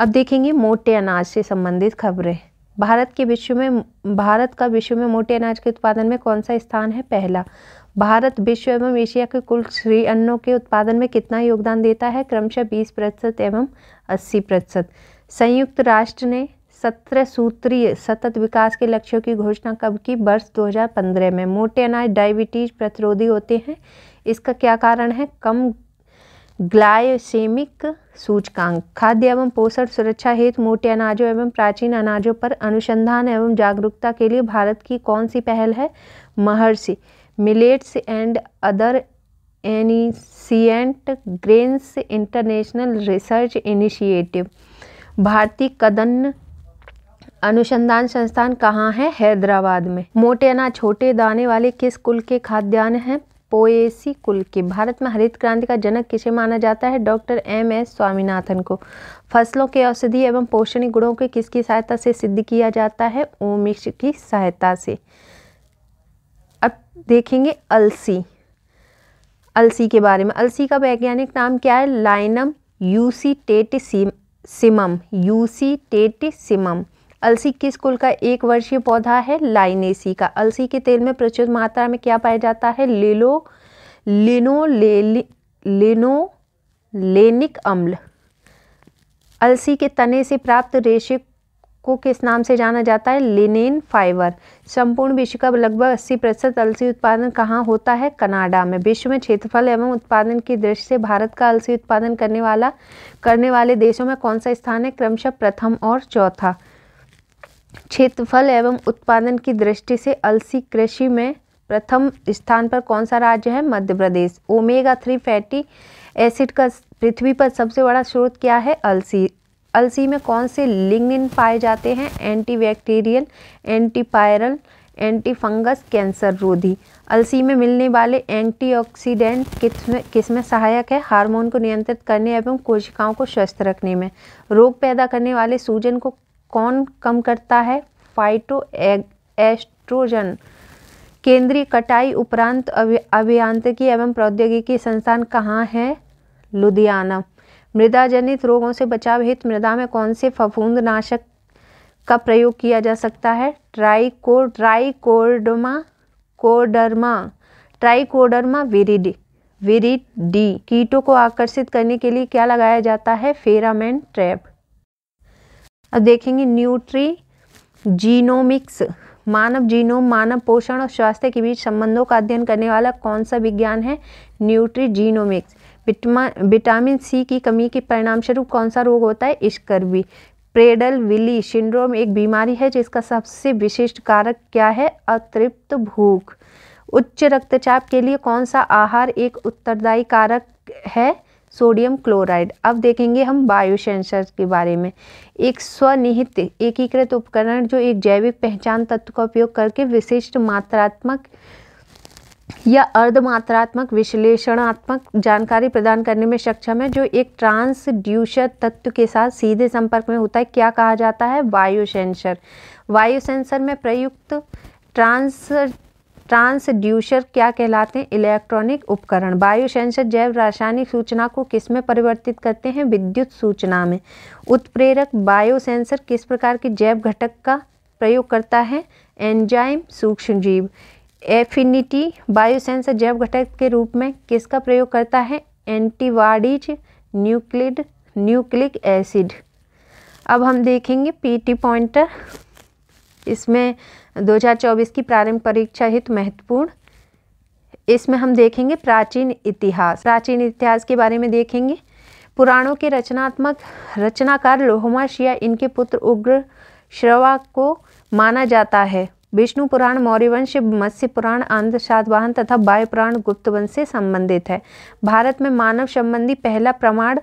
अब देखेंगे मोटे अनाज से संबंधित खबरें भारत के विश्व में भारत का विश्व में मोटे अनाज के उत्पादन में कौन सा स्थान है पहला भारत विश्व एवं एशिया के कुल श्री अन्नों के उत्पादन में कितना योगदान देता है क्रमशः बीस प्रतिशत एवं अस्सी प्रतिशत संयुक्त राष्ट्र ने सत्रह सूत्रीय सतत विकास के लक्ष्यों की घोषणा कब की वर्ष 2015 में मोटे अनाज डायबिटीज प्रतिरोधी होते हैं इसका क्या कारण है कम ग्लायसेमिक सूचकांक खाद्य एवं पोषण सुरक्षा हेतु मोटे अनाजों एवं प्राचीन अनाजों पर अनुसंधान एवं जागरूकता के लिए भारत की कौन सी पहल है Maharishi millets and other ancient grains international research initiative भारतीय कदन अनुसंधान संस्थान कहाँ है हैदराबाद में मोटे अनाज छोटे दाने वाले किस कुल के खाद्यान्न हैं पोएसी कुल के भारत में हरित क्रांति का जनक किसे माना जाता है डॉक्टर एम एस स्वामीनाथन को फसलों के औषधि एवं पोषणीय गुणों के किसकी सहायता से सिद्ध किया जाता है ओमिक्स की सहायता से देखेंगे अलसी अलसी के बारे में अलसी का वैज्ञानिक नाम क्या है लाइनम यूसी टेट सिमम यूसी टेट सिमम अलसी किस कुल का एक वर्षीय पौधा है लाइनेसी का अलसी के तेल में प्रचुर मात्रा में क्या पाया जाता है लिलो लिनो ले, लिनो लेनिक अम्ल अलसी के तने से प्राप्त रेशे को किस नाम से जाना जाता है लिनेन फाइबर संपूर्ण विश्व का लगभग 80 प्रतिशत अलसी उत्पादन कहाँ होता है कनाडा में विश्व में क्षेत्रफल एवं उत्पादन की दृष्टि से भारत का अलसी उत्पादन करने वाला करने वाले देशों में कौन सा स्थान है क्रमशः प्रथम और चौथा क्षेत्रफल एवं उत्पादन की दृष्टि से अलसी कृषि में प्रथम स्थान पर कौन सा राज्य है Madhya Pradesh omega three fatty acid का पृथ्वी पर सबसे बड़ा स्रोत क्या है अलसी अलसी में कौन से लिग्निन पाए जाते हैं antibacterial antiviral anti fungus cancer रोधी अलसी में मिलने वाले एंटीऑक्सीडेंट किसमें किसमें सहायक है हार्मोन को नियंत्रित करने एवं कोशिकाओं को स्वस्थ रखने में रोग पैदा करने वाले सूजन को कौन कम करता है फाइटो एस्ट्रोजन केंद्रीय कटाई उपरांत अभियांत्रिकी एवं प्रौद्योगिकी संस्थान कहाँ है लुधियाना मृदा जनित रोगों से बचाव हित मृदा में कौन से फफूंद नाशक का प्रयोग किया जा सकता है tricho trichoderma coderma trichoderma viride viride D कीटों को आकर्षित करने के लिए क्या लगाया जाता है फेरामेन ट्रैप अब देखेंगे न्यूट्री जीनोमिक्स मानव जीनोम मानव पोषण और स्वास्थ्य के बीच संबंधों का अध्ययन करने वाला कौन सा विज्ञान है न्यूट्री जीनोमिक्स विटामिन सी की कमी के परिणामस्वरूप कौन सा रोग होता है स्कर्वी प्रेडल विली सिंड्रोम एक बीमारी है जिसका सबसे विशिष्ट कारक क्या है अतृप्त भूख उच्च रक्तचाप के लिए कौन सा आहार एक उत्तरदायी कारक है सोडियम क्लोराइड अब देखेंगे हम बायोसेंसर के बारे में एक स्वनिहित एकीकृत उपकरण जो एक जैविक पहचान तत्व का उपयोग करके विशिष्ट मात्रात्मक या अर्धमात्रात्मक विश्लेषणात्मक जानकारी प्रदान करने में सक्षम है जो एक ट्रांसड्यूशर तत्व के साथ सीधे संपर्क में होता है क्या कहा जाता है वायु सेंसर वायु सेंसर में प्रयुक्त ट्रांस ट्रांसड्यूशर क्या कहलाते हैं इलेक्ट्रॉनिक उपकरण वायु सेंसर जैव रासायनिक सूचना को किस में परिवर्तित करते हैं विद्युत सूचना में उत्प्रेरक बायो सेंसर किस प्रकार के जैव घटक का प्रयोग करता है एंजाइम सूक्ष्मजीव एफिनिटी बायोसेंसर जैव घटक के रूप में किसका प्रयोग करता है एंटीबॉडीज न्यूक्लिड न्यूक्लिक एसिड अब हम देखेंगे पीटी पॉइंटर इसमें 2024 की प्रारंभिक परीक्षा हित महत्वपूर्ण इसमें हम देखेंगे प्राचीन इतिहास प्राचीन इतिहास के बारे में देखेंगे पुराणों के रचनात्मक रचनाकार लोहमाश या इनके पुत्र उग्र श्रवा को माना जाता है विष्णु पुराण मौर्यवंश मत्स्य पुराण आनंद सातवाहन तथा बाय पुराण गुप्तवंश से संबंधित है भारत में मानव संबंधी पहला प्रमाण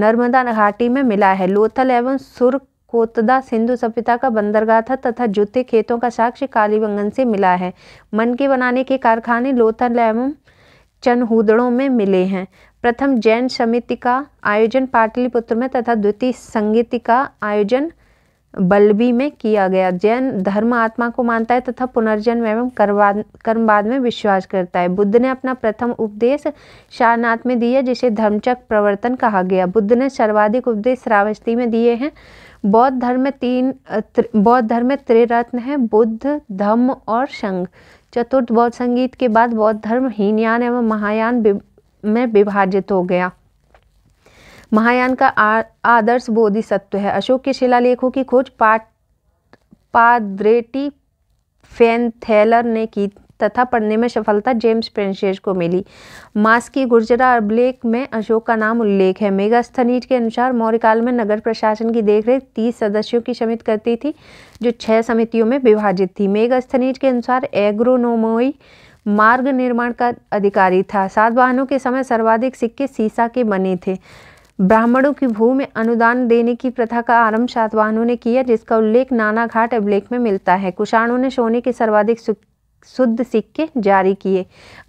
नर्मदा घाटी में मिला है लोथल एवं सुर कोतदा सिंधु सभ्यता का बंदरगाह था तथा जूते खेतों का साक्ष्य कालीबंगन से मिला है मन के बनाने के कारखाने लोथल एवं चनहूदड़ों में मिले हैं प्रथम जैन समिति का आयोजन पाटलिपुत्र में तथा द्वितीय संगीति का आयोजन बल्बी में किया गया जैन धर्म आत्मा को मानता है तथा पुनर्जन्म एवं कर्मवाद में विश्वास करता है बुद्ध ने अपना प्रथम उपदेश शारनाथ में दिया जिसे धर्मचक प्रवर्तन कहा गया बुद्ध ने सर्वाधिक उपदेश श्रावस्ती में दिए हैं बौद्ध धर्म में तीन बौद्ध धर्म में त्रिरत्न है बुद्ध धम्म और संघ चतुर्थ बौद्ध संगीत के बाद बौद्ध धर्म हीनयान एवं महायान में विभाजित हो गया महायान का आदर्श बोधिसत्व है अशोक के शिलालेखों की खोज पाट पाद्रेटी फेनथेलर ने की तथा पढ़ने में सफलता जेम्स प्रिंसेज को मिली मास की गुर्जरा अभिलेख में अशोक का नाम उल्लेख है स्थनीज के अनुसार मौर्यकाल में नगर प्रशासन की देखरेख तीस सदस्यों की समित करती थी जो छह समितियों में विभाजित थी स्थनीज के अनुसार एग्रोनोमोई मार्ग निर्माण का अधिकारी था सात वाहनों के समय सर्वाधिक सिक्के सीसा के बने थे ब्राह्मणों की भूमि में अनुदान देने की प्रथा का आरंभ सातवाहनों ने किया जिसका उल्लेख नाना घाट अभिलेख में मिलता है कुषाणों ने सोने के सर्वाधिक शुद्ध सिक्के जारी किए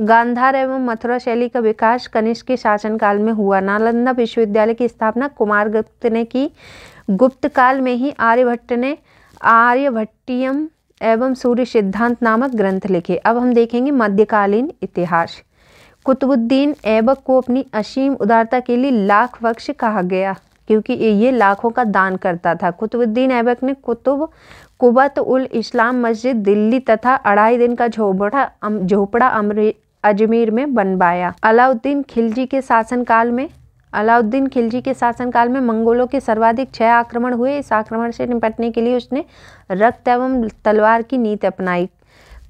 गांधार एवं मथुरा शैली का विकास कनिष्क के शासनकाल में हुआ नालंदा विश्वविद्यालय की स्थापना कुमारगुप्त ने की गुप्त काल में ही आर्यभट्ट ने आर्यभट्टियम एवं सूर्य सिद्धांत नामक ग्रंथ लिखे अब हम देखेंगे मध्यकालीन इतिहास कुतुबुद्दीन ऐबक को अपनी असीम उदारता के लिए लाख बख्श कहा गया क्योंकि ये लाखों का दान करता था कुतुबुद्दीन ऐबक ने कुतुब कुबत उल इस्लाम मस्जिद दिल्ली तथा अढ़ाई दिन का झोपड़ा झोपड़ा अजमेर में बनवाया अलाउद्दीन खिलजी के शासनकाल में अलाउद्दीन खिलजी के शासनकाल में मंगोलों के सर्वाधिक छह आक्रमण हुए इस आक्रमण से निपटने के लिए उसने रक्त एवं तलवार की नीति अपनाई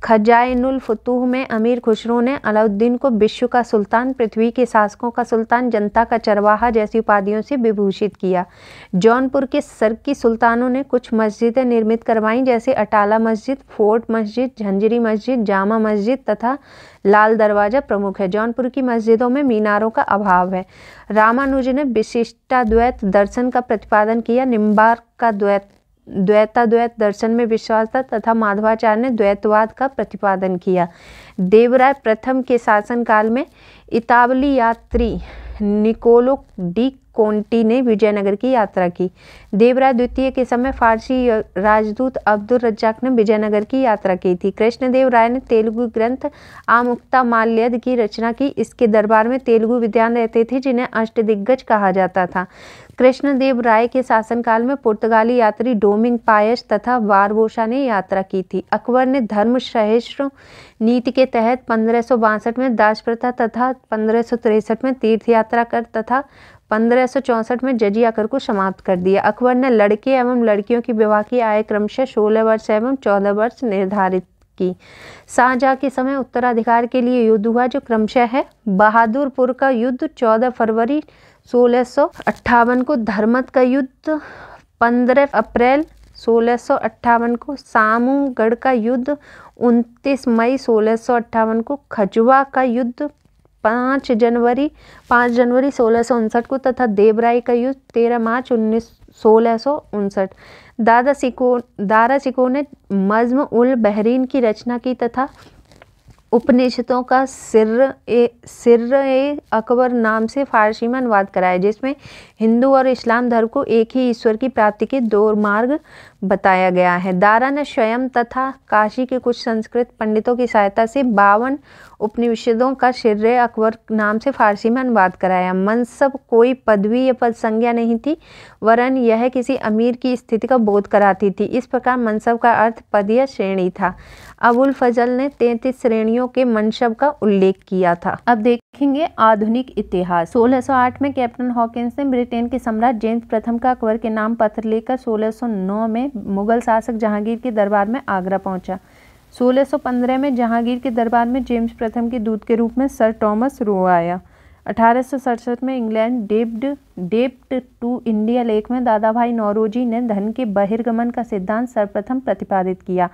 खजाइनुल फतूह में अमीर खुसरो ने अलाउद्दीन को विश्व का सुल्तान पृथ्वी के शासकों का सुल्तान जनता का चरवाहा जैसी उपाधियों से विभूषित किया जौनपुर के सर की सुल्तानों ने कुछ मस्जिदें निर्मित करवाईं जैसे अटाला मस्जिद फोर्ट मस्जिद झंझरी मस्जिद जामा मस्जिद तथा लाल दरवाज़ा प्रमुख है जौनपुर की मस्जिदों में मीनारों का अभाव है रामानुज ने विशिष्टाद्वैत दर्शन का प्रतिपादन किया निम्बार का द्वैत द्वैताद्वैत दर्शन में विश्वास था तथा माधवाचार्य ने द्वैतवाद का प्रतिपादन किया देवराय प्रथम के शासनकाल में इतावली यात्री निकोलो डी कोंटी ने विजयनगर की यात्रा की देवराज द्वितीय के समय फारसी राजदूत अब्दुल रज्जाक ने विजयनगर की यात्रा की थी कृष्णदेव राय ने तेलुगु ग्रंथ आमुक्ता माल्यद की रचना की इसके दरबार में तेलुगु विद्वान रहते थे जिन्हें अष्टदिग्गज कहा जाता था कृष्णदेव राय के शासनकाल में पुर्तगाली यात्री डोमिंग पायस तथा वारवोशा ने यात्रा की थी अकबर ने धर्म सहिष्णु नीति के तहत पंद्रह में दास प्रथा तथा पंद्रह में तीर्थ यात्रा कर तथा पंद्रह में जजिया कर को समाप्त कर दिया अकबर ने लड़के एवं लड़कियों की विवाह की आय क्रमशः सोलह वर्ष एवं चौदह वर्ष निर्धारित की शाहजहाँ के समय उत्तराधिकार के लिए युद्ध हुआ जो क्रमशः है बहादुरपुर का युद्ध 14 फरवरी सोलह को धर्मत का युद्ध 15 अप्रैल सोलह को सामूगढ़ का युद्ध 29 मई सोलह को खजुआ का युद्ध पाँच जनवरी पाँच जनवरी सोलह सौ उनसठ को तथा देवराय का युद्ध तेरह मार्च उन्नीस सोलह सौ उनसठ दादा सिको दारा सिको ने मजम उल बहरीन की रचना की तथा उपनिषदों का सिर ए सिर ए अकबर नाम से फारसी में अनुवाद कराया जिसमें हिंदू और इस्लाम धर्म को एक ही ईश्वर की प्राप्ति के दो मार्ग बताया गया है दारा ने स्वयं तथा काशी के कुछ संस्कृत पंडितों की सहायता से बावन उपनिषदों का शिर्र अकबर नाम से फारसी में अनुवाद कराया मनसब कोई पदवी या पद संज्ञा नहीं थी वरन यह किसी अमीर की स्थिति का बोध कराती थी इस प्रकार मनसब का अर्थ पद या श्रेणी था अबुल फजल ने तैंतीस श्रेणियों के मनसब का उल्लेख किया था अब देखेंगे आधुनिक इतिहास सोलह में कैप्टन हॉकिस ने ब्रिटेन के सम्राट जेम्स प्रथम का अकबर के नाम पत्र लेकर सोलह में में मुगल शासक जहांगीर के दरबार में आगरा पहुंचा 1615 में जहांगीर के दरबार में जेम्स प्रथम के दूत के रूप में सर टॉमस रो आया अठारह में इंग्लैंड डेब्ड डेप्ड टू इंडिया लेख में दादा भाई नौरोजी ने धन के बहिर्गमन का सिद्धांत सर्वप्रथम प्रतिपादित किया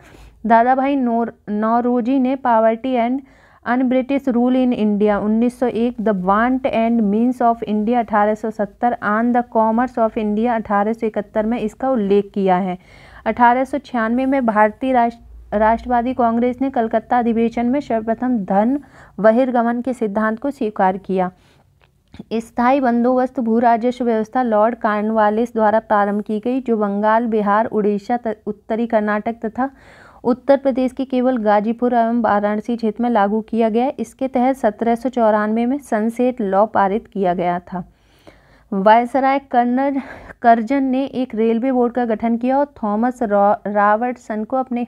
दादा भाई नौर नौरोजी ने poverty and un British rule in India 1901 the want and means of India 1870 on the commerce of India 1871 में इसका उल्लेख किया है अठारह में भारतीय राष्ट्र राष्ट्रवादी कांग्रेस ने कलकत्ता अधिवेशन में सर्वप्रथम धन बहिर्गमन के सिद्धांत को स्वीकार किया स्थायी बंदोबस्त भू राजस्व व्यवस्था लॉर्ड कार्नवालिस द्वारा प्रारंभ की गई जो बंगाल बिहार उड़ीसा उत्तरी कर्नाटक तथा उत्तर प्रदेश के केवल गाजीपुर एवं वाराणसी क्षेत्र में लागू किया गया इसके तहत सत्रह में सनसेट लॉ पारित किया गया था वायसराय कर्नल कर्जन ने एक रेलवे बोर्ड का गठन किया और थॉमस रॉ रावर्टसन को अपने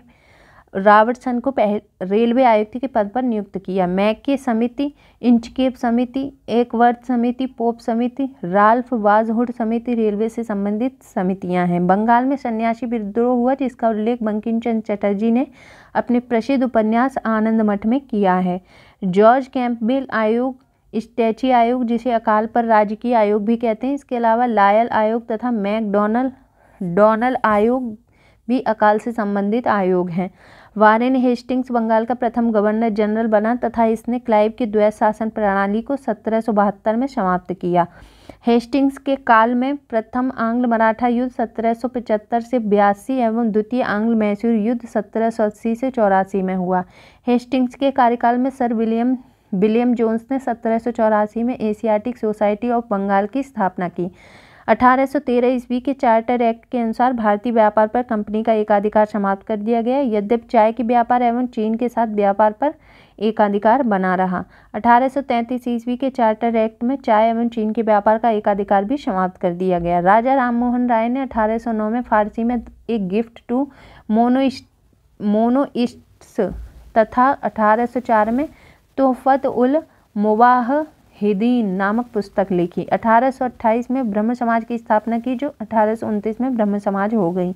रॉबर्टसन को रेलवे आयुक्त के पद पर नियुक्त किया मैके समिति इंचकेप समिति एकवर्थ समिति पोप समिति राल्फ वाजहुड समिति रेलवे से संबंधित समितियां हैं बंगाल में सन्यासी विद्रोह हुआ जिसका उल्लेख बंकिम चंद चटर्जी ने अपने प्रसिद्ध उपन्यास आनंद मठ में किया है जॉर्ज कैंपबेल आयोग स्टैची आयोग जिसे अकाल पर राजकीय आयोग भी कहते हैं इसके अलावा लायल आयोग तथा मैकडोनल डोनल आयोग भी अकाल से संबंधित आयोग हैं वारेन हेस्टिंग्स बंगाल का प्रथम गवर्नर जनरल बना तथा इसने क्लाइव की द्वैत शासन प्रणाली को सत्रह में समाप्त किया हेस्टिंग्स के काल में प्रथम आंग्ल मराठा युद्ध 1775 से बयासी एवं द्वितीय आंग्ल मैसूर युद्ध 1780 से चौरासी में हुआ हेस्टिंग्स के कार्यकाल में सर विलियम विलियम जोन्स ने सत्रह में एशियाटिक सोसाइटी ऑफ बंगाल की स्थापना की 1813 ईस्वी के चार्टर एक्ट के अनुसार भारतीय व्यापार पर कंपनी का एकाधिकार समाप्त कर दिया गया यद्यप चाय के व्यापार एवं चीन के साथ व्यापार पर एकाधिकार बना रहा 1833 ईस्वी के चार्टर एक्ट में चाय एवं चीन के व्यापार का एकाधिकार भी समाप्त कर दिया गया राजा राममोहन राय ने 1809 में फारसी में एक गिफ्ट टू मोनोइस्ट मोनोइस्ट्स तथा अठारह में तोहफत उल मुबाह हिदीन नामक पुस्तक लिखी 1828 में ब्रह्म समाज की स्थापना की जो अठारह में ब्रह्म समाज हो गई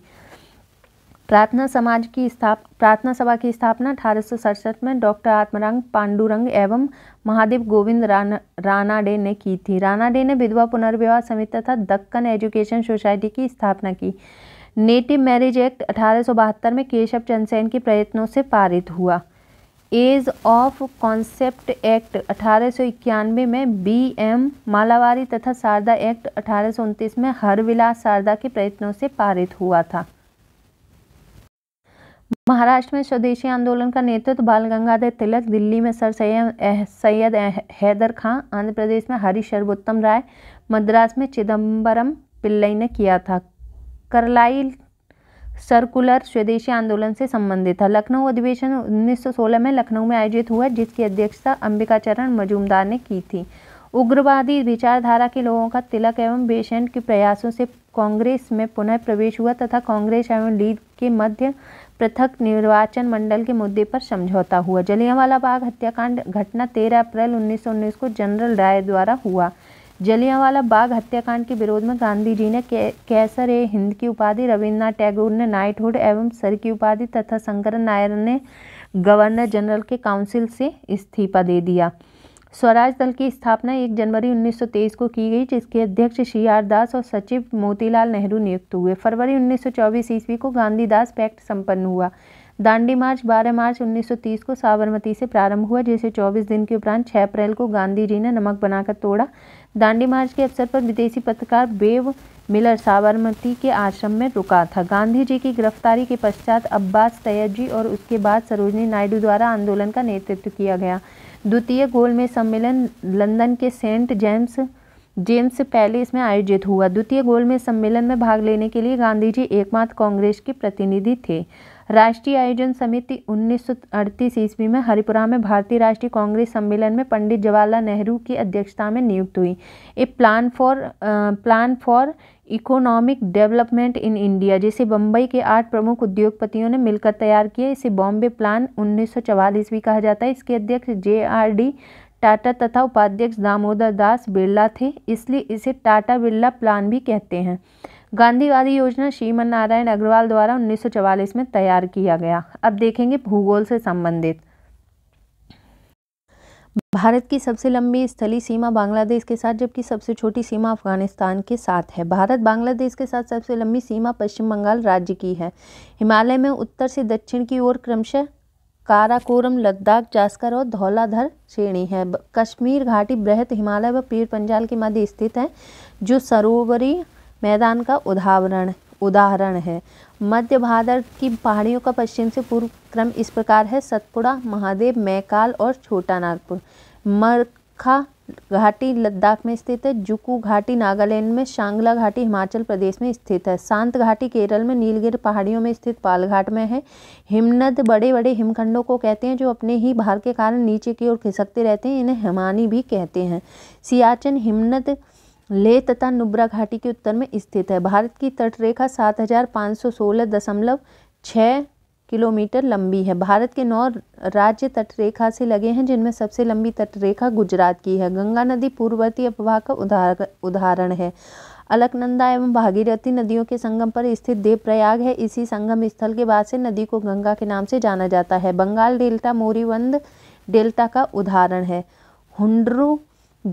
प्रार्थना समाज की स्थाप प्रार्थना सभा की स्थापना अठारह में डॉक्टर आत्मरंग पांडुरंग एवं महादेव गोविंद राना रानाडे ने की थी रानाडे ने विधवा पुनर्विवाह समिति तथा दक्कन एजुकेशन सोसाइटी की स्थापना की नेटिव मैरिज एक्ट अठारह में केशव चंद सेन के प्रयत्नों से पारित हुआ एज ऑफ कॉन्सेप्ट एक्ट अठारह में बी एम मालावारी तथा शारदा एक्ट अठारह में हरविलास शारदा के प्रयत्नों से पारित हुआ था महाराष्ट्र में स्वदेशी आंदोलन का नेतृत्व तो बाल गंगाधर तिलक दिल्ली में सर सैयद सैयद हैदर खां आंध्र प्रदेश में हरी सर्वोत्तम राय मद्रास में चिदम्बरम पिल्लई ने किया था करलाई सर्कुलर स्वदेशी आंदोलन से संबंधित था लखनऊ अधिवेशन 1916 में लखनऊ में आयोजित हुआ जिसकी अध्यक्षता अंबिकाचरण मजूमदार ने की थी उग्रवादी विचारधारा के लोगों का तिलक एवं बेशन के प्रयासों से कांग्रेस में पुनः प्रवेश हुआ तथा कांग्रेस एवं लीग के मध्य पृथक निर्वाचन मंडल के मुद्दे पर समझौता हुआ जलियांवाला बाग हत्याकांड घटना 13 अप्रैल 1919 को जनरल राय द्वारा हुआ जलियांवाला बाग हत्याकांड के विरोध में गांधी जी ने कैसर ए हिंद की उपाधि रविन्द्रनाथ टैगोर ने नाइटहुड एवं सर की उपाधि तथा शंकर नायर ने गवर्नर जनरल के काउंसिल से इस्तीफा दे दिया स्वराज दल की स्थापना 1 जनवरी 1923 को की गई जिसके अध्यक्ष सी आर दास और सचिव मोतीलाल नेहरू नियुक्त हुए फरवरी 1924 ईस्वी को गांधी दास पैक्ट संपन्न हुआ दांडी मार्च 12 मार्च 1930 को साबरमती से प्रारंभ हुआ जिसे 24 दिन के उपरांत 6 अप्रैल को गांधी जी ने नमक बनाकर तोड़ा दांडी मार्च के अवसर पर विदेशी पत्रकार बेव मिलर साबरमती के आश्रम में रुका था गांधी जी की गिरफ्तारी के पश्चात अब्बास सैयद जी और उसके बाद सरोजनी नायडू द्वारा आंदोलन का नेतृत्व किया गया द्वितीय गोलमेज सम्मेलन लंदन के सेंट जेम्स जेम्स से पहले इसमें आयोजित हुआ द्वितीय गोलमेज सम्मेलन में भाग लेने के लिए गांधी जी एकमात्र कांग्रेस के प्रतिनिधि थे राष्ट्रीय आयोजन समिति 1938 ईस्वी में हरिपुरा में भारतीय राष्ट्रीय कांग्रेस सम्मेलन में पंडित जवाहरलाल नेहरू की अध्यक्षता में नियुक्त हुई a plan for plan for economic development in India जिसे बम्बई के आठ प्रमुख उद्योगपतियों ने मिलकर तैयार किया इसे बॉम्बे प्लान उन्नीस ईस्वी कहा जाता है इसके अध्यक्ष जे आर डी टाटा तथा उपाध्यक्ष दामोदर दास बिरला थे इसलिए इसे टाटा बिरला प्लान भी कहते हैं गांधीवादी योजना श्रीमन नारायण अग्रवाल द्वारा 1944 में तैयार किया गया अब देखेंगे भूगोल से संबंधित भारत की सबसे लंबी स्थली सीमा बांग्लादेश के साथ जबकि सबसे छोटी सीमा अफगानिस्तान के साथ है भारत बांग्लादेश के साथ सबसे लंबी सीमा पश्चिम बंगाल राज्य की है हिमालय में उत्तर से दक्षिण की ओर क्रमशः काराकोरम लद्दाख जास्कर और धौलाधर श्रेणी है कश्मीर घाटी बृहत हिमालय व पीर पंजाल के मध्य स्थित है जो सरोवरी मैदान का उदाहरण उदाहरण है मध्य भारत की पहाड़ियों का पश्चिम से पूर्व क्रम इस प्रकार है सतपुड़ा महादेव मैकाल और छोटा नागपुर मरखा घाटी लद्दाख में स्थित है जुकू घाटी नागालैंड में शांगला घाटी हिमाचल प्रदेश में स्थित है सांत घाटी केरल में नीलगिर पहाड़ियों में स्थित पालघाट में है हिमनद बड़े बड़े हिमखंडों को कहते हैं जो अपने ही भार के कारण नीचे की ओर खिसकते रहते हैं इन्हें हिमानी भी कहते हैं सियाचन हिमनद लेह तथा नुब्रा घाटी के उत्तर में स्थित है भारत की तटरेखा सात हजार पाँच सौ सोलह दशमलव छः किलोमीटर लंबी है भारत के नौ राज्य तटरेखा से लगे हैं जिनमें सबसे लंबी तटरेखा गुजरात की है गंगा नदी पूर्ववर्ती अपवाह का उदाहरण उदाहरण है अलकनंदा एवं भागीरथी नदियों के संगम पर स्थित देवप्रयाग है इसी संगम स्थल के बाद से नदी को गंगा के नाम से जाना जाता है बंगाल डेल्टा मोरीबंद डेल्टा का उदाहरण है हुंडरू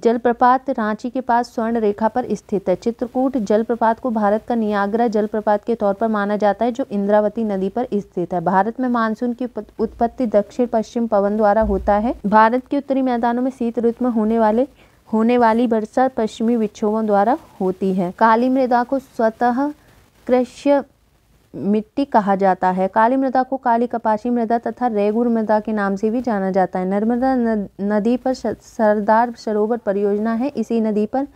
जलप्रपात रांची के पास स्वर्ण रेखा पर स्थित है चित्रकूट जलप्रपात को भारत का नियाग्रा जलप्रपात के तौर पर माना जाता है जो इंद्रावती नदी पर स्थित है भारत में मानसून की उत्पत्ति दक्षिण पश्चिम पवन द्वारा होता है भारत के उत्तरी मैदानों में शीत ऋतु में होने वाले होने वाली वर्षा पश्चिमी विक्षोभों द्वारा होती है काली मृदा को स्वतः कृष्य मिट्टी कहा जाता है काली मृदा को काली कपासी मृदा तथा रेगुर मृदा के नाम से भी जाना जाता है नर्मदा नदी पर सरदार सरोवर परियोजना है इसी नदी पर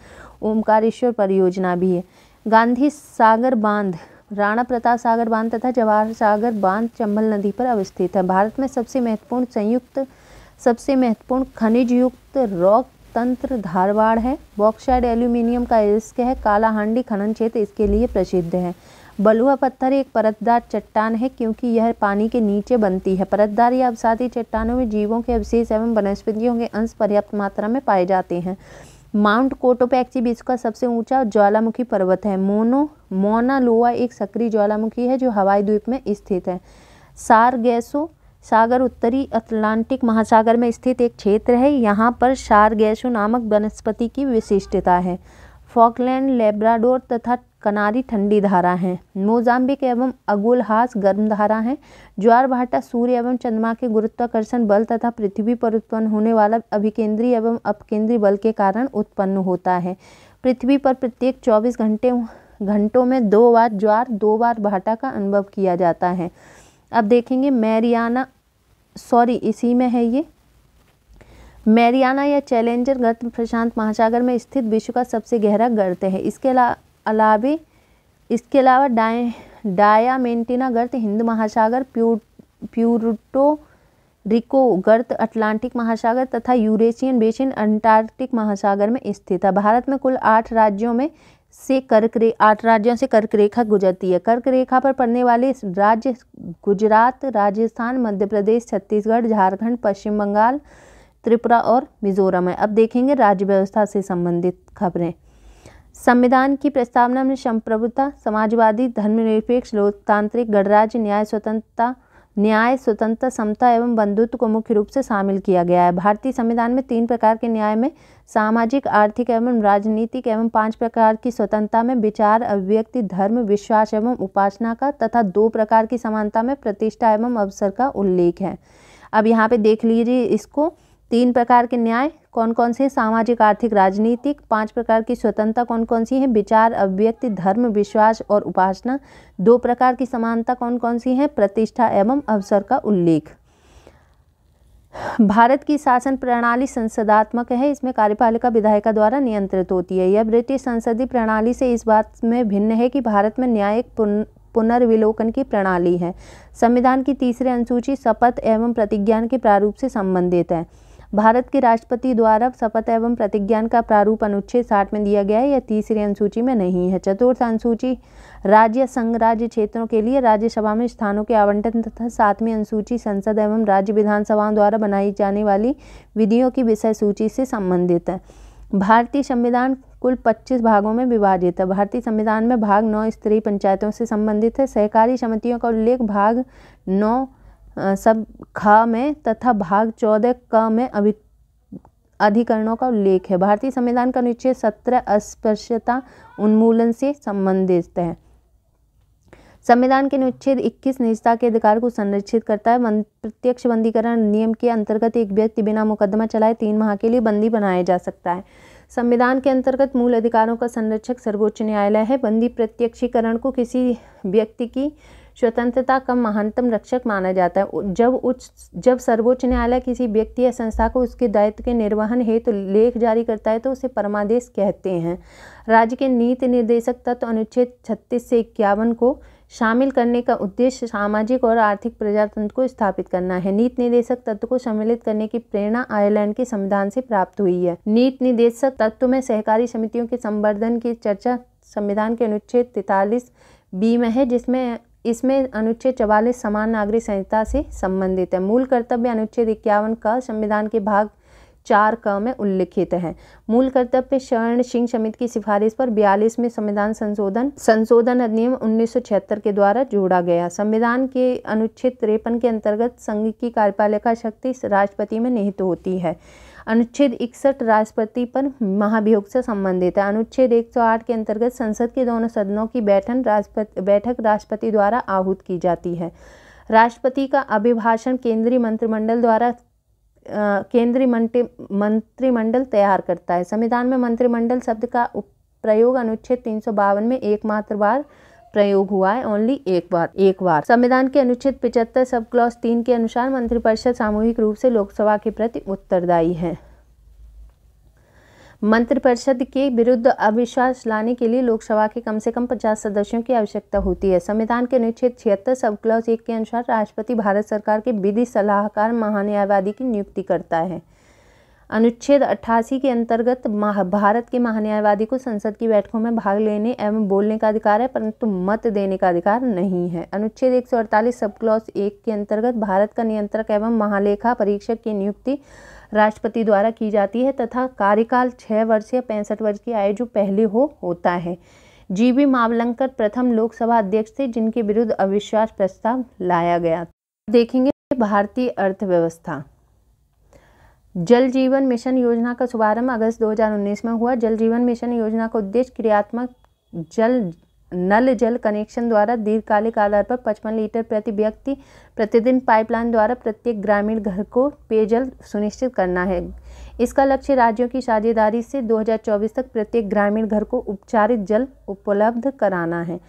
ओमकारेश्वर परियोजना भी है गांधी सागर बांध राणा प्रताप सागर बांध तथा जवाहर सागर बांध चंबल नदी पर अवस्थित है भारत में सबसे महत्वपूर्ण संयुक्त सबसे महत्वपूर्ण खनिज युक्त रॉक तंत्र धारवाड़ है बॉक्साइड एल्यूमिनियम का इसके है काला हांडी खनन क्षेत्र इसके लिए प्रसिद्ध है बलुआ पत्थर एक परतदार चट्टान है क्योंकि यह पानी के नीचे बनती है परतदार या अवसादी चट्टानों में जीवों के अवशेष एवं वनस्पतियों के अंश पर्याप्त मात्रा में पाए जाते हैं माउंट कोटोपैक्सी विश्व का सबसे ऊंचा ज्वालामुखी पर्वत है मोनो मोना लोआ एक सक्रिय ज्वालामुखी है जो हवाई द्वीप में स्थित है सार गैसो सागर उत्तरी अटलांटिक महासागर में स्थित एक क्षेत्र है यहाँ पर सार गैसो नामक वनस्पति की विशिष्टता है फॉकलैंड लेब्राडोर तथा कनारी ठंडी धारा हैं मोजाम्बिक एवं अगुलहास गर्म धारा हैं ज्वार भाटा सूर्य एवं चंद्रमा के गुरुत्वाकर्षण बल तथा पृथ्वी पर उत्पन्न होने वाला अभिकेंद्रीय एवं अपकेंद्रीय बल के कारण उत्पन्न होता है पृथ्वी पर प्रत्येक 24 घंटे घंटों में दो बार ज्वार दो बार भाटा का अनुभव किया जाता है अब देखेंगे मैरियाना सॉरी इसी में है ये मैरियाना या चैलेंजर गर्त प्रशांत महासागर में स्थित विश्व का सबसे गहरा गर्त है इसके अलावा अलावे इसके अलावा डाय डायामेंटिना गर्त हिंद महासागर प्यू प्यूरटो रिको गर्त अटलांटिक महासागर तथा यूरेशियन बेसिन अंटार्कटिक महासागर में स्थित है भारत में कुल आठ राज्यों में से कर्क रे आठ राज्यों से कर्क रेखा गुजरती है कर्क रेखा पर पड़ने वाले राज्य गुजरात राजस्थान मध्य प्रदेश छत्तीसगढ़ झारखंड पश्चिम बंगाल त्रिपुरा और मिजोरम है अब देखेंगे राज्य व्यवस्था से संबंधित खबरें संविधान की प्रस्तावना में संप्रभुता समाजवादी धर्मनिरपेक्ष लोकतांत्रिक गणराज्य न्याय स्वतंत्रता न्याय स्वतंत्रता समता एवं बंधुत्व को मुख्य रूप से शामिल किया गया है भारतीय संविधान में तीन प्रकार के न्याय में सामाजिक आर्थिक एवं राजनीतिक एवं पांच प्रकार की स्वतंत्रता में विचार अभिव्यक्ति धर्म विश्वास एवं उपासना का तथा दो प्रकार की समानता में प्रतिष्ठा एवं अवसर का उल्लेख है अब यहाँ पे देख लीजिए इसको तीन प्रकार के न्याय कौन कौन से सामाजिक आर्थिक राजनीतिक पांच प्रकार की स्वतंत्रता कौन कौन सी है विचार अभिव्यक्ति धर्म विश्वास और उपासना दो प्रकार की समानता कौन कौन सी है प्रतिष्ठा एवं अवसर का उल्लेख भारत की शासन प्रणाली संसदात्मक है इसमें कार्यपालिका विधायिका द्वारा नियंत्रित होती है यह ब्रिटिश संसदीय प्रणाली से इस बात में भिन्न है कि भारत में न्यायिक पुन पुनर्विलोकन की प्रणाली है संविधान की तीसरे अनुसूची शपथ एवं प्रतिज्ञान के प्रारूप से संबंधित है भारत के राष्ट्रपति द्वारा शपथ एवं प्रतिज्ञान का प्रारूप अनुच्छेद साठ में दिया गया है यह तीसरी अनुसूची में नहीं है चतुर्थ अनुसूची राज्य संघ राज्य क्षेत्रों के लिए राज्यसभा में स्थानों के आवंटन तथा सातवीं अनुसूची संसद एवं राज्य विधानसभाओं द्वारा बनाई जाने वाली विधियों की विषय सूची से संबंधित है भारतीय संविधान कुल 25 भागों में विभाजित है भारतीय संविधान में भाग नौ स्त्री पंचायतों से संबंधित है सहकारी समितियों का उल्लेख भाग नौ सब ख में तथा भाग चौदह क में अभि अधिकरणों का उल्लेख है भारतीय संविधान का अनुच्छेद सत्रह अस्पृश्यता उन्मूलन से संबंधित है संविधान के अनुच्छेद 21 निजता के अधिकार को संरक्षित करता है प्रत्यक्ष बंदीकरण नियम के अंतर्गत एक व्यक्ति बिना मुकदमा चलाए तीन माह के लिए बंदी बनाया जा सकता है संविधान के अंतर्गत मूल अधिकारों का संरक्षक सर्वोच्च न्यायालय है बंदी प्रत्यक्षीकरण को किसी व्यक्ति की स्वतंत्रता का महानतम रक्षक माना जाता है जब उच्च जब सर्वोच्च न्यायालय किसी व्यक्ति या संस्था को उसके दायित्व के निर्वहन हेतु तो लेख जारी करता है तो उसे परमादेश कहते हैं राज्य के नीति निर्देशक तत्व तो अनुच्छेद छत्तीस से इक्यावन को शामिल करने का उद्देश्य सामाजिक और आर्थिक प्रजातंत्र को स्थापित करना है नीति निदेशक तत्व को सम्मिलित करने की प्रेरणा आयरलैंड के संविधान से प्राप्त हुई है नीति निदेशक तत्व में सहकारी समितियों के संवर्धन की चर्चा संविधान के अनुच्छेद तैतालीस बी में है जिसमें इसमें अनुच्छेद चवालीस समान नागरिक संहिता से संबंधित है मूल कर्तव्य अनुच्छेद इक्यावन का संविधान के भाग चार क में उल्लिखित है मूल कर्तव्य शरण सिंह समिति की सिफारिश पर बयालीस में संविधान संशोधन संशोधन अधिनियम 1976 के द्वारा जोड़ा गया संविधान के अनुच्छेद तिरपन के अंतर्गत संघ की कार्यपालिका शक्ति राष्ट्रपति में निहित होती है अनुच्छेद इकसठ राष्ट्रपति पर महाभियोग से संबंधित है अनुच्छेद 108 के अंतर्गत संसद के दोनों सदनों की बैठन राष्ट्रपति बैठक राष्ट्रपति द्वारा आहूत की जाती है राष्ट्रपति का अभिभाषण केंद्रीय मंत्रिमंडल द्वारा केंद्रीय मंत्री मंत्रिमंडल तैयार करता है संविधान में मंत्रिमंडल शब्द का प्रयोग अनुच्छेद तीन में एकमात्र बार प्रयोग हुआ है ओनली एक बार एक बार संविधान के अनुच्छेद पिछहत्तर सब क्लॉस तीन के अनुसार मंत्रिपरिषद सामूहिक रूप से लोकसभा के प्रति उत्तरदायी है मंत्रिपरिषद के विरुद्ध अविश्वास लाने के लिए लोकसभा के कम से कम 50 सदस्यों की आवश्यकता होती है संविधान के अनुच्छेद छिहत्तर सब क्लॉज एक के अनुसार राष्ट्रपति भारत सरकार के विधि सलाहकार महान्यायवादी की नियुक्ति करता है अनुच्छेद 88 के अंतर्गत भारत के महान्यायवादी को संसद की बैठकों में भाग लेने एवं बोलने का अधिकार है परंतु मत देने का अधिकार नहीं है अनुच्छेद 148 सब क्लॉज एक के अंतर्गत भारत का नियंत्रक एवं महालेखा परीक्षक की नियुक्ति राष्ट्रपति द्वारा की जाती है तथा कार्यकाल छः वर्ष या पैंसठ वर्ष की आयु जो पहले हो होता है जी बी मावलंकर प्रथम लोकसभा अध्यक्ष थे जिनके विरुद्ध अविश्वास प्रस्ताव लाया गया देखेंगे भारतीय अर्थव्यवस्था जल जीवन मिशन योजना का शुभारंभ अगस्त 2019 में हुआ जल जीवन मिशन योजना का उद्देश्य क्रियात्मक जल नल जल कनेक्शन द्वारा दीर्घकालिक आधार पर 55 लीटर प्रति व्यक्ति प्रतिदिन पाइपलाइन द्वारा प्रत्येक ग्रामीण घर को पेयजल सुनिश्चित करना है इसका लक्ष्य राज्यों की साझेदारी से 2024 तक प्रत्येक ग्रामीण घर को उपचारित जल उपलब्ध कराना है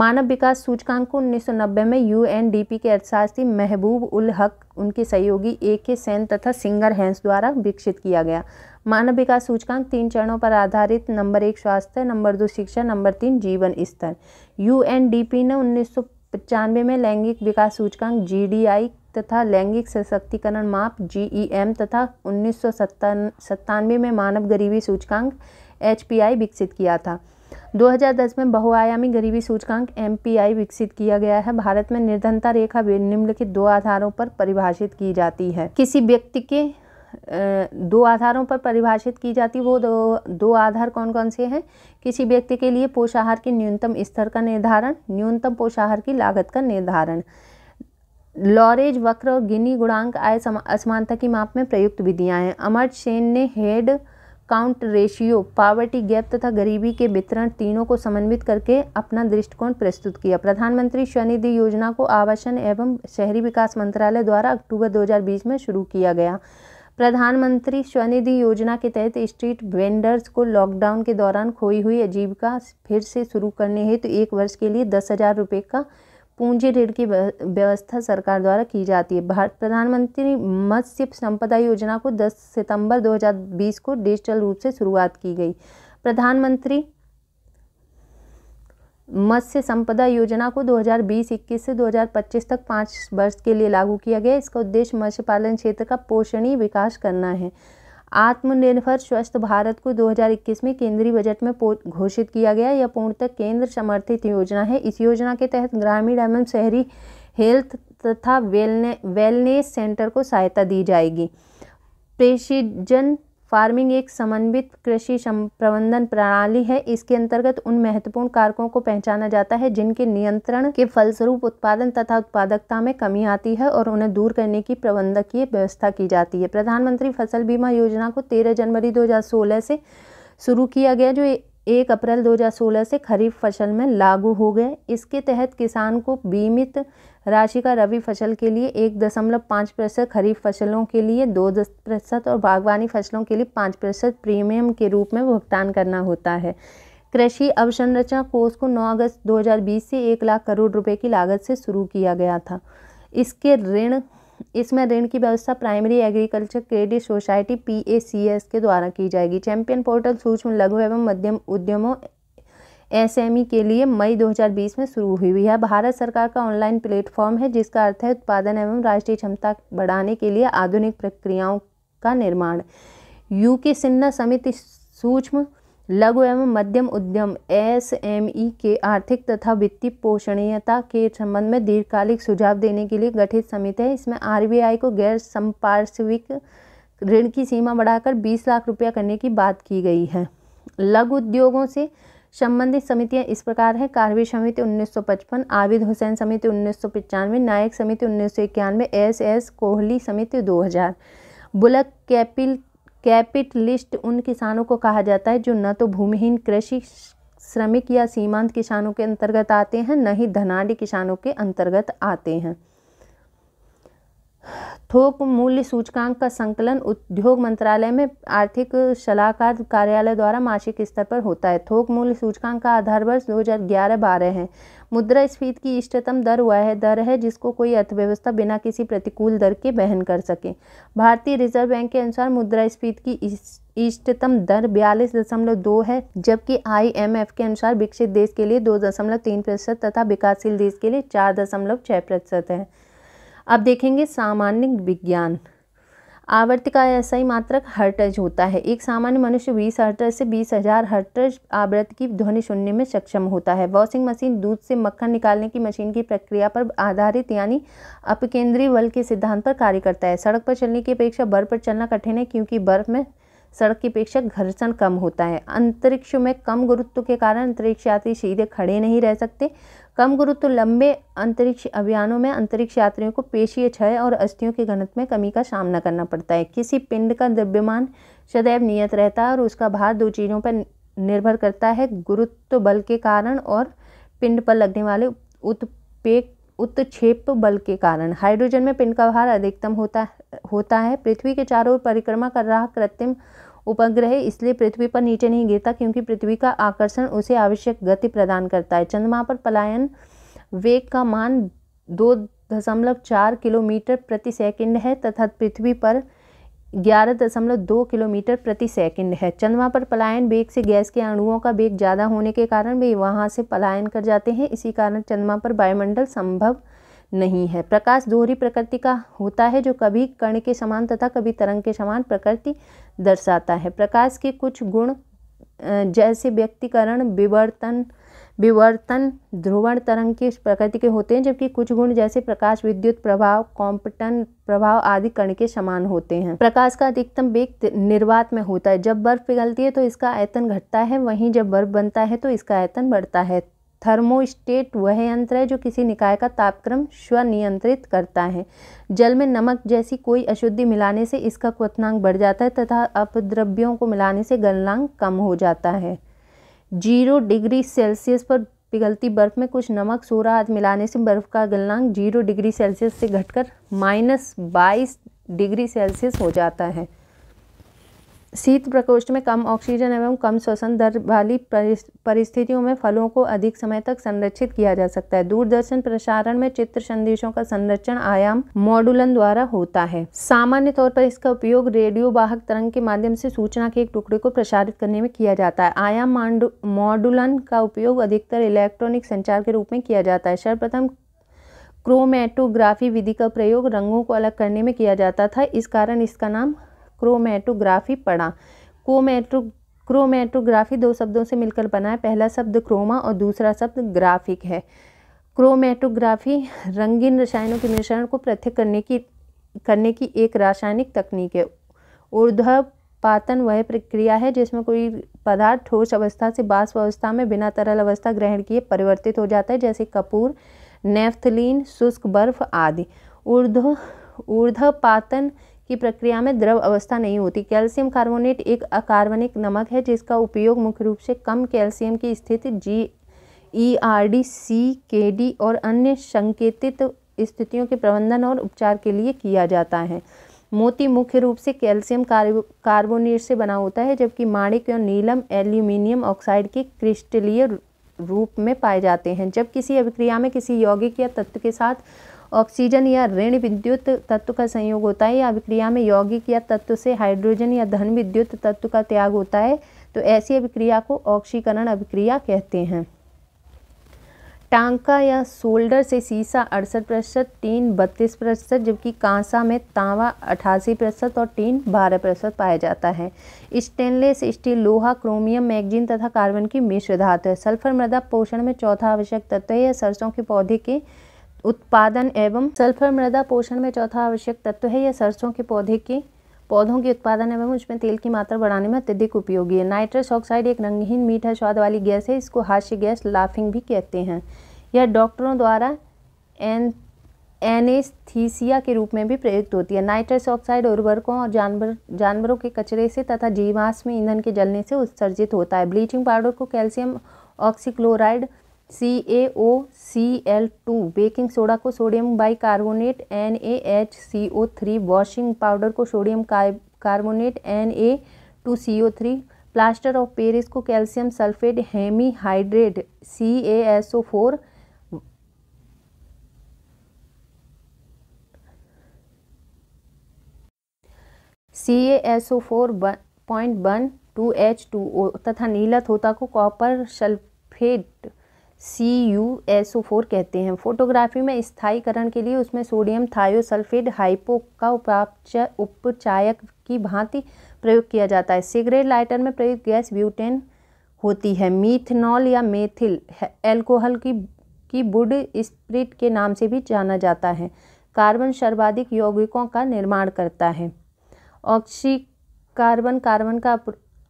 मानव विकास सूचकांक को 1990 में यूएनडीपी के अर्थशास्त्री महबूब उल हक उनके सहयोगी ए के सेन तथा सिंगर हैंस द्वारा विकसित किया गया मानव विकास सूचकांक तीन चरणों पर आधारित नंबर एक स्वास्थ्य नंबर दो शिक्षा नंबर तीन जीवन स्तर यूएनडीपी ने उन्नीस पचानवे में लैंगिक विकास सूचकांक जी तथा लैंगिक सशक्तिकरण माप जी e तथा उन्नीस सौ में मानव गरीबी सूचकांक एच विकसित किया था 2010 में बहुआयामी गरीबी सूचकांक एम विकसित किया गया है भारत में निर्धनता रेखा निम्नलिखित दो आधारों पर परिभाषित की जाती है किसी व्यक्ति के दो आधारों पर परिभाषित की जाती वो दो दो आधार कौन कौन से हैं किसी व्यक्ति के लिए पोषाहार के न्यूनतम स्तर का निर्धारण न्यूनतम पोषाहार की लागत का निर्धारण लॉरेज वक्र और गिनी गुणांक आय असमानता की माप में प्रयुक्त विधियां हैं अमर सेन ने head count ratio poverty gap तथा गरीबी के वितरण तीनों को समन्वित करके अपना दृष्टिकोण प्रस्तुत किया प्रधानमंत्री स्वनिधि योजना को आवासन एवं शहरी विकास मंत्रालय द्वारा अक्टूबर 2020 में शुरू किया गया प्रधानमंत्री स्वनिधि योजना के तहत स्ट्रीट वेंडर्स को लॉकडाउन के दौरान खोई हुई आजीविका फिर से शुरू करने हेतु तो एक वर्ष के लिए दस हज़ार रुपये का पूंजी ऋण की व्यवस्था सरकार द्वारा की जाती है भारत प्रधानमंत्री मत्स्य संपदा योजना को 10 सितंबर 2020 को डिजिटल रूप से शुरुआत की गई प्रधानमंत्री मत्स्य संपदा योजना को 2020-21 से 2025 तक पाँच वर्ष के लिए लागू किया गया इसका उद्देश्य मत्स्य पालन क्षेत्र का पोषणीय विकास करना है आत्मनिर्भर स्वस्थ भारत को 2021 में केंद्रीय बजट में घोषित किया गया यह पूर्णतः केंद्र समर्थित योजना है इस योजना के तहत ग्रामीण एवं शहरी हेल्थ तथा वेलने वेलनेस सेंटर को सहायता दी जाएगी प्रेसिजन फार्मिंग एक समन्वित कृषि प्रबंधन प्रणाली है इसके अंतर्गत उन महत्वपूर्ण कारकों को पहचाना जाता है जिनके नियंत्रण के फलस्वरूप उत्पादन तथा उत्पादकता में कमी आती है और उन्हें दूर करने की प्रबंधकीय व्यवस्था की जाती है प्रधानमंत्री फसल बीमा योजना को तेरह जनवरी दो से शुरू किया गया जो एक अप्रैल 2016 से खरीफ फसल में लागू हो गए इसके तहत किसान को बीमित राशि का रबी फसल के लिए एक दशमलव पाँच प्रतिशत खरीफ फसलों के लिए दो दस प्रतिशत और बागवानी फसलों के लिए पाँच प्रतिशत प्रीमियम के रूप में भुगतान करना होता है कृषि अवसंरचना कोष को 9 अगस्त 2020 से एक लाख करोड़ रुपए की लागत से शुरू किया गया था इसके ऋण इसमें ऋण की व्यवस्था primary agriculture credit society P के द्वारा की जाएगी चैंपियन पोर्टल सूक्ष्म लघु एवं मध्यम उद्यमों एस के लिए मई 2020 में शुरू हुई हुई है भारत सरकार का ऑनलाइन प्लेटफॉर्म है जिसका अर्थ है उत्पादन एवं राष्ट्रीय क्षमता बढ़ाने के लिए आधुनिक प्रक्रियाओं का निर्माण यू के सिन्हा समिति सूक्ष्म लघु एवं मध्यम उद्यम एस एम ई के आर्थिक तथा वित्तीय पोषणीयता के संबंध में दीर्घकालिक सुझाव देने के लिए गठित समिति है इसमें आरबीआई को गैर संपार्श्विक ऋण की सीमा बढ़ाकर 20 लाख रुपया करने की बात की गई है लघु उद्योगों से संबंधित समितियां इस प्रकार है कार्वी समिति 1955 आबिद हुसैन समिति उन्नीस नायक समिति उन्नीस सौ एस एस कोहली समिति 2000 बुलक कैपिल कैपिटलिस्ट उन किसानों को कहा जाता है जो न तो भूमिहीन कृषि श्रमिक या सीमांत किसानों के अंतर्गत आते हैं न ही धनाढ़ किसानों के अंतर्गत आते हैं थोक मूल्य सूचकांक का संकलन उद्योग मंत्रालय में आर्थिक सलाहकार कार्यालय द्वारा मासिक स्तर पर होता है थोक मूल्य सूचकांक का आधार वर्ष 2011-12 है मुद्रा स्फीत की इष्टतम दर वह दर है जिसको कोई अर्थव्यवस्था बिना किसी प्रतिकूल दर के बहन कर सके भारतीय रिजर्व बैंक के अनुसार मुद्रास्फीति की इष्टतम दर बयालीस दशमलव दो है जबकि आईएमएफ के अनुसार विकसित देश के लिए दो दशमलव तीन प्रतिशत तथा विकासशील देश के लिए चार दशमलव छः प्रतिशत है अब देखेंगे सामान्य विज्ञान आवर्त का ऐसा ही मात्रक हर्टज होता है एक सामान्य मनुष्य बीस हर्टज से बीस हजार हर्टज आवृत्ति की ध्वनि सुनने में सक्षम होता है वॉशिंग मशीन दूध से मक्खन निकालने की मशीन की प्रक्रिया पर आधारित यानी अपकेंद्रीय बल के सिद्धांत पर कार्य करता है सड़क पर चलने की अपेक्षा बर्फ पर चलना कठिन है क्योंकि बर्फ में सड़क की अपेक्षा घर्षण कम होता है अंतरिक्ष में कम गुरुत्व के कारण अंतरिक्ष यात्री सीधे खड़े नहीं रह सकते कम गुरुत्व तो लंबे अंतरिक्ष अभियानों में अंतरिक्ष यात्रियों को पेशीय क्षय और अस्थियों के घनत्व में कमी का सामना करना पड़ता है किसी पिंड का द्रव्यमान सदैव नियत रहता है और उसका भार दो चीज़ों पर निर्भर करता है गुरुत्व बल के कारण और पिंड पर लगने वाले उत्पेक उत्क्षेप बल के कारण हाइड्रोजन में पिंड का भार अधिकतम होता होता है पृथ्वी के चारों ओर परिक्रमा कर रहा कृत्रिम उपग्रह इसलिए पृथ्वी पर नीचे नहीं गिरता क्योंकि पृथ्वी का आकर्षण उसे आवश्यक गति प्रदान करता है चंद्रमा पर पलायन वेग का मान दो दशमलव चार किलोमीटर प्रति सेकंड है तथा पृथ्वी पर ग्यारह दशमलव दो किलोमीटर प्रति सेकंड है चंद्रमा पर पलायन वेग से गैस के अणुओं का वेग ज़्यादा होने के कारण वे वहाँ से पलायन कर जाते हैं इसी कारण चंद्रमा पर वायुमंडल संभव नहीं है प्रकाश दोहरी प्रकृति का होता है जो कभी कण के समान तथा कभी तरंग के समान प्रकृति दर्शाता है प्रकाश के कुछ गुण जैसे व्यक्तिकरण विवर्तन विवर्तन ध्रुवण तरंग की प्रकृति के होते हैं जबकि कुछ गुण जैसे प्रकाश विद्युत प्रभाव कॉम्पटन प्रभाव आदि कण के समान होते हैं प्रकाश का अधिकतम वेग निर्वात में होता है जब बर्फ पिघलती है तो इसका आयतन घटता है वहीं जब बर्फ बनता है तो इसका आयतन बढ़ता है थर्मोस्टेट वह यंत्र है जो किसी निकाय का तापक्रम स्वनियंत्रित करता है जल में नमक जैसी कोई अशुद्धि मिलाने से इसका क्वथनांक बढ़ जाता है तथा अपद्रव्यों को मिलाने से गलनांक कम हो जाता है जीरो डिग्री सेल्सियस पर पिघलती बर्फ़ में कुछ नमक सोरा आदि मिलाने से बर्फ़ का गलनांक जीरो डिग्री सेल्सियस से घटकर माइनस बाईस डिग्री सेल्सियस हो जाता है शीत प्रकोष्ठ में कम ऑक्सीजन एवं कम श्वसन दर वाली परिस्थितियों में फलों को अधिक समय तक संरक्षित किया जा सकता है दूरदर्शन प्रसारण में चित्र संदेशों का संरक्षण आयाम मॉडुलन द्वारा होता है सामान्य तौर पर इसका उपयोग रेडियो वाहक तरंग के माध्यम से सूचना के एक टुकड़े को प्रसारित करने में किया जाता है आयाम मॉडुलन का उपयोग अधिकतर इलेक्ट्रॉनिक संचार के रूप में किया जाता है सर्वप्रथम क्रोमेटोग्राफी विधि का प्रयोग रंगों को अलग करने में किया जाता था इस कारण इसका नाम क्रोमेटोग्राफी पढ़ा क्रोमैटो क्रोमेटोग्राफी दो शब्दों से मिलकर बना है पहला शब्द क्रोमा और दूसरा शब्द ग्राफिक है क्रोमेटोग्राफी रंगीन रसायनों के मिश्रण को पृथक करने की करने की एक रासायनिक तकनीक है ऊर्ध्व पातन वह प्रक्रिया है जिसमें कोई पदार्थ ठोस अवस्था से बाष्प अवस्था में बिना तरल अवस्था ग्रहण किए परिवर्तित हो जाता है जैसे कपूर नेफ्थलीन शुष्क बर्फ आदि ऊर्ध्व ऊर्ध्व पातन की प्रक्रिया में द्रव अवस्था नहीं होती कैल्शियम कार्बोनेट एक अकार्बनिक नमक है जिसका उपयोग मुख्य रूप से कम कैल्शियम की स्थिति जी ई आर डी सी के डी और अन्य संकेतित स्थितियों के प्रबंधन और उपचार के लिए किया जाता है मोती मुख्य रूप से कैल्शियम कार्बोनेट से बना होता है जबकि माणिक और नीलम एल्यूमिनियम ऑक्साइड के क्रिस्टलीय रूप में पाए जाते हैं जब किसी अभिक्रिया में किसी यौगिक या तत्व के साथ ऑक्सीजन या ऋण विद्युत तत्व का संयोग होता है या अभिक्रिया में यौगिक या तत्व से हाइड्रोजन या धन विद्युत तत्व का त्याग होता है तो ऐसी अभिक्रिया को ऑक्सीकरण अभिक्रिया कहते हैं टांका या सोल्डर से सीसा अड़सठ प्रतिशत टीन बत्तीस प्रतिशत जबकि कांसा में तांवा अठासी प्रतिशत और टीन बारह प्रतिशत पाया जाता है स्टेनलेस स्टील लोहा क्रोमियम मैगजीन तथा कार्बन की मिश्र धातु है सल्फर मृदा पोषण में चौथा आवश्यक तत्व है यह सरसों के पौधे के उत्पादन एवं सल्फर मृदा पोषण में चौथा आवश्यक तत्व है यह सरसों के पौधे की पौधों के उत्पादन एवं उसमें तेल की मात्रा बढ़ाने में अत्यधिक उपयोगी है नाइट्रस ऑक्साइड एक रंगहीन मीठा स्वाद वाली गैस है इसको हास्य गैस लाफिंग भी कहते हैं यह डॉक्टरों द्वारा एन एनेस्थीसिया के रूप में भी प्रयुक्त होती है नाइट्रस ऑक्साइड उर्वरकों और जानवर जानवरों के कचरे से तथा जीवाश्म ईंधन के जलने से उत्सर्जित होता है ब्लीचिंग पाउडर को calcium oxychloride C A O C L two baking soda को sodium bicarbonate N A H C O three washing powder को sodium carbonate N A two C O three plaster of Paris को calcium sulphate hemihydrate C A S O four C A S O four point one two H two O तथा नीला थोता को copper sulphate C U S O four कहते हैं photography में स्थायीकरण के लिए उसमें सोडियम थायोसल्फेट हाइपो का उपापच उपचायक की भांति प्रयोग किया जाता है सिगरेट लाइटर में प्रयुक्त गैस ब्यूटेन होती है मीथनॉल या मेथिल एल्कोहल की की बुड स्प्रिट के नाम से भी जाना जाता है कार्बन सर्वाधिक यौगिकों का निर्माण करता है ऑक्सी कार्बन कार्बन का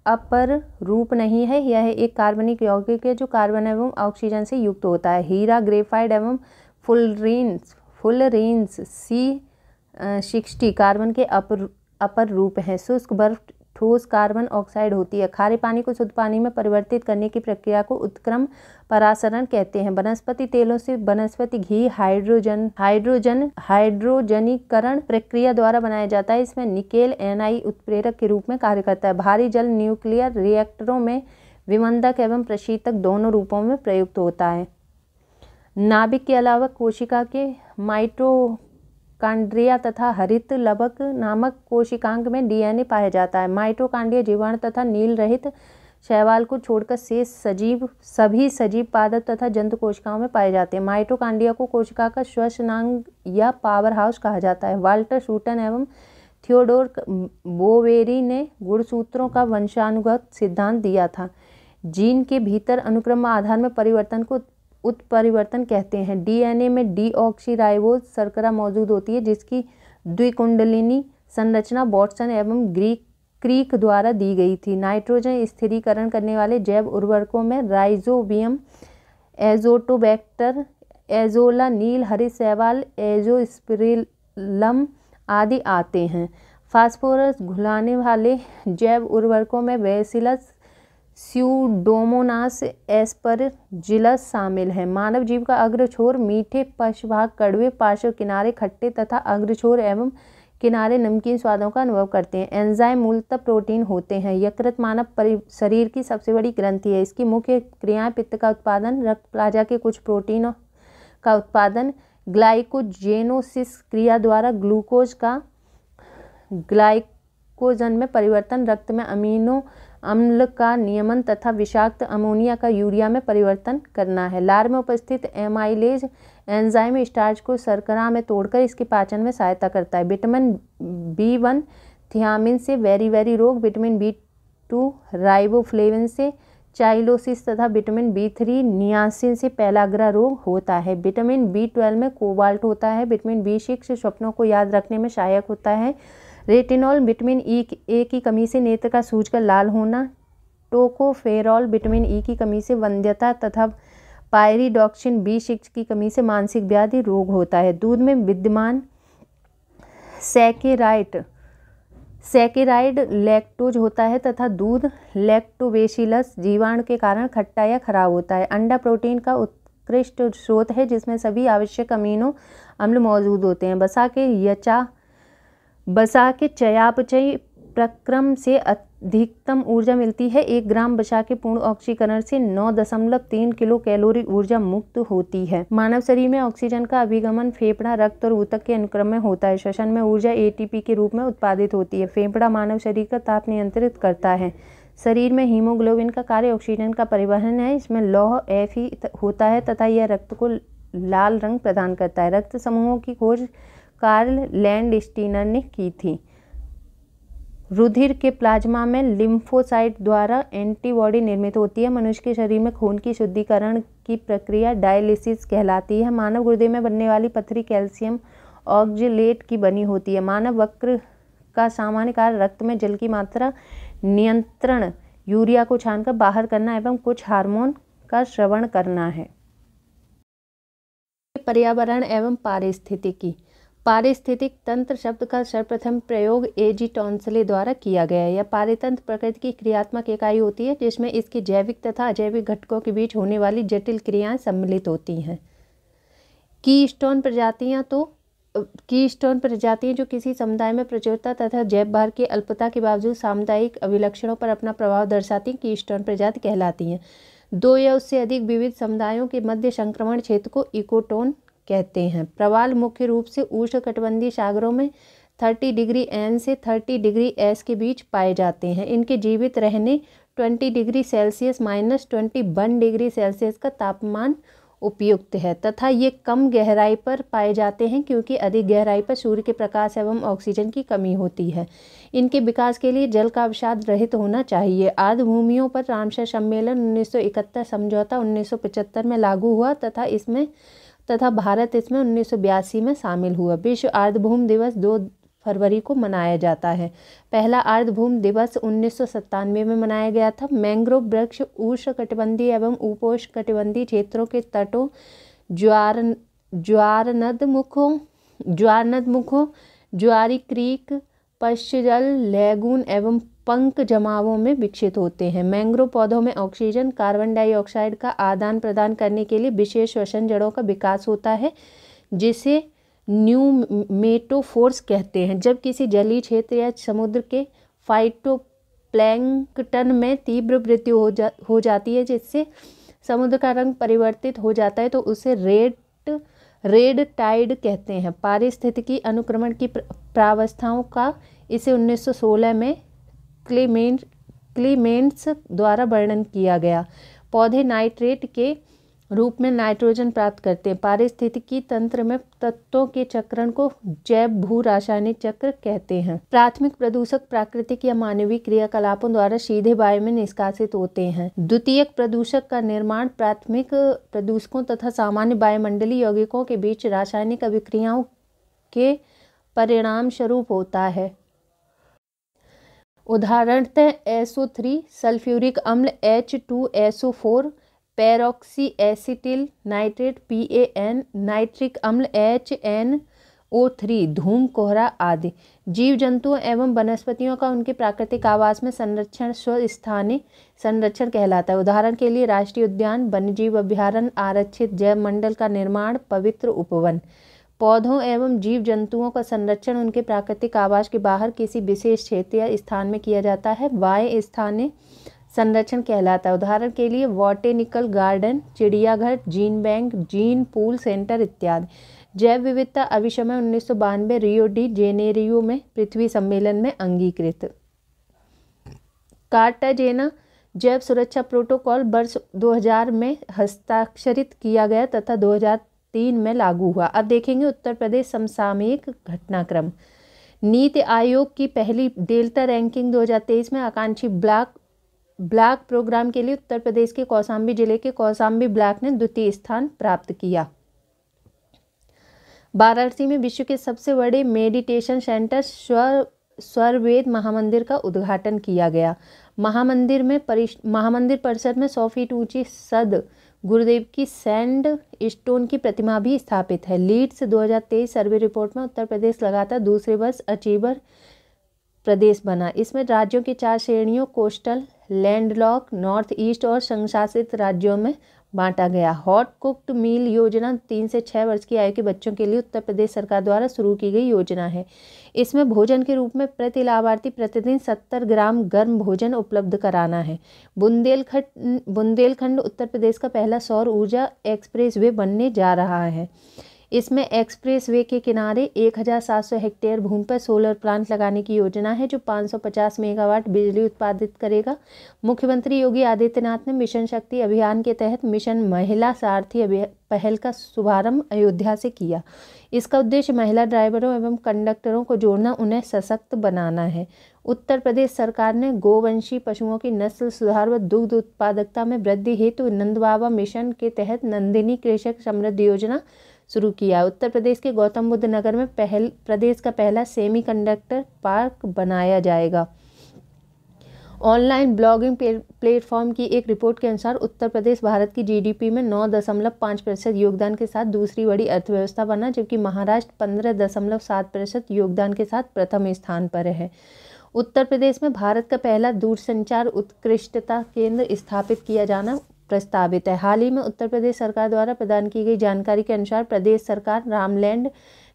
अपर रूप नहीं है यह एक कार्बनिक यौगिक है जो कार्बन एवं ऑक्सीजन से युक्त होता है हीरा ग्रेफाइड एवं फुलरीन्स फुलरीन्स सी सिक्सटी कार्बन के अपर अपर रूप हैं शुष्क बर्फ ठोस कार्बन ऑक्साइड होती है खारे पानी को शुद्ध पानी में परिवर्तित करने की प्रक्रिया को उत्क्रम परासरण कहते हैं वनस्पति तेलों से वनस्पति घी हाइड्रोजन हाइड्रोजन हाइड्रोजनीकरण प्रक्रिया द्वारा बनाया जाता है इसमें निकेल एनआई उत्प्रेरक के रूप में कार्य करता है भारी जल न्यूक्लियर रिएक्टरों में विमंदक एवं प्रशीतक दोनों रूपों में प्रयुक्त होता है नाभिक के अलावा कोशिका के माइट्रो माइटोकांड्रिया तथा हरित लवक नामक कोशिकांग में डीएनए पाया जाता है माइटोकांड्रिया जीवाणु तथा नील रहित शैवाल को छोड़कर शेष सजीव सभी सजीव पादप तथा जंतु कोशिकाओं में पाए जाते हैं माइटोकांड्रिया को कोशिका का श्वसनांग या पावर हाउस कहा जाता है वाल्टर शूटन एवं थियोडोर बोवेरी ने गुणसूत्रों का वंशानुगत सिद्धांत दिया था जीन के भीतर अनुक्रम आधार में परिवर्तन को उत्परिवर्तन कहते हैं डीएनए में डीऑक्सीराइबोज शर्करा मौजूद होती है जिसकी द्विकुंडलिनी संरचना बॉटसन एवं ग्रीक क्रीक द्वारा दी गई थी नाइट्रोजन स्थिरीकरण करने वाले जैव उर्वरकों में राइजोबियम एजोटोबैक्टर एजोला नील हरी सैवाल एजोस्प्रिलम आदि आते हैं फास्फोरस घुलाने वाले जैव उर्वरकों में वेसिलस स्यूडोमोनास एस्पर जिला शामिल है मानव जीव का अग्रछोर मीठे पशुभाग कड़वे पार्श्व किनारे खट्टे तथा अग्रछोर एवं किनारे नमकीन स्वादों का अनुभव करते हैं एंजाइम मूलतः प्रोटीन होते हैं यकृत मानव शरीर की सबसे बड़ी ग्रंथि है इसकी मुख्य क्रियाएं पित्त का उत्पादन रक्त प्लाजा के कुछ प्रोटीनों का उत्पादन ग्लाइकोजेनोसिस क्रिया द्वारा ग्लूकोज का ग्लाइकोजन में परिवर्तन रक्त में अमीनो अम्ल का नियमन तथा विषाक्त अमोनिया का यूरिया में परिवर्तन करना है लार में उपस्थित एमाइलेज एंजाइम स्टार्च को सरकरा में तोड़कर इसके पाचन में सहायता करता है विटामिन बी वन थियामिन से वेरी वेरी रोग विटामिन बी टू राइबोफ्लेविन से चाइलोसिस तथा विटामिन बी थ्री नियासिन से पैलाग्रा रोग होता है विटामिन बी ट्वेल्व में कोबाल्ट होता है विटामिन बी सिक्स स्वप्नों को याद रखने में सहायक होता है रेटिनॉल विटामिन ई ए की कमी से नेत्र का सूज का लाल होना टोकोफेरॉल विटामिन ई की कमी से वंध्यता तथा पायरीडॉक्सिन बी सिक्स की कमी से मानसिक व्याधि रोग होता है दूध में विद्यमान सैकेराइट सैकेराइड लैक्टोज होता है तथा दूध लैक्टोबेसिलस जीवाणु के कारण खट्टा या खराब होता है अंडा प्रोटीन का उत्कृष्ट स्रोत है जिसमें सभी आवश्यक अमीनो अम्ल मौजूद होते हैं बसा के यचा बसा के चयापचय प्रक्रम से अधिकतम ऊर्जा मिलती है एक ग्राम बसा के पूर्ण ऑक्सीकरण से नौ दशमलव तीन किलो कैलोरी ऊर्जा मुक्त होती है मानव शरीर में ऑक्सीजन का अभिगमन फेफड़ा रक्त और ऊतक के अनुक्रम में होता है श्वसन में ऊर्जा एटीपी के रूप में उत्पादित होती है फेफड़ा मानव शरीर का ताप नियंत्रित करता है शरीर में हीमोग्लोबिन का कार्य ऑक्सीजन का परिवहन है इसमें लौह एफ ही होता है तथा यह रक्त को लाल रंग प्रदान करता है रक्त समूहों की खोज कार्ल लैंडस्टीनर ने की थी रुधिर के प्लाज्मा में लिम्फोसाइट द्वारा एंटीबॉडी निर्मित होती है मनुष्य के शरीर में खून की शुद्धिकरण की प्रक्रिया डायलिसिस कहलाती है मानव गुर्दे में बनने वाली पथरी कैल्शियम ऑक्जिलेट की बनी होती है मानव वक्र का सामान्य कार्य रक्त में जल की मात्रा नियंत्रण यूरिया को छानकर बाहर करना एवं कुछ हार्मोन का श्रवण करना है पर्यावरण एवं पारिस्थितिकी पारिस्थितिक तंत्र शब्द का सर्वप्रथम प्रयोग ए जी टॉन्सले द्वारा किया गया है यह पारितंत्र प्रकृति की क्रियात्मक इकाई होती है जिसमें इसके जैविक तथा अजैविक घटकों के बीच होने वाली जटिल क्रियाएं सम्मिलित होती हैं की स्टोन प्रजातियाँ तो की स्टोन प्रजातियाँ जो किसी समुदाय में प्रचुरता तथा जैव भार की अल्पता के बावजूद सामुदायिक अभिलक्षणों पर अपना प्रभाव दर्शाती की स्टोन प्रजाति कहलाती हैं दो या उससे अधिक विविध समुदायों के मध्य संक्रमण क्षेत्र को इकोटोन कहते हैं प्रवाल मुख्य रूप से उष्णकटिबंधीय सागरों में 30 डिग्री एन से 30 डिग्री एस के बीच पाए जाते हैं इनके जीवित रहने 20 degree Celsius minus twenty one degree Celsius का तापमान उपयुक्त है तथा ये कम गहराई पर पाए जाते हैं क्योंकि अधिक गहराई पर सूर्य के प्रकाश एवं ऑक्सीजन की कमी होती है इनके विकास के लिए जल का अवसाद रहित होना चाहिए आदि भूमियों पर रामसर सम्मेलन 1971 समझौता 1975 में लागू हुआ तथा इसमें तथा भारत इसमें उन्नीस में शामिल हुआ विश्व अर्धभूम दिवस दो फरवरी को मनाया जाता है पहला आर्द्रभूमि दिवस उन्नीस में मनाया गया था मैंग्रोव वृक्ष उष्ण एवं उपोष कटिबंधीय क्षेत्रों के तटों ज्वार ज्वारनदमुखों ज्वारनदमुखों ज्वारी क्रीक पश्चजल लैगून एवं पंख जमावों में विकसित होते हैं मैंग्रोव पौधों में ऑक्सीजन कार्बन डाइऑक्साइड का आदान प्रदान करने के लिए विशेष श्वसन जड़ों का विकास होता है जिसे न्यू मेटोफोर्स कहते हैं जब किसी जलीय क्षेत्र या समुद्र के फाइटो प्लैंकटन में तीव्र वृद्धि हो जा हो जाती है जिससे समुद्र का रंग परिवर्तित हो जाता है तो उसे रेड रेड टाइड कहते हैं पारिस्थितिकी अनुक्रमण की प्रावस्थाओं का इसे 1916 में क्लीमेंट क्लीमेंट्स द्वारा वर्णन किया गया पौधे नाइट्रेट के रूप में नाइट्रोजन प्राप्त करते हैं पारिस्थितिकी तंत्र में तत्वों के चक्रण को जैव भू रासायनिक चक्र कहते हैं प्राथमिक प्रदूषक प्राकृतिक या मानवीय क्रियाकलापों द्वारा सीधे वायु में निष्कासित होते हैं द्वितीयक प्रदूषक का निर्माण प्राथमिक प्रदूषकों तथा सामान्य वायुमंडलीय यौगिकों के बीच रासायनिक अभिक्रियाओं के परिणाम स्वरूप होता है उदाहरणतः एसओ थ्री सल्फ्यूरिक अम्ल H two SO four peroxy acetyl nitrate P A N nitric अम्ल एच एन ओ थ्री धूम कोहरा आदि जीव जंतुओं एवं वनस्पतियों का उनके प्राकृतिक आवास में संरक्षण स्वस्थानीय संरक्षण कहलाता है उदाहरण के लिए राष्ट्रीय उद्यान वन्यजीव अभ्यारण्य आरक्षित जैव मंडल का निर्माण पवित्र उपवन पौधों एवं जीव जंतुओं का संरक्षण उनके प्राकृतिक आवास के बाहर किसी विशेष क्षेत्र या स्थान में किया जाता है वाय स्थानीय संरक्षण कहलाता है उदाहरण के लिए वॉटेनिकल गार्डन चिड़ियाघर gene bank gene pool centre इत्यादि जैव विविधता अभिशमन उन्नीस सौ रियो डी जेनेरियो में पृथ्वी सम्मेलन में अंगीकृत कार्टाजेना जैव सुरक्षा प्रोटोकॉल वर्ष 2000 में हस्ताक्षरित किया गया तथा 2003 में लागू हुआ अब देखेंगे उत्तर प्रदेश समसामयिक घटनाक्रम नीति आयोग की पहली डेल्टा रैंकिंग 2023 में आकांक्षी ब्लॉक ब्लैक प्रोग्राम के लिए उत्तर प्रदेश के कौसाम्बी जिले के कौसाम्बी ब्लैक ने द्वितीय स्थान प्राप्त किया वाराणसी में विश्व के सबसे बड़े मेडिटेशन सेंटर स्व स्वरवेद महामंदिर का उद्घाटन किया गया महामंदिर में परिष महामंदिर परिसर में सौ फीट ऊंची सद गुरुदेव की सैंड स्टोन की प्रतिमा भी स्थापित है लीड्स 2023 सर्वे रिपोर्ट में उत्तर प्रदेश लगातार दूसरे वर्ष अचीवर प्रदेश बना इसमें राज्यों की चार श्रेणियों कोस्टल लैंडलॉक नॉर्थ ईस्ट और संशासित राज्यों में बांटा गया हॉट कुक्ड मील योजना तीन से छः वर्ष की आयु के बच्चों के लिए उत्तर प्रदेश सरकार द्वारा शुरू की गई योजना है इसमें भोजन के रूप में प्रति लाभार्थी प्रतिदिन सत्तर ग्राम गर्म भोजन उपलब्ध कराना है बुंदेलखंड बुंदेलखंड उत्तर प्रदेश का पहला सौर ऊर्जा एक्सप्रेस वे बनने जा रहा है इसमें एक्सप्रेस वे के किनारे 1,700 हेक्टेयर भूमि पर सोलर प्लांट लगाने की योजना है जो 550 मेगावाट बिजली उत्पादित करेगा मुख्यमंत्री योगी आदित्यनाथ ने मिशन शक्ति अभियान के तहत मिशन महिला सारथी पहल का शुभारंभ अयोध्या से किया इसका उद्देश्य महिला ड्राइवरों एवं कंडक्टरों को जोड़ना उन्हें सशक्त बनाना है उत्तर प्रदेश सरकार ने गोवंशी पशुओं की नस्ल सुधार व दुग्ध उत्पादकता में वृद्धि हेतु नंदबाबा मिशन के तहत नंदिनी कृषक समृद्धि योजना शुरू किया उत्तर प्रदेश के गौतम बुद्ध नगर में पहल प्रदेश का पहला सेमीकंडक्टर पार्क बनाया जाएगा ऑनलाइन ब्लॉगिंग प्लेटफॉर्म की एक रिपोर्ट के अनुसार उत्तर प्रदेश भारत की जीडीपी में नौ दशमलव पाँच प्रतिशत योगदान के साथ दूसरी बड़ी अर्थव्यवस्था बना जबकि महाराष्ट्र पंद्रह दशमलव सात प्रतिशत योगदान के साथ प्रथम स्थान पर है उत्तर प्रदेश में भारत का पहला दूरसंचार उत्कृष्टता केंद्र स्थापित किया जाना प्रस्तावित है हाल ही में उत्तर प्रदेश सरकार द्वारा प्रदान की गई जानकारी के अनुसार प्रदेश सरकार रामलैंड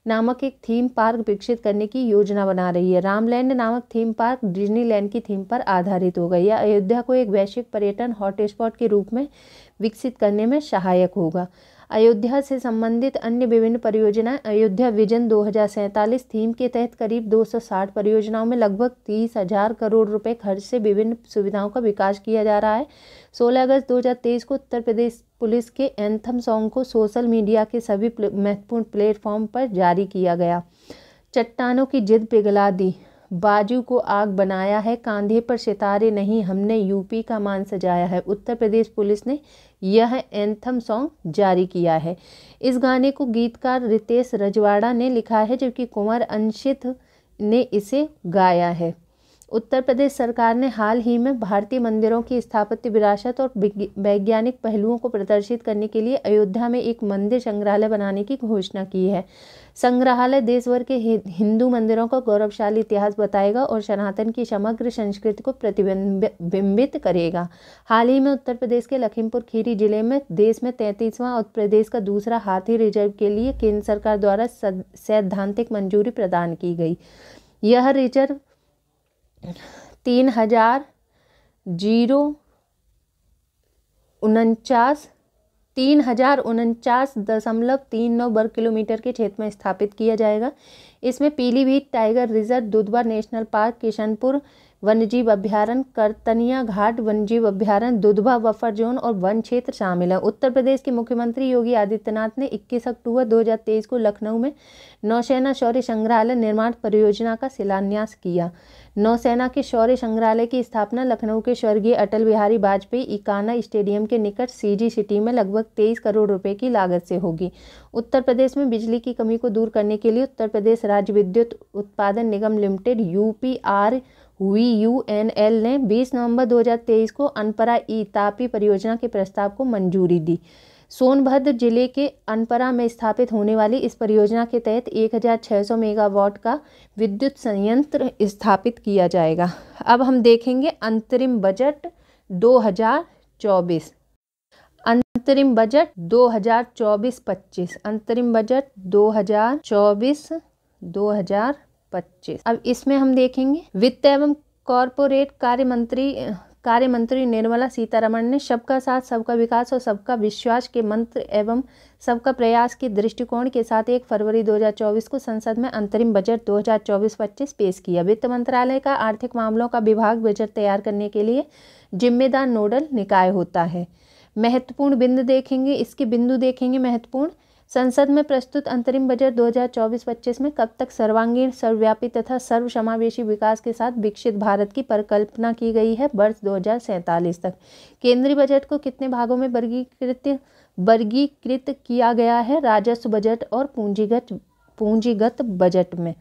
नामक एक थीम पार्क विकसित करने की योजना बना रही है रामलैंड नामक थीम पार्क डिज्नीलैंड की थीम पर आधारित होगा यह अयोध्या को एक वैश्विक पर्यटन हॉटस्पॉट के रूप में विकसित करने में सहायक होगा अयोध्या से संबंधित अन्य विभिन्न परियोजनाएं अयोध्या विजन दो थीम के तहत करीब 260 परियोजनाओं में लगभग तीस हजार करोड़ रुपए खर्च से विभिन्न सुविधाओं का विकास किया जा रहा है 16 अगस्त 2023 को उत्तर प्रदेश पुलिस के एंथम सॉन्ग को सोशल मीडिया के सभी महत्वपूर्ण प्लेटफॉर्म पर जारी किया गया चट्टानों की जिद पिघला दी बाजू को आग बनाया है कांधे पर सितारे नहीं हमने यूपी का मान सजाया है उत्तर प्रदेश पुलिस ने यह एंथम सॉन्ग जारी किया है इस गाने को गीतकार रितेश रजवाड़ा ने लिखा है जबकि कुंवर अंशित ने इसे गाया है उत्तर प्रदेश सरकार ने हाल ही में भारतीय मंदिरों की स्थापत्य विरासत और वैज्ञानिक पहलुओं को प्रदर्शित करने के लिए अयोध्या में एक मंदिर संग्रहालय बनाने की घोषणा की है संग्रहालय देशभर के हिंदू मंदिरों का गौरवशाली इतिहास बताएगा और सनातन की समग्र संस्कृति को प्रतिबिंबित करेगा हाल ही में उत्तर प्रदेश के लखीमपुर खीरी जिले में देश में तैंतीसवां और प्रदेश का दूसरा हाथी रिजर्व के लिए केंद्र सरकार द्वारा सैद्धांतिक मंजूरी प्रदान की गई यह रिजर्व तीन हजार जीरो उनचास तीन हजार उनचास दशमलव तीन नौ वर्ग किलोमीटर के क्षेत्र में स्थापित किया जाएगा इसमें Pilibhit tiger reserve Dudhwa national park Kishanpur वन्यजीव अभ्यारण करतनिया घाट वन्यजीव अभ्यारण दुधवा बफर जोन और वन क्षेत्र शामिल है उत्तर प्रदेश के मुख्यमंत्री योगी आदित्यनाथ ने 21 अक्टूबर 2023 को लखनऊ में नौसेना शौर्य संग्रहालय निर्माण परियोजना का शिलान्यास किया नौसेना के शौर्य संग्रहालय की स्थापना लखनऊ के स्वर्गीय अटल बिहारी वाजपेयी इकाना स्टेडियम के निकट सीजी सिटी में लगभग तेईस करोड़ रुपए की लागत से होगी उत्तर प्रदेश में बिजली की कमी को दूर करने के लिए उत्तर प्रदेश राज्य विद्युत उत्पादन निगम लिमिटेड यूपीआर हुई एल ने 20 नवंबर 2023 को अनपरा ई तापी परियोजना के प्रस्ताव को मंजूरी दी सोनभद्र जिले के अनपरा में स्थापित होने वाली इस परियोजना के तहत 1600 मेगावाट का विद्युत संयंत्र स्थापित किया जाएगा अब हम देखेंगे अंतरिम बजट 2024 अंतरिम बजट 2024-25 अंतरिम बजट 2024 2024 पच्चीस अब इसमें हम देखेंगे वित्त एवं कॉरपोरेट कार्य मंत्री कार्य मंत्री निर्मला सीतारमण ने सबका साथ सबका विकास और सबका विश्वास के मंत्र एवं सबका प्रयास के दृष्टिकोण के साथ एक फरवरी 2024 को संसद में अंतरिम बजट 2024-25 पेश किया वित्त मंत्रालय का आर्थिक मामलों का विभाग बजट तैयार करने के लिए जिम्मेदार नोडल निकाय होता है महत्वपूर्ण बिंदु देखेंगे इसके बिंदु देखेंगे महत्वपूर्ण संसद में प्रस्तुत अंतरिम बजट 2024-25 में कब तक सर्वांगीण सर्वव्यापी तथा सर्वसमावेशी विकास के साथ विकसित भारत की परिकल्पना की गई है वर्ष दो तक केंद्रीय बजट को कितने भागों में वर्गीकृत वर्गीकृत किया गया है राजस्व बजट और पूंजीगत पूंजीगत बजट में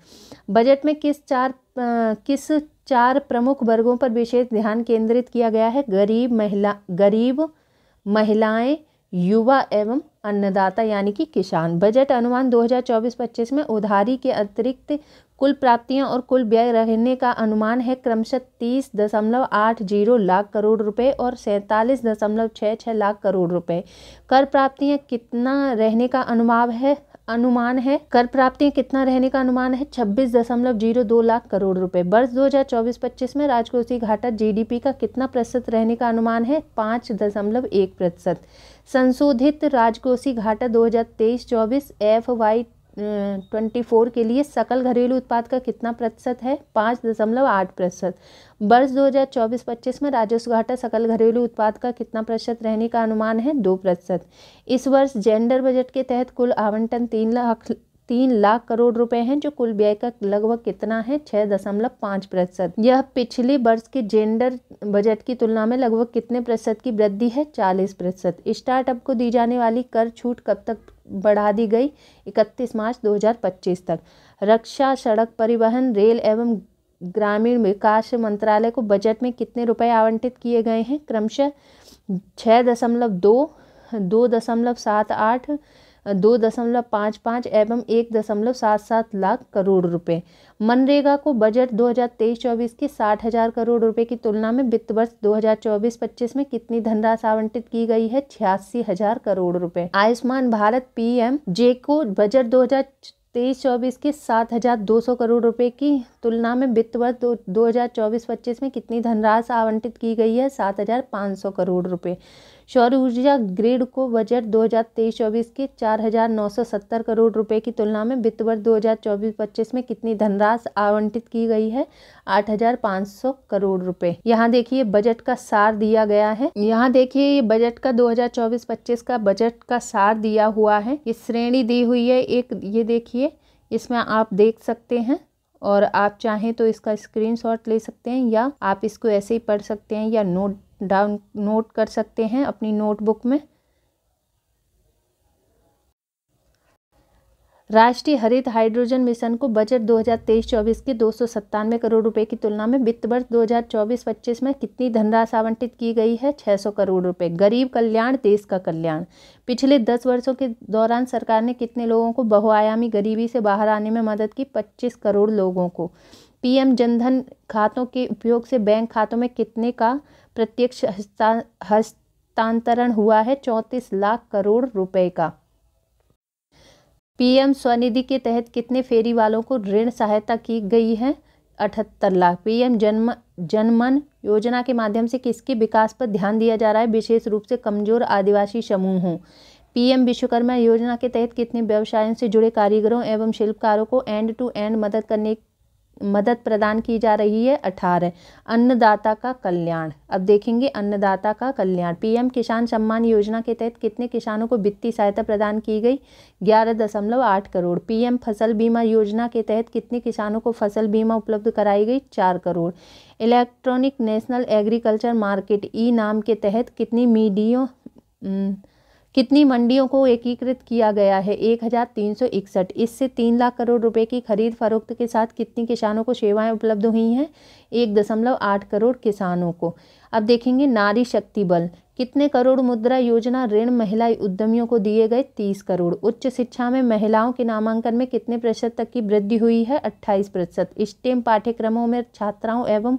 बजट में किस चार आ, किस चार प्रमुख वर्गों पर विशेष ध्यान केंद्रित किया गया है गरीब महिला गरीब महिलाएं युवा एवं अन्नदाता यानी कि किसान बजट अनुमान 2024-25 में उधारी के अतिरिक्त कुल प्राप्तियां और कुल व्यय रहने का अनुमान है क्रमशः तीस दशमलव आठ जीरो लाख करोड़ रुपए और सैंतालीस दशमलव छः छः लाख करोड़ रुपए कर प्राप्तियां कितना रहने का अनुमान है अनुमान है कर प्राप्तियां कितना रहने का अनुमान है छब्बीस दशमलव जीरो दो लाख करोड़ रुपए वर्ष दो हजार चौबीस पच्चीस में राजकोषीय घाटा जीडीपी का कितना प्रतिशत रहने का अनुमान है पाँच दशमलव एक प्रतिशत संशोधित राजकोषीय घाटा 2023-24 एफ वाई ट्वेंटी फोर के लिए सकल घरेलू उत्पाद का कितना प्रतिशत है पाँच दशमलव आठ प्रतिशत वर्ष दो हज़ार चौबीस पच्चीस में राजस्व घाटा सकल घरेलू उत्पाद का कितना प्रतिशत रहने का अनुमान है दो प्रतिशत इस वर्ष जेंडर बजट के तहत कुल आवंटन तीन लाख तीन लाख करोड़ रुपए हैं जो कुल व्यय का लगभग कितना है छह दशमलव पाँच प्रतिशत यह पिछले वर्ष के जेंडर बजट की तुलना में लगभग कितने प्रतिशत की वृद्धि है चालीस प्रतिशत स्टार्टअप को दी जाने वाली कर छूट कब तक बढ़ा दी गई इकतीस मार्च पच्चीस तक रक्षा सड़क परिवहन रेल एवं ग्रामीण विकास मंत्रालय को बजट में कितने रुपए आवंटित किए गए हैं क्रमशः छः दशमलव दो दो दशमलव सात आठ दो दशमलव पाँच पाँच एवं एक दशमलव सात सात लाख करोड़ रुपए मनरेगा को बजट 2023-24 के साठ हज़ार करोड़ रुपए की तुलना में वित्त वर्ष 2024-25 में कितनी धनराशि आवंटित की गई है छियासी हज़ार करोड़ रुपए आयुष्मान भारत पीएम जे को बजट 2000 तेईस चौबीस के सात हज़ार दो सौ करोड़ रुपए की तुलना में वित्त वर्ष दो दो हज़ार चौबीस पच्चीस में कितनी धनराशि आवंटित की गई है सात हज़ार पाँच सौ करोड़ रुपए सौर ऊर्जा ग्रिड को बजट दो हज़ार तेईस चौबीस के चार हज़ार नौ सौ सत्तर करोड़ रुपए की तुलना में वित्त वर्ष दो हज़ार चौबीस पच्चीस में कितनी धनराशि आवंटित की गई है आठ हज़ार पाँच सौ करोड़ रुपए यहाँ देखिए बजट का सार दिया गया है यहाँ देखिए ये बजट का दो हज़ार चौबीस पच्चीस का बजट का सार दिया हुआ है ये श्रेणी दी हुई है एक ये देखिए इसमें आप देख सकते हैं और आप चाहें तो इसका स्क्रीनशॉट ले सकते हैं या आप इसको ऐसे ही पढ़ सकते हैं या नोट डाउन नोट कर सकते हैं अपनी नोटबुक में राष्ट्रीय हरित हाइड्रोजन मिशन को बजट 2023-24 के दो करोड़ रुपए की तुलना में वित्त वर्ष 2024-25 में कितनी धनराशि आवंटित की गई है 600 करोड़ रुपए गरीब कल्याण देश का कल्याण पिछले 10 वर्षों के दौरान सरकार ने कितने लोगों को बहुआयामी गरीबी से बाहर आने में मदद की 25 करोड़ लोगों को पीएम जनधन खातों के उपयोग से बैंक खातों में कितने का प्रत्यक्ष हस्तांतरण हुआ है चौंतीस लाख करोड़ रुपए का पीएम स्वनिधि के तहत कितने फेरी वालों को ऋण सहायता की गई है अठहत्तर लाख पीएम जन्म जनमन योजना के माध्यम से किसके विकास पर ध्यान दिया जा रहा है विशेष रूप से कमजोर आदिवासी समूहों पीएम विश्वकर्मा योजना के तहत कितने व्यवसायों से जुड़े कारीगरों एवं शिल्पकारों को एंड टू एंड मदद करने मदद प्रदान की जा रही है अठारह अन्नदाता का कल्याण अब देखेंगे अन्नदाता का कल्याण पीएम किसान सम्मान योजना के तहत कितने किसानों को वित्तीय सहायता प्रदान की गई ग्यारह दशमलव आठ करोड़ पीएम फसल बीमा योजना के तहत कितने किसानों को फसल बीमा उपलब्ध कराई गई चार crore electronic national agriculture market e NAM के तहत कितनी न, कितनी मंडियों को एकीकृत किया गया है एक हज़ार तीन सौ इकसठ इससे तीन लाख करोड़ रुपए की खरीद फरोख्त के साथ कितनी किसानों को सेवाएं उपलब्ध हुई हैं एक दशमलव आठ करोड़ किसानों को अब देखेंगे नारी शक्ति बल कितने करोड़ मुद्रा योजना ऋण महिला उद्यमियों को दिए गए तीस करोड़ उच्च शिक्षा में महिलाओं के नामांकन में कितने प्रतिशत तक की वृद्धि हुई है अट्ठाईस प्रतिशत स्टेम पाठ्यक्रमों में छात्राओं एवं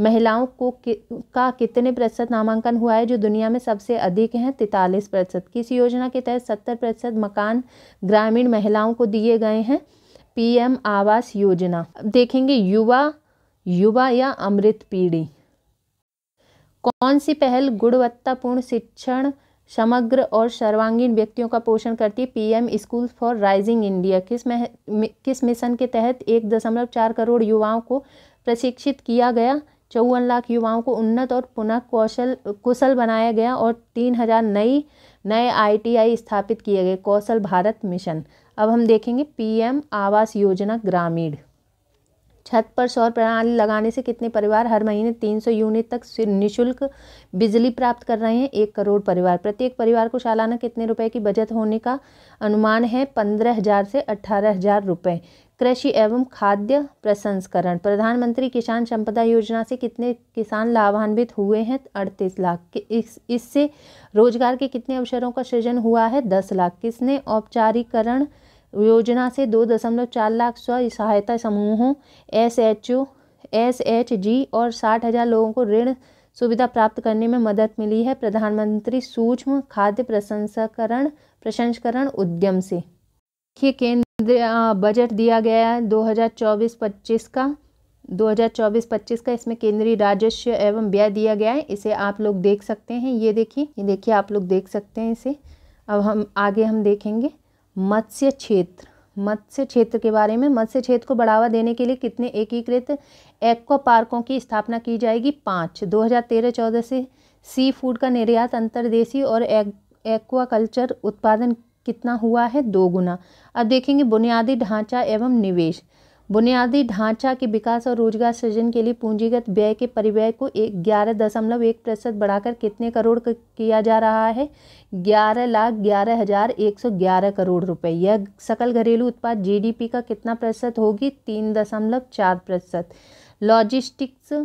महिलाओं को कि, का कितने प्रतिशत नामांकन हुआ है जो दुनिया में सबसे अधिक हैं तैतालीस प्रतिशत किस योजना के तहत सत्तर प्रतिशत मकान ग्रामीण महिलाओं को दिए गए हैं पीएम आवास योजना देखेंगे युवा युवा या अमृत पीढ़ी कौन सी पहल गुणवत्तापूर्ण शिक्षण समग्र और सर्वांगीण व्यक्तियों का पोषण करती है PM school for rising India किस मह किस मिशन के तहत एक दशमलव चार करोड़ युवाओं को प्रशिक्षित किया गया चौवन लाख युवाओं को उन्नत और पुनः कौशल कुशल बनाया गया और तीन हजार नई नए आईटीआई स्थापित किए गए कौशल भारत मिशन अब हम देखेंगे पीएम आवास योजना ग्रामीण छत पर सौर प्रणाली लगाने से कितने परिवार हर महीने 300 यूनिट तक निशुल्क बिजली प्राप्त कर रहे हैं एक करोड़ परिवार प्रत्येक परिवार को सालाना कितने रुपए की बचत होने का अनुमान है पंद्रह हज़ार से अट्ठारह हज़ार रुपये कृषि एवं खाद्य प्रसंस्करण प्रधानमंत्री किसान संपदा योजना से कितने किसान लाभान्वित हुए हैं अड़तीस लाख इस इससे रोजगार के कितने अवसरों का सृजन हुआ है दस लाख किसने औपचारीकरण योजना से दो दशमलव चार लाख स्व सहायता समूहों S H O S H G और साठ हज़ार लोगों को ऋण सुविधा प्राप्त करने में मदद मिली है प्रधानमंत्री सूक्ष्म खाद्य प्रसंस्करण प्रसंस्करण उद्यम से मुख्य केंद्र बजट दिया गया है 2024-25 का 2024-25 का इसमें केंद्रीय राजस्व एवं व्यय दिया गया है इसे आप लोग देख सकते हैं ये देखिए ये देखिए आप लोग देख सकते हैं इसे अब हम आगे हम देखेंगे मत्स्य क्षेत्र मत्स्य क्षेत्र के बारे में मत्स्य क्षेत्र को बढ़ावा देने के लिए कितने एकीकृत एक्वा पार्कों की स्थापना की जाएगी पाँच दो हज़ार से सी फूड का निर्यात अंतर्देशीय और एक्वा कल्चर उत्पादन कितना हुआ है दो गुना अब देखेंगे बुनियादी ढांचा एवं निवेश बुनियादी ढांचा के विकास और रोजगार सृजन के लिए पूंजीगत व्यय के परिव्यय को एक ग्यारह दशमलव एक प्रतिशत बढ़ाकर कितने करोड़ किया जा रहा है ग्यारह लाख ग्यारह हजार एक सौ ग्यारह करोड़ रुपए यह सकल घरेलू उत्पाद जीडीपी का कितना प्रतिशत होगी तीन दशमलव चार प्रतिशत लॉजिस्टिक्स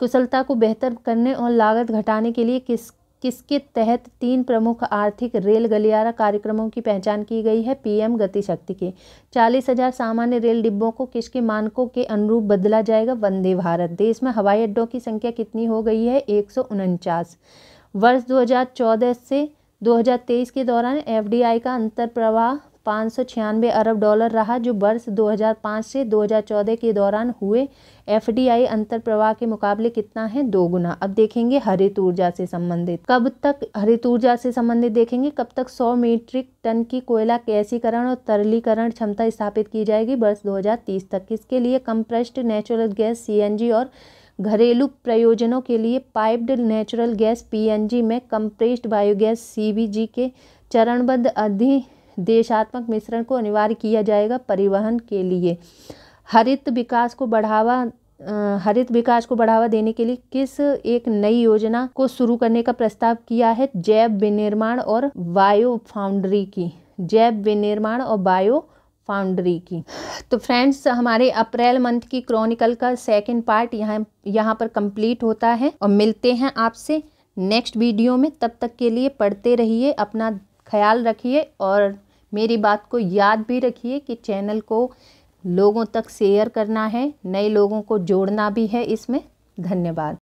कुशलता को बेहतर करने और लागत घटाने के लिए किस किसके तहत तीन प्रमुख आर्थिक रेल गलियारा कार्यक्रमों की पहचान की गई है पीएम गतिशक्ति के चालीस हजार सामान्य रेल डिब्बों को किसके मानकों के अनुरूप बदला जाएगा वंदे भारत देश में हवाई अड्डों की संख्या कितनी हो गई है एक वर्ष 2014 से 2023 के दौरान एफडीआई का अंतर प्रवाह पाँच अरब डॉलर रहा जो वर्ष 2005 से 2014 के दौरान हुए एफडीआई अंतर प्रवाह के मुकाबले कितना है दो गुना अब देखेंगे हरित ऊर्जा से संबंधित कब तक हरित ऊर्जा से संबंधित देखेंगे कब तक 100 मीट्रिक टन की कोयला कैसीकरण और तरलीकरण क्षमता स्थापित की जाएगी वर्ष 2030 तक इसके लिए कंप्रेस्ड नेचुरल गैस सी और घरेलू प्रयोजनों के लिए पाइप्ड नेचुरल गैस पीएनजी में कंप्रेस्ड बायोगैस सीबीजी के चरणबद्ध अधि देशात्मक मिश्रण को अनिवार्य किया जाएगा परिवहन के लिए हरित विकास को बढ़ावा हरित विकास को बढ़ावा देने के लिए किस एक नई योजना को शुरू करने का प्रस्ताव किया है जैव विनिर्माण और बायो फाउंड्री की जैव विनिर्माण और बायो फाउंड्री की तो फ्रेंड्स हमारे अप्रैल मंथ की क्रॉनिकल का सेकंड पार्ट यहाँ यहाँ पर कंप्लीट होता है और मिलते हैं आपसे नेक्स्ट वीडियो में तब तक के लिए पढ़ते रहिए अपना ख्याल रखिए और मेरी बात को याद भी रखिए कि चैनल को लोगों तक शेयर करना है नए लोगों को जोड़ना भी है इसमें धन्यवाद